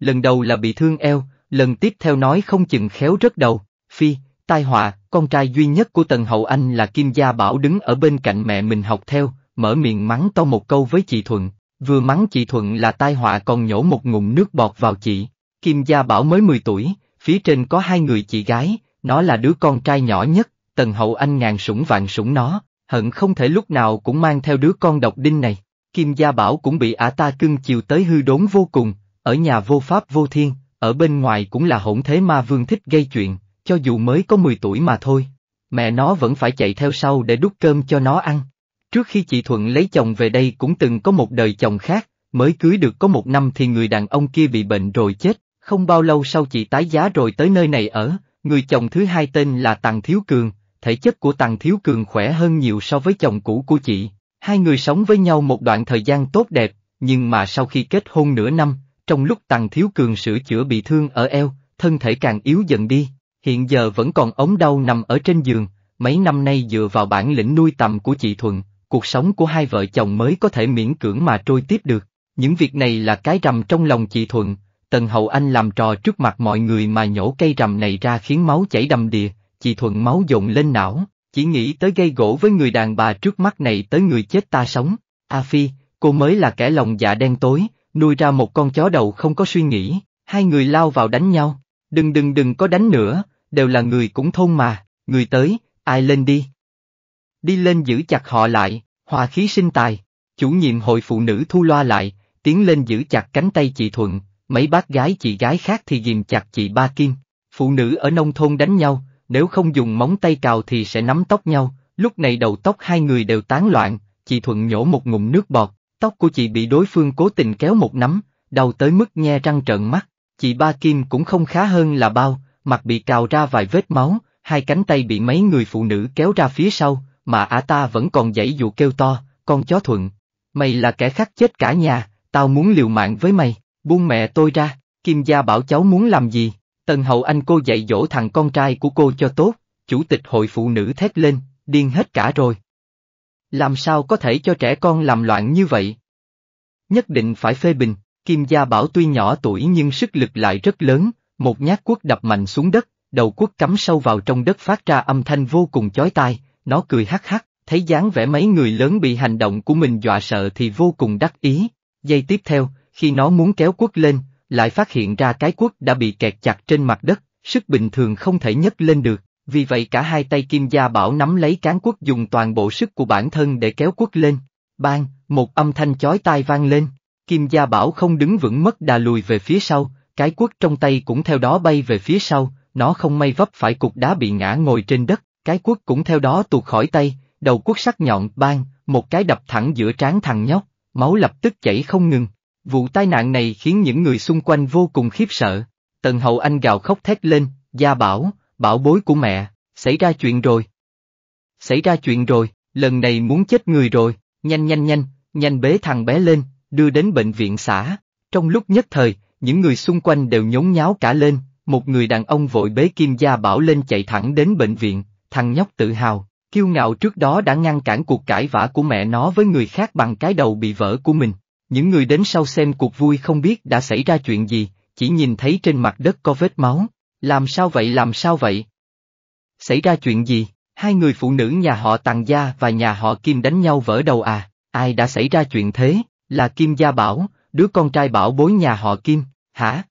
Lần đầu là bị thương eo, lần tiếp theo nói không chừng khéo rất đầu, phi, tai họa, con trai duy nhất của Tần Hậu Anh là Kim Gia Bảo đứng ở bên cạnh mẹ mình học theo, mở miệng mắng to một câu với chị Thuận, vừa mắng chị Thuận là tai họa còn nhổ một ngụm nước bọt vào chị. Kim Gia Bảo mới 10 tuổi, phía trên có hai người chị gái, nó là đứa con trai nhỏ nhất, Tần Hậu Anh ngàn sủng vạn sủng nó, hận không thể lúc nào cũng mang theo đứa con độc đinh này. Kim Gia Bảo cũng bị ả ta cưng chiều tới hư đốn vô cùng, ở nhà vô pháp vô thiên, ở bên ngoài cũng là hỗn thế ma vương thích gây chuyện, cho dù mới có 10 tuổi mà thôi. Mẹ nó vẫn phải chạy theo sau để đút cơm cho nó ăn. Trước khi chị Thuận lấy chồng về đây cũng từng có một đời chồng khác, mới cưới được có một năm thì người đàn ông kia bị bệnh rồi chết, không bao lâu sau chị tái giá rồi tới nơi này ở, người chồng thứ hai tên là Tàng Thiếu Cường, thể chất của Tằng Thiếu Cường khỏe hơn nhiều so với chồng cũ của chị. Hai người sống với nhau một đoạn thời gian tốt đẹp, nhưng mà sau khi kết hôn nửa năm, trong lúc Tằng Thiếu Cường sửa chữa bị thương ở eo, thân thể càng yếu dần đi, hiện giờ vẫn còn ống đau nằm ở trên giường, mấy năm nay dựa vào bản lĩnh nuôi tầm của chị Thuận, cuộc sống của hai vợ chồng mới có thể miễn cưỡng mà trôi tiếp được. Những việc này là cái rằm trong lòng chị Thuận, Tần Hậu Anh làm trò trước mặt mọi người mà nhổ cây rằm này ra khiến máu chảy đầm đìa, chị thuận máu dồn lên não, chỉ nghĩ tới gây gỗ với người đàn bà trước mắt này tới người chết ta sống. A Phi, cô mới là kẻ lòng dạ đen tối, nuôi ra một con chó đầu không có suy nghĩ, hai người lao vào đánh nhau, đừng đừng đừng có đánh nữa, đều là người cũng thôn mà, người tới, ai lên đi. Đi lên giữ chặt họ lại, hòa khí sinh tài, chủ nhiệm hội phụ nữ thu loa lại, tiến lên giữ chặt cánh tay chị Thuận, mấy bác gái chị gái khác thì ghìm chặt chị Ba Kim, phụ nữ ở nông thôn đánh nhau, nếu không dùng móng tay cào thì sẽ nắm tóc nhau, lúc này đầu tóc hai người đều tán loạn, chị Thuận nhổ một ngụm nước bọt, tóc của chị bị đối phương cố tình kéo một nắm, đau tới mức nhe răng trợn mắt, chị Ba Kim cũng không khá hơn là bao, mặt bị cào ra vài vết máu, hai cánh tay bị mấy người phụ nữ kéo ra phía sau, mà ả ta vẫn còn dãy dụ kêu to, con chó Thuận, mày là kẻ khắc chết cả nhà, tao muốn liều mạng với mày, buông mẹ tôi ra, Kim Gia bảo cháu muốn làm gì? Tần Hậu Anh cô dạy dỗ thằng con trai của cô cho tốt, chủ tịch hội phụ nữ thét lên, điên hết cả rồi. Làm sao có thể cho trẻ con làm loạn như vậy? Nhất định phải phê bình, Kim Gia Bảo tuy nhỏ tuổi nhưng sức lực lại rất lớn, một nhát quốc đập mạnh xuống đất, đầu quốc cắm sâu vào trong đất phát ra âm thanh vô cùng chói tai, nó cười hắc hắc, thấy dáng vẻ mấy người lớn bị hành động của mình dọa sợ thì vô cùng đắc ý. Giây tiếp theo, khi nó muốn kéo quốc lên, lại phát hiện ra cái quốc đã bị kẹt chặt trên mặt đất, sức bình thường không thể nhấc lên được, vì vậy cả hai tay kim gia bảo nắm lấy cán quốc dùng toàn bộ sức của bản thân để kéo quốc lên. Bang, một âm thanh chói tai vang lên, kim gia bảo không đứng vững mất đà lùi về phía sau, cái quốc trong tay cũng theo đó bay về phía sau, nó không may vấp phải cục đá bị ngã ngồi trên đất, cái quốc cũng theo đó tuột khỏi tay, đầu quốc sắc nhọn bang, một cái đập thẳng giữa trán thằng nhóc, máu lập tức chảy không ngừng. Vụ tai nạn này khiến những người xung quanh vô cùng khiếp sợ. Tần Hậu Anh gào khóc thét lên, gia bảo, bảo bối của mẹ, xảy ra chuyện rồi. Xảy ra chuyện rồi, lần này muốn chết người rồi, nhanh nhanh nhanh, nhanh bế thằng bé lên, đưa đến bệnh viện xã. Trong lúc nhất thời, những người xung quanh đều nhốn nháo cả lên, một người đàn ông vội bế Kim Gia Bảo lên chạy thẳng đến bệnh viện, thằng nhóc tự hào, kiêu ngạo trước đó đã ngăn cản cuộc cãi vã của mẹ nó với người khác bằng cái đầu bị vỡ của mình, những người đến sau xem cuộc vui không biết đã xảy ra chuyện gì, chỉ nhìn thấy trên mặt đất có vết máu. Làm sao vậy làm sao vậy? Xảy ra chuyện gì? Hai người phụ nữ nhà họ Tàng Gia và nhà họ Kim đánh nhau vỡ đầu à? Ai đã xảy ra chuyện thế? Là Kim Gia Bảo, đứa con trai bảo bối nhà họ Kim, hả?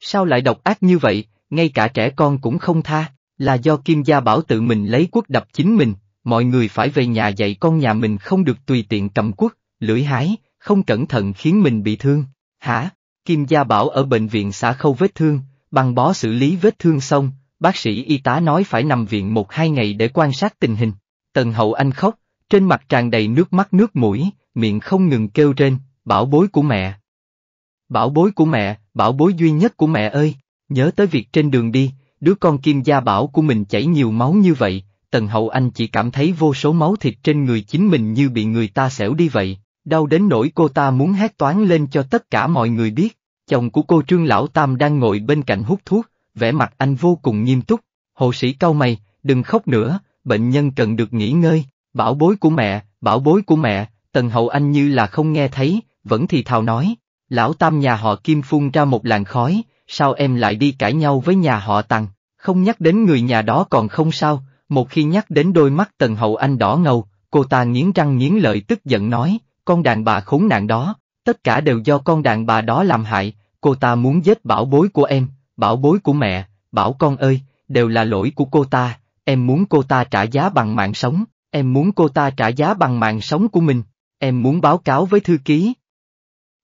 Sao lại độc ác như vậy, ngay cả trẻ con cũng không tha, là do Kim Gia Bảo tự mình lấy quốc đập chính mình, mọi người phải về nhà dạy con nhà mình không được tùy tiện cầm quốc, lưỡi hái, không cẩn thận khiến mình bị thương. Hả? Kim Gia Bảo ở bệnh viện xã khâu vết thương, băng bó xử lý vết thương xong, bác sĩ y tá nói phải nằm viện một hai ngày để quan sát tình hình. Tần Hậu Anh khóc, trên mặt tràn đầy nước mắt nước mũi, miệng không ngừng kêu trên, bảo bối của mẹ. Bảo bối của mẹ, bảo bối duy nhất của mẹ ơi, nhớ tới việc trên đường đi, đứa con Kim Gia Bảo của mình chảy nhiều máu như vậy, Tần Hậu Anh chỉ cảm thấy vô số máu thịt trên người chính mình như bị người ta xẻo đi vậy, Đau đến nỗi cô ta muốn hét toán lên cho tất cả mọi người biết, chồng của cô Trương Lão Tam đang ngồi bên cạnh hút thuốc, vẻ mặt anh vô cùng nghiêm túc, hộ sĩ cau mày, đừng khóc nữa, bệnh nhân cần được nghỉ ngơi, bảo bối của mẹ, bảo bối của mẹ, Tần Hậu Anh như là không nghe thấy, vẫn thì thào nói, Lão Tam nhà họ Kim phun ra một làn khói, sao em lại đi cãi nhau với nhà họ Tằng, không nhắc đến người nhà đó còn không sao, một khi nhắc đến đôi mắt Tần Hậu Anh đỏ ngầu, cô ta nghiến răng nghiến lợi tức giận nói, con đàn bà khốn nạn đó, tất cả đều do con đàn bà đó làm hại, cô ta muốn giết bảo bối của em, bảo bối của mẹ, bảo con ơi, đều là lỗi của cô ta, em muốn cô ta trả giá bằng mạng sống, em muốn cô ta trả giá bằng mạng sống của mình, em muốn báo cáo với thư ký.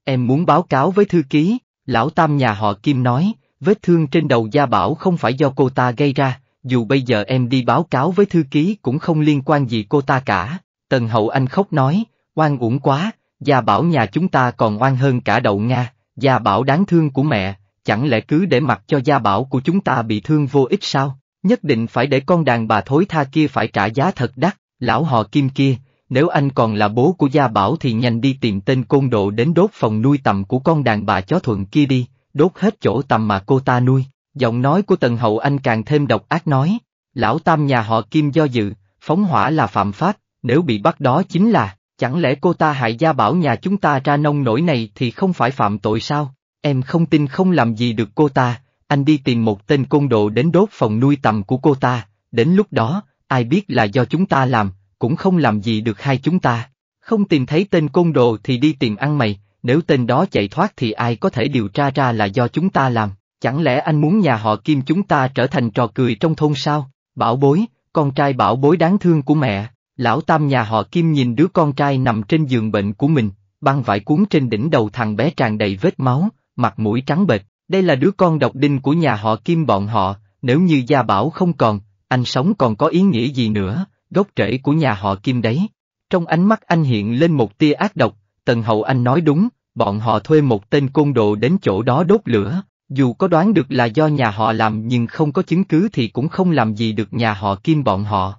Em muốn báo cáo với thư ký, lão tam nhà họ Kim nói, vết thương trên đầu gia bảo không phải do cô ta gây ra, dù bây giờ em đi báo cáo với thư ký cũng không liên quan gì cô ta cả, Tần Hậu Anh khóc nói, oan uổng quá, gia bảo nhà chúng ta còn oan hơn cả đậu Nga, gia bảo đáng thương của mẹ, chẳng lẽ cứ để mặc cho gia bảo của chúng ta bị thương vô ích sao, nhất định phải để con đàn bà thối tha kia phải trả giá thật đắt, lão họ kim kia, nếu anh còn là bố của gia bảo thì nhanh đi tìm tên côn độ đến đốt phòng nuôi tầm của con đàn bà chó thuận kia đi, đốt hết chỗ tầm mà cô ta nuôi, giọng nói của tần hậu anh càng thêm độc ác nói, lão tam nhà họ kim do dự, phóng hỏa là phạm pháp, nếu bị bắt đó chính là Chẳng lẽ cô ta hại gia bảo nhà chúng ta ra nông nổi này thì không phải phạm tội sao? Em không tin không làm gì được cô ta, anh đi tìm một tên côn đồ đến đốt phòng nuôi tầm của cô ta, đến lúc đó, ai biết là do chúng ta làm, cũng không làm gì được hai chúng ta. Không tìm thấy tên côn đồ thì đi tìm ăn mày, nếu tên đó chạy thoát thì ai có thể điều tra ra là do chúng ta làm, chẳng lẽ anh muốn nhà họ Kim chúng ta trở thành trò cười trong thôn sao? Bảo bối, con trai bảo bối đáng thương của mẹ. Lão Tam nhà họ Kim nhìn đứa con trai nằm trên giường bệnh của mình, băng vải cuốn trên đỉnh đầu thằng bé tràn đầy vết máu, mặt mũi trắng bệch, đây là đứa con độc đinh của nhà họ Kim bọn họ, nếu như gia bảo không còn, anh sống còn có ý nghĩa gì nữa, gốc rễ của nhà họ Kim đấy. Trong ánh mắt anh hiện lên một tia ác độc, Tần Hậu Anh nói đúng, bọn họ thuê một tên côn đồ đến chỗ đó đốt lửa, dù có đoán được là do nhà họ làm nhưng không có chứng cứ thì cũng không làm gì được nhà họ Kim bọn họ.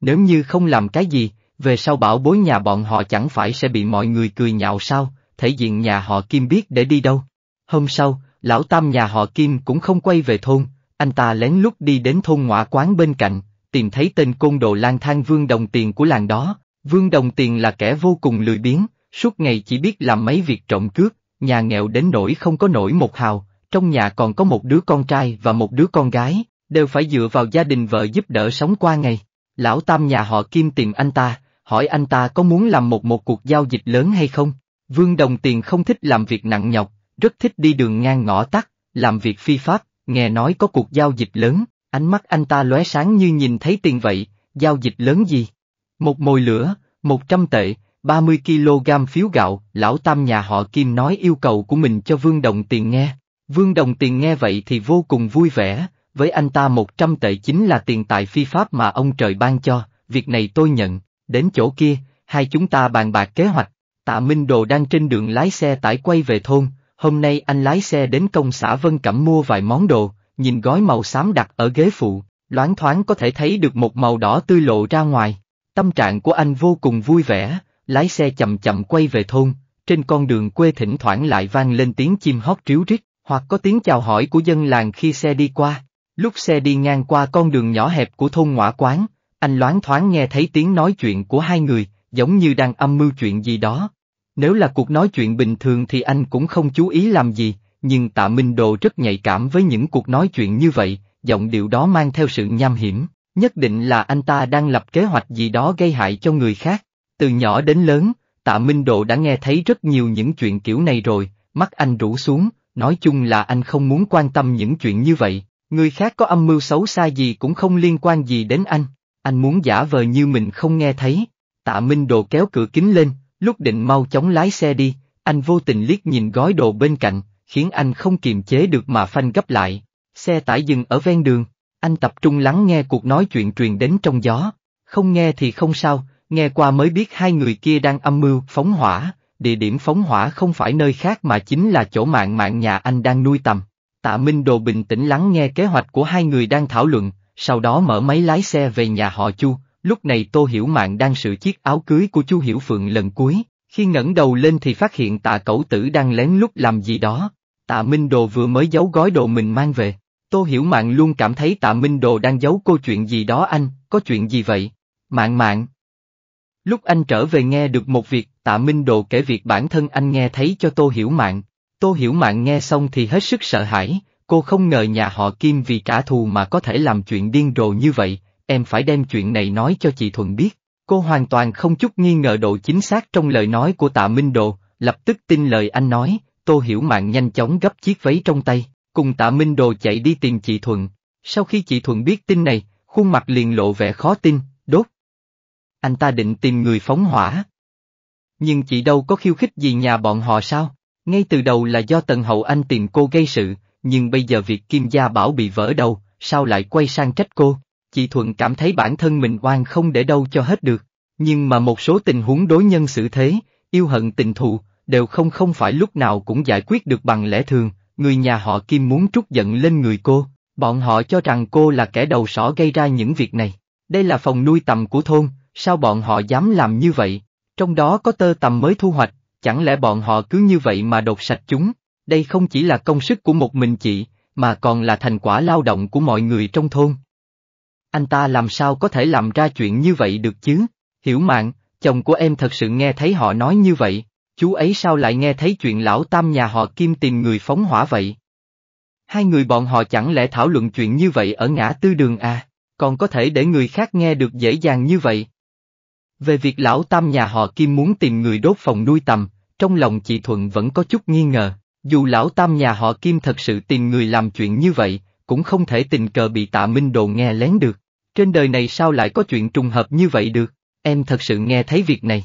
Nếu như không làm cái gì, về sau bảo bối nhà bọn họ chẳng phải sẽ bị mọi người cười nhạo sao, thể diện nhà họ Kim biết để đi đâu. Hôm sau, lão tam nhà họ Kim cũng không quay về thôn, anh ta lén lút đi đến thôn ngoại quán bên cạnh, tìm thấy tên côn đồ lang thang Vương Đồng Tiền của làng đó. Vương Đồng Tiền là kẻ vô cùng lười biếng, suốt ngày chỉ biết làm mấy việc trộm cướp, nhà nghèo đến nỗi không có nổi một hào, trong nhà còn có một đứa con trai và một đứa con gái, đều phải dựa vào gia đình vợ giúp đỡ sống qua ngày. Lão Tam nhà họ Kim tìm anh ta, hỏi anh ta có muốn làm một một cuộc giao dịch lớn hay không. Vương Đồng Tiền không thích làm việc nặng nhọc, rất thích đi đường ngang ngõ tắt, làm việc phi pháp, nghe nói có cuộc giao dịch lớn, ánh mắt anh ta lóe sáng như nhìn thấy tiền vậy, giao dịch lớn gì? Một mồi lửa, một trăm tệ, ba mươi kg phiếu gạo, lão tam nhà họ Kim nói yêu cầu của mình cho Vương Đồng Tiền nghe. Vương Đồng Tiền nghe vậy thì vô cùng vui vẻ, với anh ta một trăm tệ chính là tiền tài phi pháp mà ông trời ban cho, việc này tôi nhận, đến chỗ kia, hai chúng ta bàn bạc kế hoạch, tạ Minh Đồ đang trên đường lái xe tải quay về thôn, hôm nay anh lái xe đến công xã Vân Cẩm mua vài món đồ, nhìn gói màu xám đặt ở ghế phụ, loáng thoáng có thể thấy được một màu đỏ tươi lộ ra ngoài, tâm trạng của anh vô cùng vui vẻ, lái xe chậm chậm quay về thôn, trên con đường quê thỉnh thoảng lại vang lên tiếng chim hót ríu rít, hoặc có tiếng chào hỏi của dân làng khi xe đi qua Lúc xe đi ngang qua con đường nhỏ hẹp của thôn ngõa quán, anh loáng thoáng nghe thấy tiếng nói chuyện của hai người, giống như đang âm mưu chuyện gì đó. Nếu là cuộc nói chuyện bình thường thì anh cũng không chú ý làm gì, nhưng tạ Minh Đồ rất nhạy cảm với những cuộc nói chuyện như vậy, giọng điệu đó mang theo sự nham hiểm, nhất định là anh ta đang lập kế hoạch gì đó gây hại cho người khác. Từ nhỏ đến lớn, tạ Minh Độ đã nghe thấy rất nhiều những chuyện kiểu này rồi, mắt anh rũ xuống, nói chung là anh không muốn quan tâm những chuyện như vậy, Người khác có âm mưu xấu xa gì cũng không liên quan gì đến anh, anh muốn giả vờ như mình không nghe thấy. Tạ Minh Đồ kéo cửa kính lên, lúc định mau chóng lái xe đi, anh vô tình liếc nhìn gói đồ bên cạnh, khiến anh không kiềm chế được mà phanh gấp lại. Xe tải dừng ở ven đường, anh tập trung lắng nghe cuộc nói chuyện truyền đến trong gió. Không nghe thì không sao, nghe qua mới biết hai người kia đang âm mưu phóng hỏa, địa điểm phóng hỏa không phải nơi khác mà chính là chỗ mạng mạng nhà anh đang nuôi tầm tạ Minh Đồ bình tĩnh lắng nghe kế hoạch của hai người đang thảo luận, sau đó mở máy lái xe về nhà họ Chu, lúc này Tô Hiểu Mạng đang sửa chiếc áo cưới của Chu Hiểu Phượng lần cuối, khi ngẩng đầu lên thì phát hiện tạ cẩu tử đang lén lút làm gì đó, tạ Minh Đồ vừa mới giấu gói đồ mình mang về. Tô Hiểu Mạng luôn cảm thấy tạ Minh Đồ đang giấu cô chuyện gì đó anh, có chuyện gì vậy? Mạng mạng. Lúc anh trở về nghe được một việc, tạ Minh Đồ kể việc bản thân anh nghe thấy cho Tô Hiểu Mạng, Tô Hiểu mạn nghe xong thì hết sức sợ hãi, cô không ngờ nhà họ Kim vì trả thù mà có thể làm chuyện điên rồ như vậy, em phải đem chuyện này nói cho chị Thuận biết. Cô hoàn toàn không chút nghi ngờ độ chính xác trong lời nói của tạ Minh Đồ, lập tức tin lời anh nói, Tô Hiểu mạn nhanh chóng gấp chiếc váy trong tay, cùng tạ Minh Đồ chạy đi tìm chị Thuận. Sau khi chị Thuận biết tin này, khuôn mặt liền lộ vẻ khó tin, đốt. Anh ta định tìm người phóng hỏa. Nhưng chị đâu có khiêu khích gì nhà bọn họ sao? Ngay từ đầu là do Tần Hậu Anh tìm cô gây sự, nhưng bây giờ việc Kim Gia Bảo bị vỡ đầu, sao lại quay sang trách cô? Chị Thuận cảm thấy bản thân mình oan không để đâu cho hết được, nhưng mà một số tình huống đối nhân xử thế, yêu hận tình thù, đều không không phải lúc nào cũng giải quyết được bằng lẽ thường, người nhà họ Kim muốn trút giận lên người cô, bọn họ cho rằng cô là kẻ đầu sỏ gây ra những việc này. Đây là phòng nuôi tầm của thôn, sao bọn họ dám làm như vậy? Trong đó có tơ tầm mới thu hoạch, chẳng lẽ bọn họ cứ như vậy mà đột sạch chúng, đây không chỉ là công sức của một mình chị, mà còn là thành quả lao động của mọi người trong thôn. Anh ta làm sao có thể làm ra chuyện như vậy được chứ, hiểu mạn, chồng của em thật sự nghe thấy họ nói như vậy, chú ấy sao lại nghe thấy chuyện lão tam nhà họ kim tìm người phóng hỏa vậy? Hai người bọn họ chẳng lẽ thảo luận chuyện như vậy ở ngã tư đường à, còn có thể để người khác nghe được dễ dàng như vậy? Về việc lão tam nhà họ Kim muốn tìm người đốt phòng nuôi tầm, trong lòng chị Thuận vẫn có chút nghi ngờ, dù lão tam nhà họ Kim thật sự tìm người làm chuyện như vậy, cũng không thể tình cờ bị tạ Minh Đồ nghe lén được. Trên đời này sao lại có chuyện trùng hợp như vậy được, em thật sự nghe thấy việc này.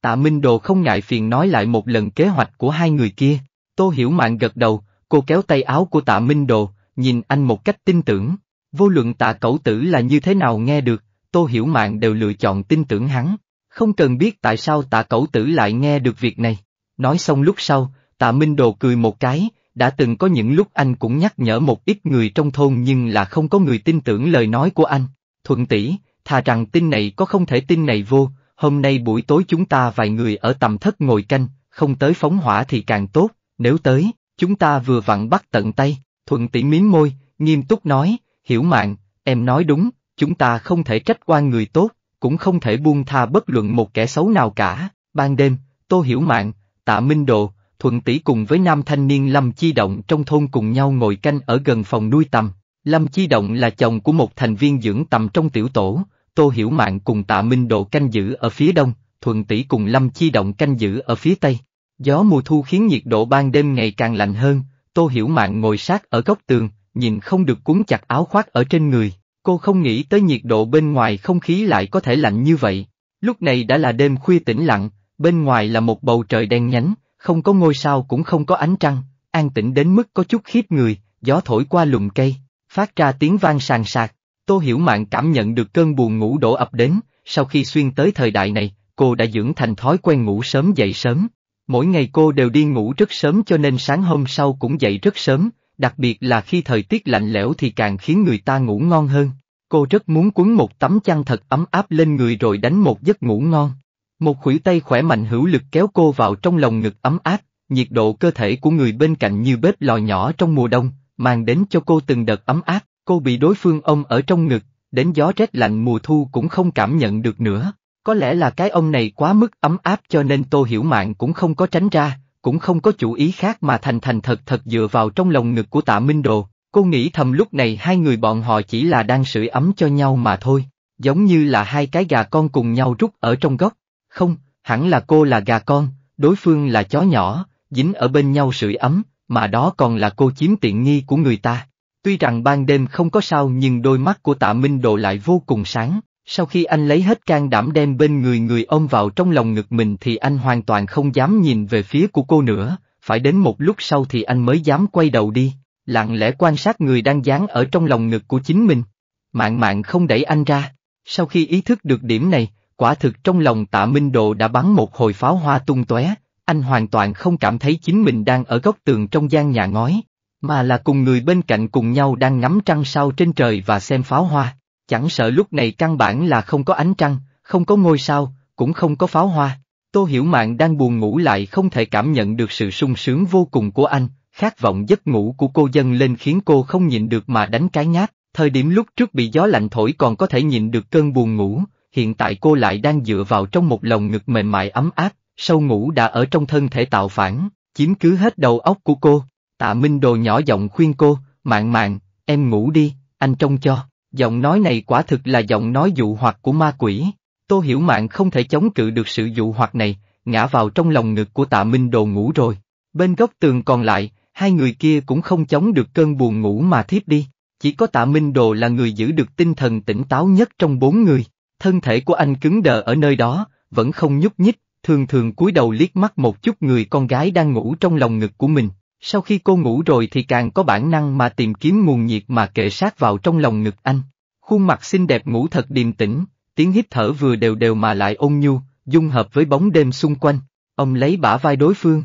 Tạ Minh Đồ không ngại phiền nói lại một lần kế hoạch của hai người kia, Tô Hiểu Mạng gật đầu, cô kéo tay áo của tạ Minh Đồ, nhìn anh một cách tin tưởng, vô luận tạ cẩu tử là như thế nào nghe được, Tô Hiểu Mạng đều lựa chọn tin tưởng hắn. Không cần biết tại sao tạ cẩu tử lại nghe được việc này. Nói xong lúc sau, tạ Minh Đồ cười một cái, đã từng có những lúc anh cũng nhắc nhở một ít người trong thôn nhưng là không có người tin tưởng lời nói của anh. Thuận tỷ, thà rằng tin này có không thể tin này vô, hôm nay buổi tối chúng ta vài người ở tầm thất ngồi canh, không tới phóng hỏa thì càng tốt, nếu tới, chúng ta vừa vặn bắt tận tay, thuận tỷ miếm môi, nghiêm túc nói, hiểu mạng, em nói đúng, chúng ta không thể trách quan người tốt, cũng không thể buông tha bất luận một kẻ xấu nào cả. Ban đêm, Tô Hiểu mạn, Tạ Minh Độ, Thuận Tỷ cùng với nam thanh niên Lâm Chi Động trong thôn cùng nhau ngồi canh ở gần phòng nuôi tầm. Lâm Chi Động là chồng của một thành viên dưỡng tầm trong tiểu tổ, Tô Hiểu mạn cùng Tạ Minh Độ canh giữ ở phía đông, Thuận Tỷ cùng Lâm Chi Động canh giữ ở phía tây. Gió mùa thu khiến nhiệt độ ban đêm ngày càng lạnh hơn, Tô Hiểu mạn ngồi sát ở góc tường, nhìn không được cuốn chặt áo khoác ở trên người, Cô không nghĩ tới nhiệt độ bên ngoài không khí lại có thể lạnh như vậy. Lúc này đã là đêm khuya tĩnh lặng, bên ngoài là một bầu trời đen nhánh, không có ngôi sao cũng không có ánh trăng, an tĩnh đến mức có chút khiếp người, gió thổi qua lùm cây, phát ra tiếng vang sàn sạc. Tô Hiểu mạn cảm nhận được cơn buồn ngủ đổ ập đến, sau khi xuyên tới thời đại này, cô đã dưỡng thành thói quen ngủ sớm dậy sớm. Mỗi ngày cô đều đi ngủ rất sớm cho nên sáng hôm sau cũng dậy rất sớm, đặc biệt là khi thời tiết lạnh lẽo thì càng khiến người ta ngủ ngon hơn. Cô rất muốn quấn một tấm chăn thật ấm áp lên người rồi đánh một giấc ngủ ngon. Một khủy tay khỏe mạnh hữu lực kéo cô vào trong lòng ngực ấm áp, nhiệt độ cơ thể của người bên cạnh như bếp lò nhỏ trong mùa đông, mang đến cho cô từng đợt ấm áp, cô bị đối phương ông ở trong ngực, đến gió rét lạnh mùa thu cũng không cảm nhận được nữa. Có lẽ là cái ông này quá mức ấm áp cho nên Tô Hiểu Mạng cũng không có tránh ra, cũng không có chủ ý khác mà thành thành thật thật dựa vào trong lồng ngực của tạ Minh Đồ, cô nghĩ thầm lúc này hai người bọn họ chỉ là đang sưởi ấm cho nhau mà thôi, giống như là hai cái gà con cùng nhau rút ở trong góc, không, hẳn là cô là gà con, đối phương là chó nhỏ, dính ở bên nhau sưởi ấm, mà đó còn là cô chiếm tiện nghi của người ta. Tuy rằng ban đêm không có sao nhưng đôi mắt của tạ Minh Đồ lại vô cùng sáng, sau khi anh lấy hết can đảm đem bên người người ôm vào trong lòng ngực mình thì anh hoàn toàn không dám nhìn về phía của cô nữa, phải đến một lúc sau thì anh mới dám quay đầu đi, lặng lẽ quan sát người đang dán ở trong lòng ngực của chính mình. Mạng mạng không đẩy anh ra. Sau khi ý thức được điểm này, quả thực trong lòng tạ Minh Độ đã bắn một hồi pháo hoa tung tóe, anh hoàn toàn không cảm thấy chính mình đang ở góc tường trong gian nhà ngói, mà là cùng người bên cạnh cùng nhau đang ngắm trăng sao trên trời và xem pháo hoa. Chẳng sợ lúc này căn bản là không có ánh trăng, không có ngôi sao, cũng không có pháo hoa. Tô Hiểu mạn đang buồn ngủ lại không thể cảm nhận được sự sung sướng vô cùng của anh, khát vọng giấc ngủ của cô dâng lên khiến cô không nhịn được mà đánh cái ngáp, thời điểm lúc trước bị gió lạnh thổi còn có thể nhịn được cơn buồn ngủ, hiện tại cô lại đang dựa vào trong một lồng ngực mềm mại ấm áp, sâu ngủ đã ở trong thân thể tạo phản, chiếm cứ hết đầu óc của cô. Tạ Minh Đồ nhỏ giọng khuyên cô, mạn mạn, em ngủ đi, anh trông cho. Giọng nói này quả thực là giọng nói dụ hoặc của ma quỷ. Tô Hiểu Mạng không thể chống cự được sự dụ hoặc này, ngã vào trong lòng ngực của tạ Minh Đồ ngủ rồi. Bên góc tường còn lại, hai người kia cũng không chống được cơn buồn ngủ mà thiếp đi. Chỉ có tạ Minh Đồ là người giữ được tinh thần tỉnh táo nhất trong bốn người. Thân thể của anh cứng đờ ở nơi đó, vẫn không nhúc nhích, thường thường cúi đầu liếc mắt một chút người con gái đang ngủ trong lòng ngực của mình. Sau khi cô ngủ rồi thì càng có bản năng mà tìm kiếm nguồn nhiệt mà kệ sát vào trong lòng ngực anh. Khuôn mặt xinh đẹp ngủ thật điềm tĩnh, tiếng hít thở vừa đều đều mà lại ôn nhu, dung hợp với bóng đêm xung quanh, ông lấy bả vai đối phương.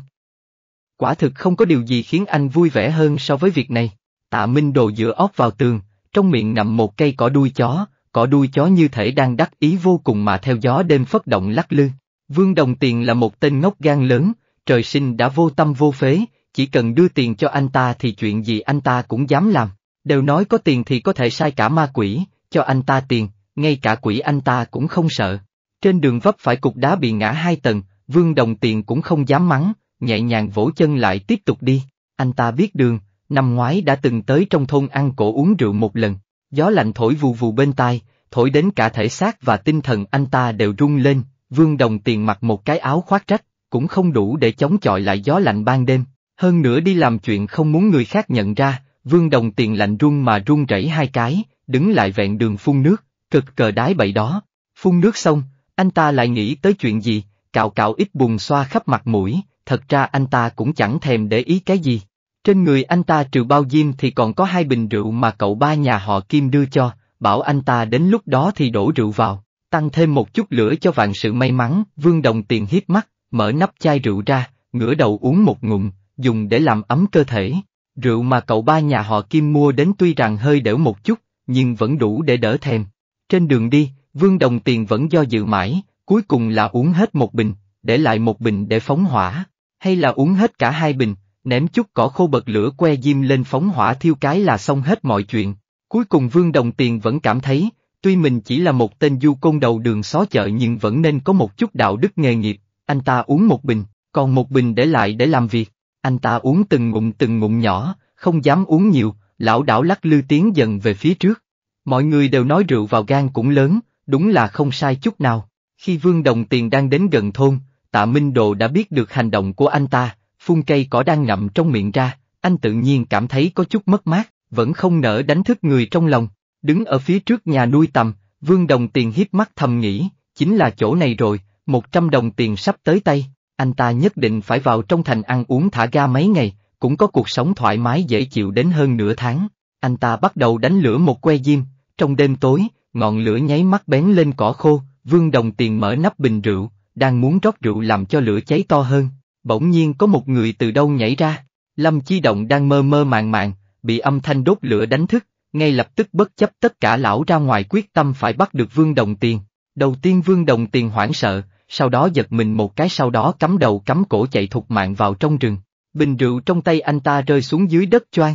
Quả thực không có điều gì khiến anh vui vẻ hơn so với việc này. Tạ Minh Đồ dựa óc vào tường, trong miệng nằm một cây cỏ đuôi chó, cỏ đuôi chó như thể đang đắc ý vô cùng mà theo gió đêm phất động lắc lư. Vương Đồng Tiền là một tên ngốc gan lớn, trời sinh đã vô tâm vô phế, chỉ cần đưa tiền cho anh ta thì chuyện gì anh ta cũng dám làm. Đều nói có tiền thì có thể sai cả ma quỷ, cho anh ta tiền, ngay cả quỷ anh ta cũng không sợ. Trên đường vấp phải cục đá bị ngã hai tầng, vương đồng tiền cũng không dám mắng, nhẹ nhàng vỗ chân lại tiếp tục đi. Anh ta biết đường, năm ngoái đã từng tới trong thôn ăn cổ uống rượu một lần, gió lạnh thổi vù vù bên tai, thổi đến cả thể xác và tinh thần anh ta đều rung lên, vương đồng tiền mặc một cái áo khoác rách, cũng không đủ để chống chọi lại gió lạnh ban đêm, hơn nữa đi làm chuyện không muốn người khác nhận ra, vương đồng tiền lạnh run mà run rẩy hai cái, đứng lại vẹn đường phun nước, cực cờ đái bậy đó. Phun nước xong, anh ta lại nghĩ tới chuyện gì, cạo cạo ít bùn xoa khắp mặt mũi, thật ra anh ta cũng chẳng thèm để ý cái gì. Trên người anh ta trừ bao diêm thì còn có hai bình rượu mà cậu ba nhà họ Kim đưa cho, bảo anh ta đến lúc đó thì đổ rượu vào, tăng thêm một chút lửa cho vạn sự may mắn, vương đồng tiền hít mắt, mở nắp chai rượu ra, ngửa đầu uống một ngụm, dùng để làm ấm cơ thể. Rượu mà cậu ba nhà họ Kim mua đến tuy rằng hơi đỡ một chút, nhưng vẫn đủ để đỡ thèm. Trên đường đi, Vương Đồng Tiền vẫn do dự mãi, cuối cùng là uống hết một bình, để lại một bình để phóng hỏa, hay là uống hết cả hai bình, ném chút cỏ khô bật lửa que diêm lên phóng hỏa thiêu cái là xong hết mọi chuyện. Cuối cùng Vương Đồng Tiền vẫn cảm thấy, tuy mình chỉ là một tên du côn đầu đường xó chợ nhưng vẫn nên có một chút đạo đức nghề nghiệp, anh ta uống một bình, còn một bình để lại để làm việc. Anh ta uống từng ngụm từng ngụm nhỏ, không dám uống nhiều, lão đảo lắc lư tiến dần về phía trước. Mọi người đều nói rượu vào gan cũng lớn, đúng là không sai chút nào. Khi Vương Đồng Tiền đang đến gần thôn, tạ Minh Đồ đã biết được hành động của anh ta, phun cây cỏ đang ngậm trong miệng ra, anh tự nhiên cảm thấy có chút mất mát, vẫn không nỡ đánh thức người trong lòng. Đứng ở phía trước nhà nuôi tầm, Vương Đồng Tiền hiếp mắt thầm nghĩ, chính là chỗ này rồi, một trăm đồng tiền sắp tới tay anh ta nhất định phải vào trong thành ăn uống thả ga mấy ngày, cũng có cuộc sống thoải mái dễ chịu đến hơn nửa tháng. Anh ta bắt đầu đánh lửa một que diêm, trong đêm tối, ngọn lửa nháy mắt bén lên cỏ khô, Vương Đồng Tiền mở nắp bình rượu, đang muốn rót rượu làm cho lửa cháy to hơn, bỗng nhiên có một người từ đâu nhảy ra, Lâm Chi Động đang mơ mơ màng màng, bị âm thanh đốt lửa đánh thức, ngay lập tức bất chấp tất cả lão ra ngoài quyết tâm phải bắt được Vương Đồng Tiền. Đầu tiên Vương Đồng Tiền hoảng sợ, sau đó giật mình một cái sau đó cắm đầu cắm cổ chạy thục mạng vào trong rừng. Bình rượu trong tay anh ta rơi xuống dưới đất choang.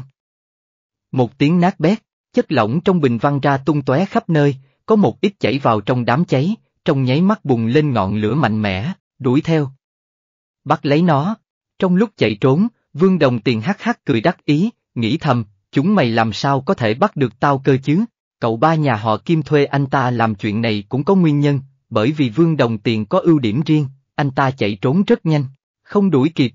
Một tiếng nát bét, chất lỏng trong bình văng ra tung tóe khắp nơi, có một ít chảy vào trong đám cháy, trong nháy mắt bùng lên ngọn lửa mạnh mẽ, đuổi theo. Bắt lấy nó. Trong lúc chạy trốn, Vương Đồng Tiền hắc hắc cười đắc ý, nghĩ thầm, chúng mày làm sao có thể bắt được tao cơ chứ? Cậu ba nhà họ Kim thuê anh ta làm chuyện này cũng có nguyên nhân, bởi vì Vương Đồng Tiền có ưu điểm riêng, anh ta chạy trốn rất nhanh, không đuổi kịp.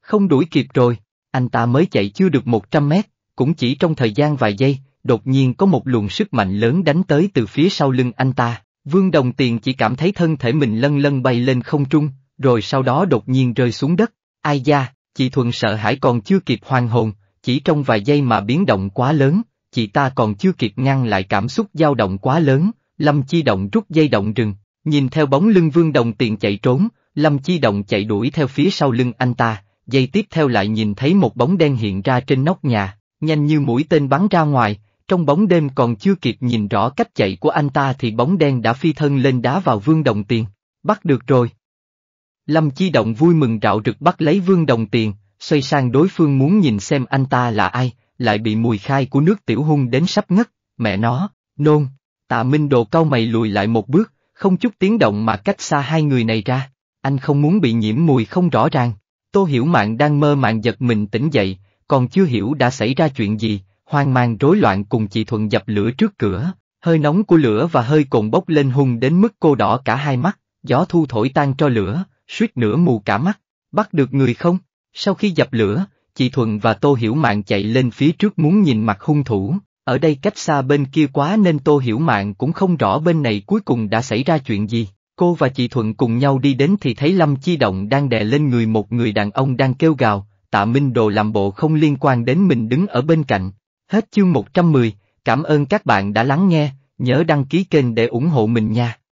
Không đuổi kịp rồi, anh ta mới chạy chưa được 100 mét, cũng chỉ trong thời gian vài giây, đột nhiên có một luồng sức mạnh lớn đánh tới từ phía sau lưng anh ta. Vương Đồng Tiền chỉ cảm thấy thân thể mình lân lân bay lên không trung, rồi sau đó đột nhiên rơi xuống đất. Ai da, chị thuần sợ hãi còn chưa kịp hoàn hồn, chỉ trong vài giây mà biến động quá lớn, chị ta còn chưa kịp ngăn lại cảm xúc dao động quá lớn, Lâm Chi Động rút dây động rừng, nhìn theo bóng lưng Vương Đồng Tiền chạy trốn, Lâm Chi Động chạy đuổi theo phía sau lưng anh ta, dây tiếp theo lại nhìn thấy một bóng đen hiện ra trên nóc nhà, nhanh như mũi tên bắn ra ngoài, trong bóng đêm còn chưa kịp nhìn rõ cách chạy của anh ta thì bóng đen đã phi thân lên đá vào Vương Đồng Tiền, bắt được rồi. Lâm Chi Động vui mừng rạo rực bắt lấy Vương Đồng Tiền, xoay sang đối phương muốn nhìn xem anh ta là ai, lại bị mùi khai của nước tiểu hung đến sắp ngất, mẹ nó, nôn. Tạ Minh Đồ cau mày lùi lại một bước, không chút tiếng động mà cách xa hai người này ra. Anh không muốn bị nhiễm mùi không rõ ràng. Tô Hiểu mạn đang mơ màng giật mình tỉnh dậy, còn chưa hiểu đã xảy ra chuyện gì, hoang mang rối loạn cùng chị Thuận dập lửa trước cửa. Hơi nóng của lửa và hơi cồn bốc lên hung đến mức cô đỏ cả hai mắt, gió thu thổi tan cho lửa, suýt nữa mù cả mắt. Bắt được người không? Sau khi dập lửa, chị Thuận và Tô Hiểu mạn chạy lên phía trước muốn nhìn mặt hung thủ, ở đây cách xa bên kia quá nên Tô Hiểu mạn cũng không rõ bên này cuối cùng đã xảy ra chuyện gì. Cô và chị Thuận cùng nhau đi đến thì thấy Lâm Chi Động đang đè lên người một người đàn ông đang kêu gào, tạ Minh Đồ làm bộ không liên quan đến mình đứng ở bên cạnh. Hết chương 110, cảm ơn các bạn đã lắng nghe, nhớ đăng ký kênh để ủng hộ mình nha.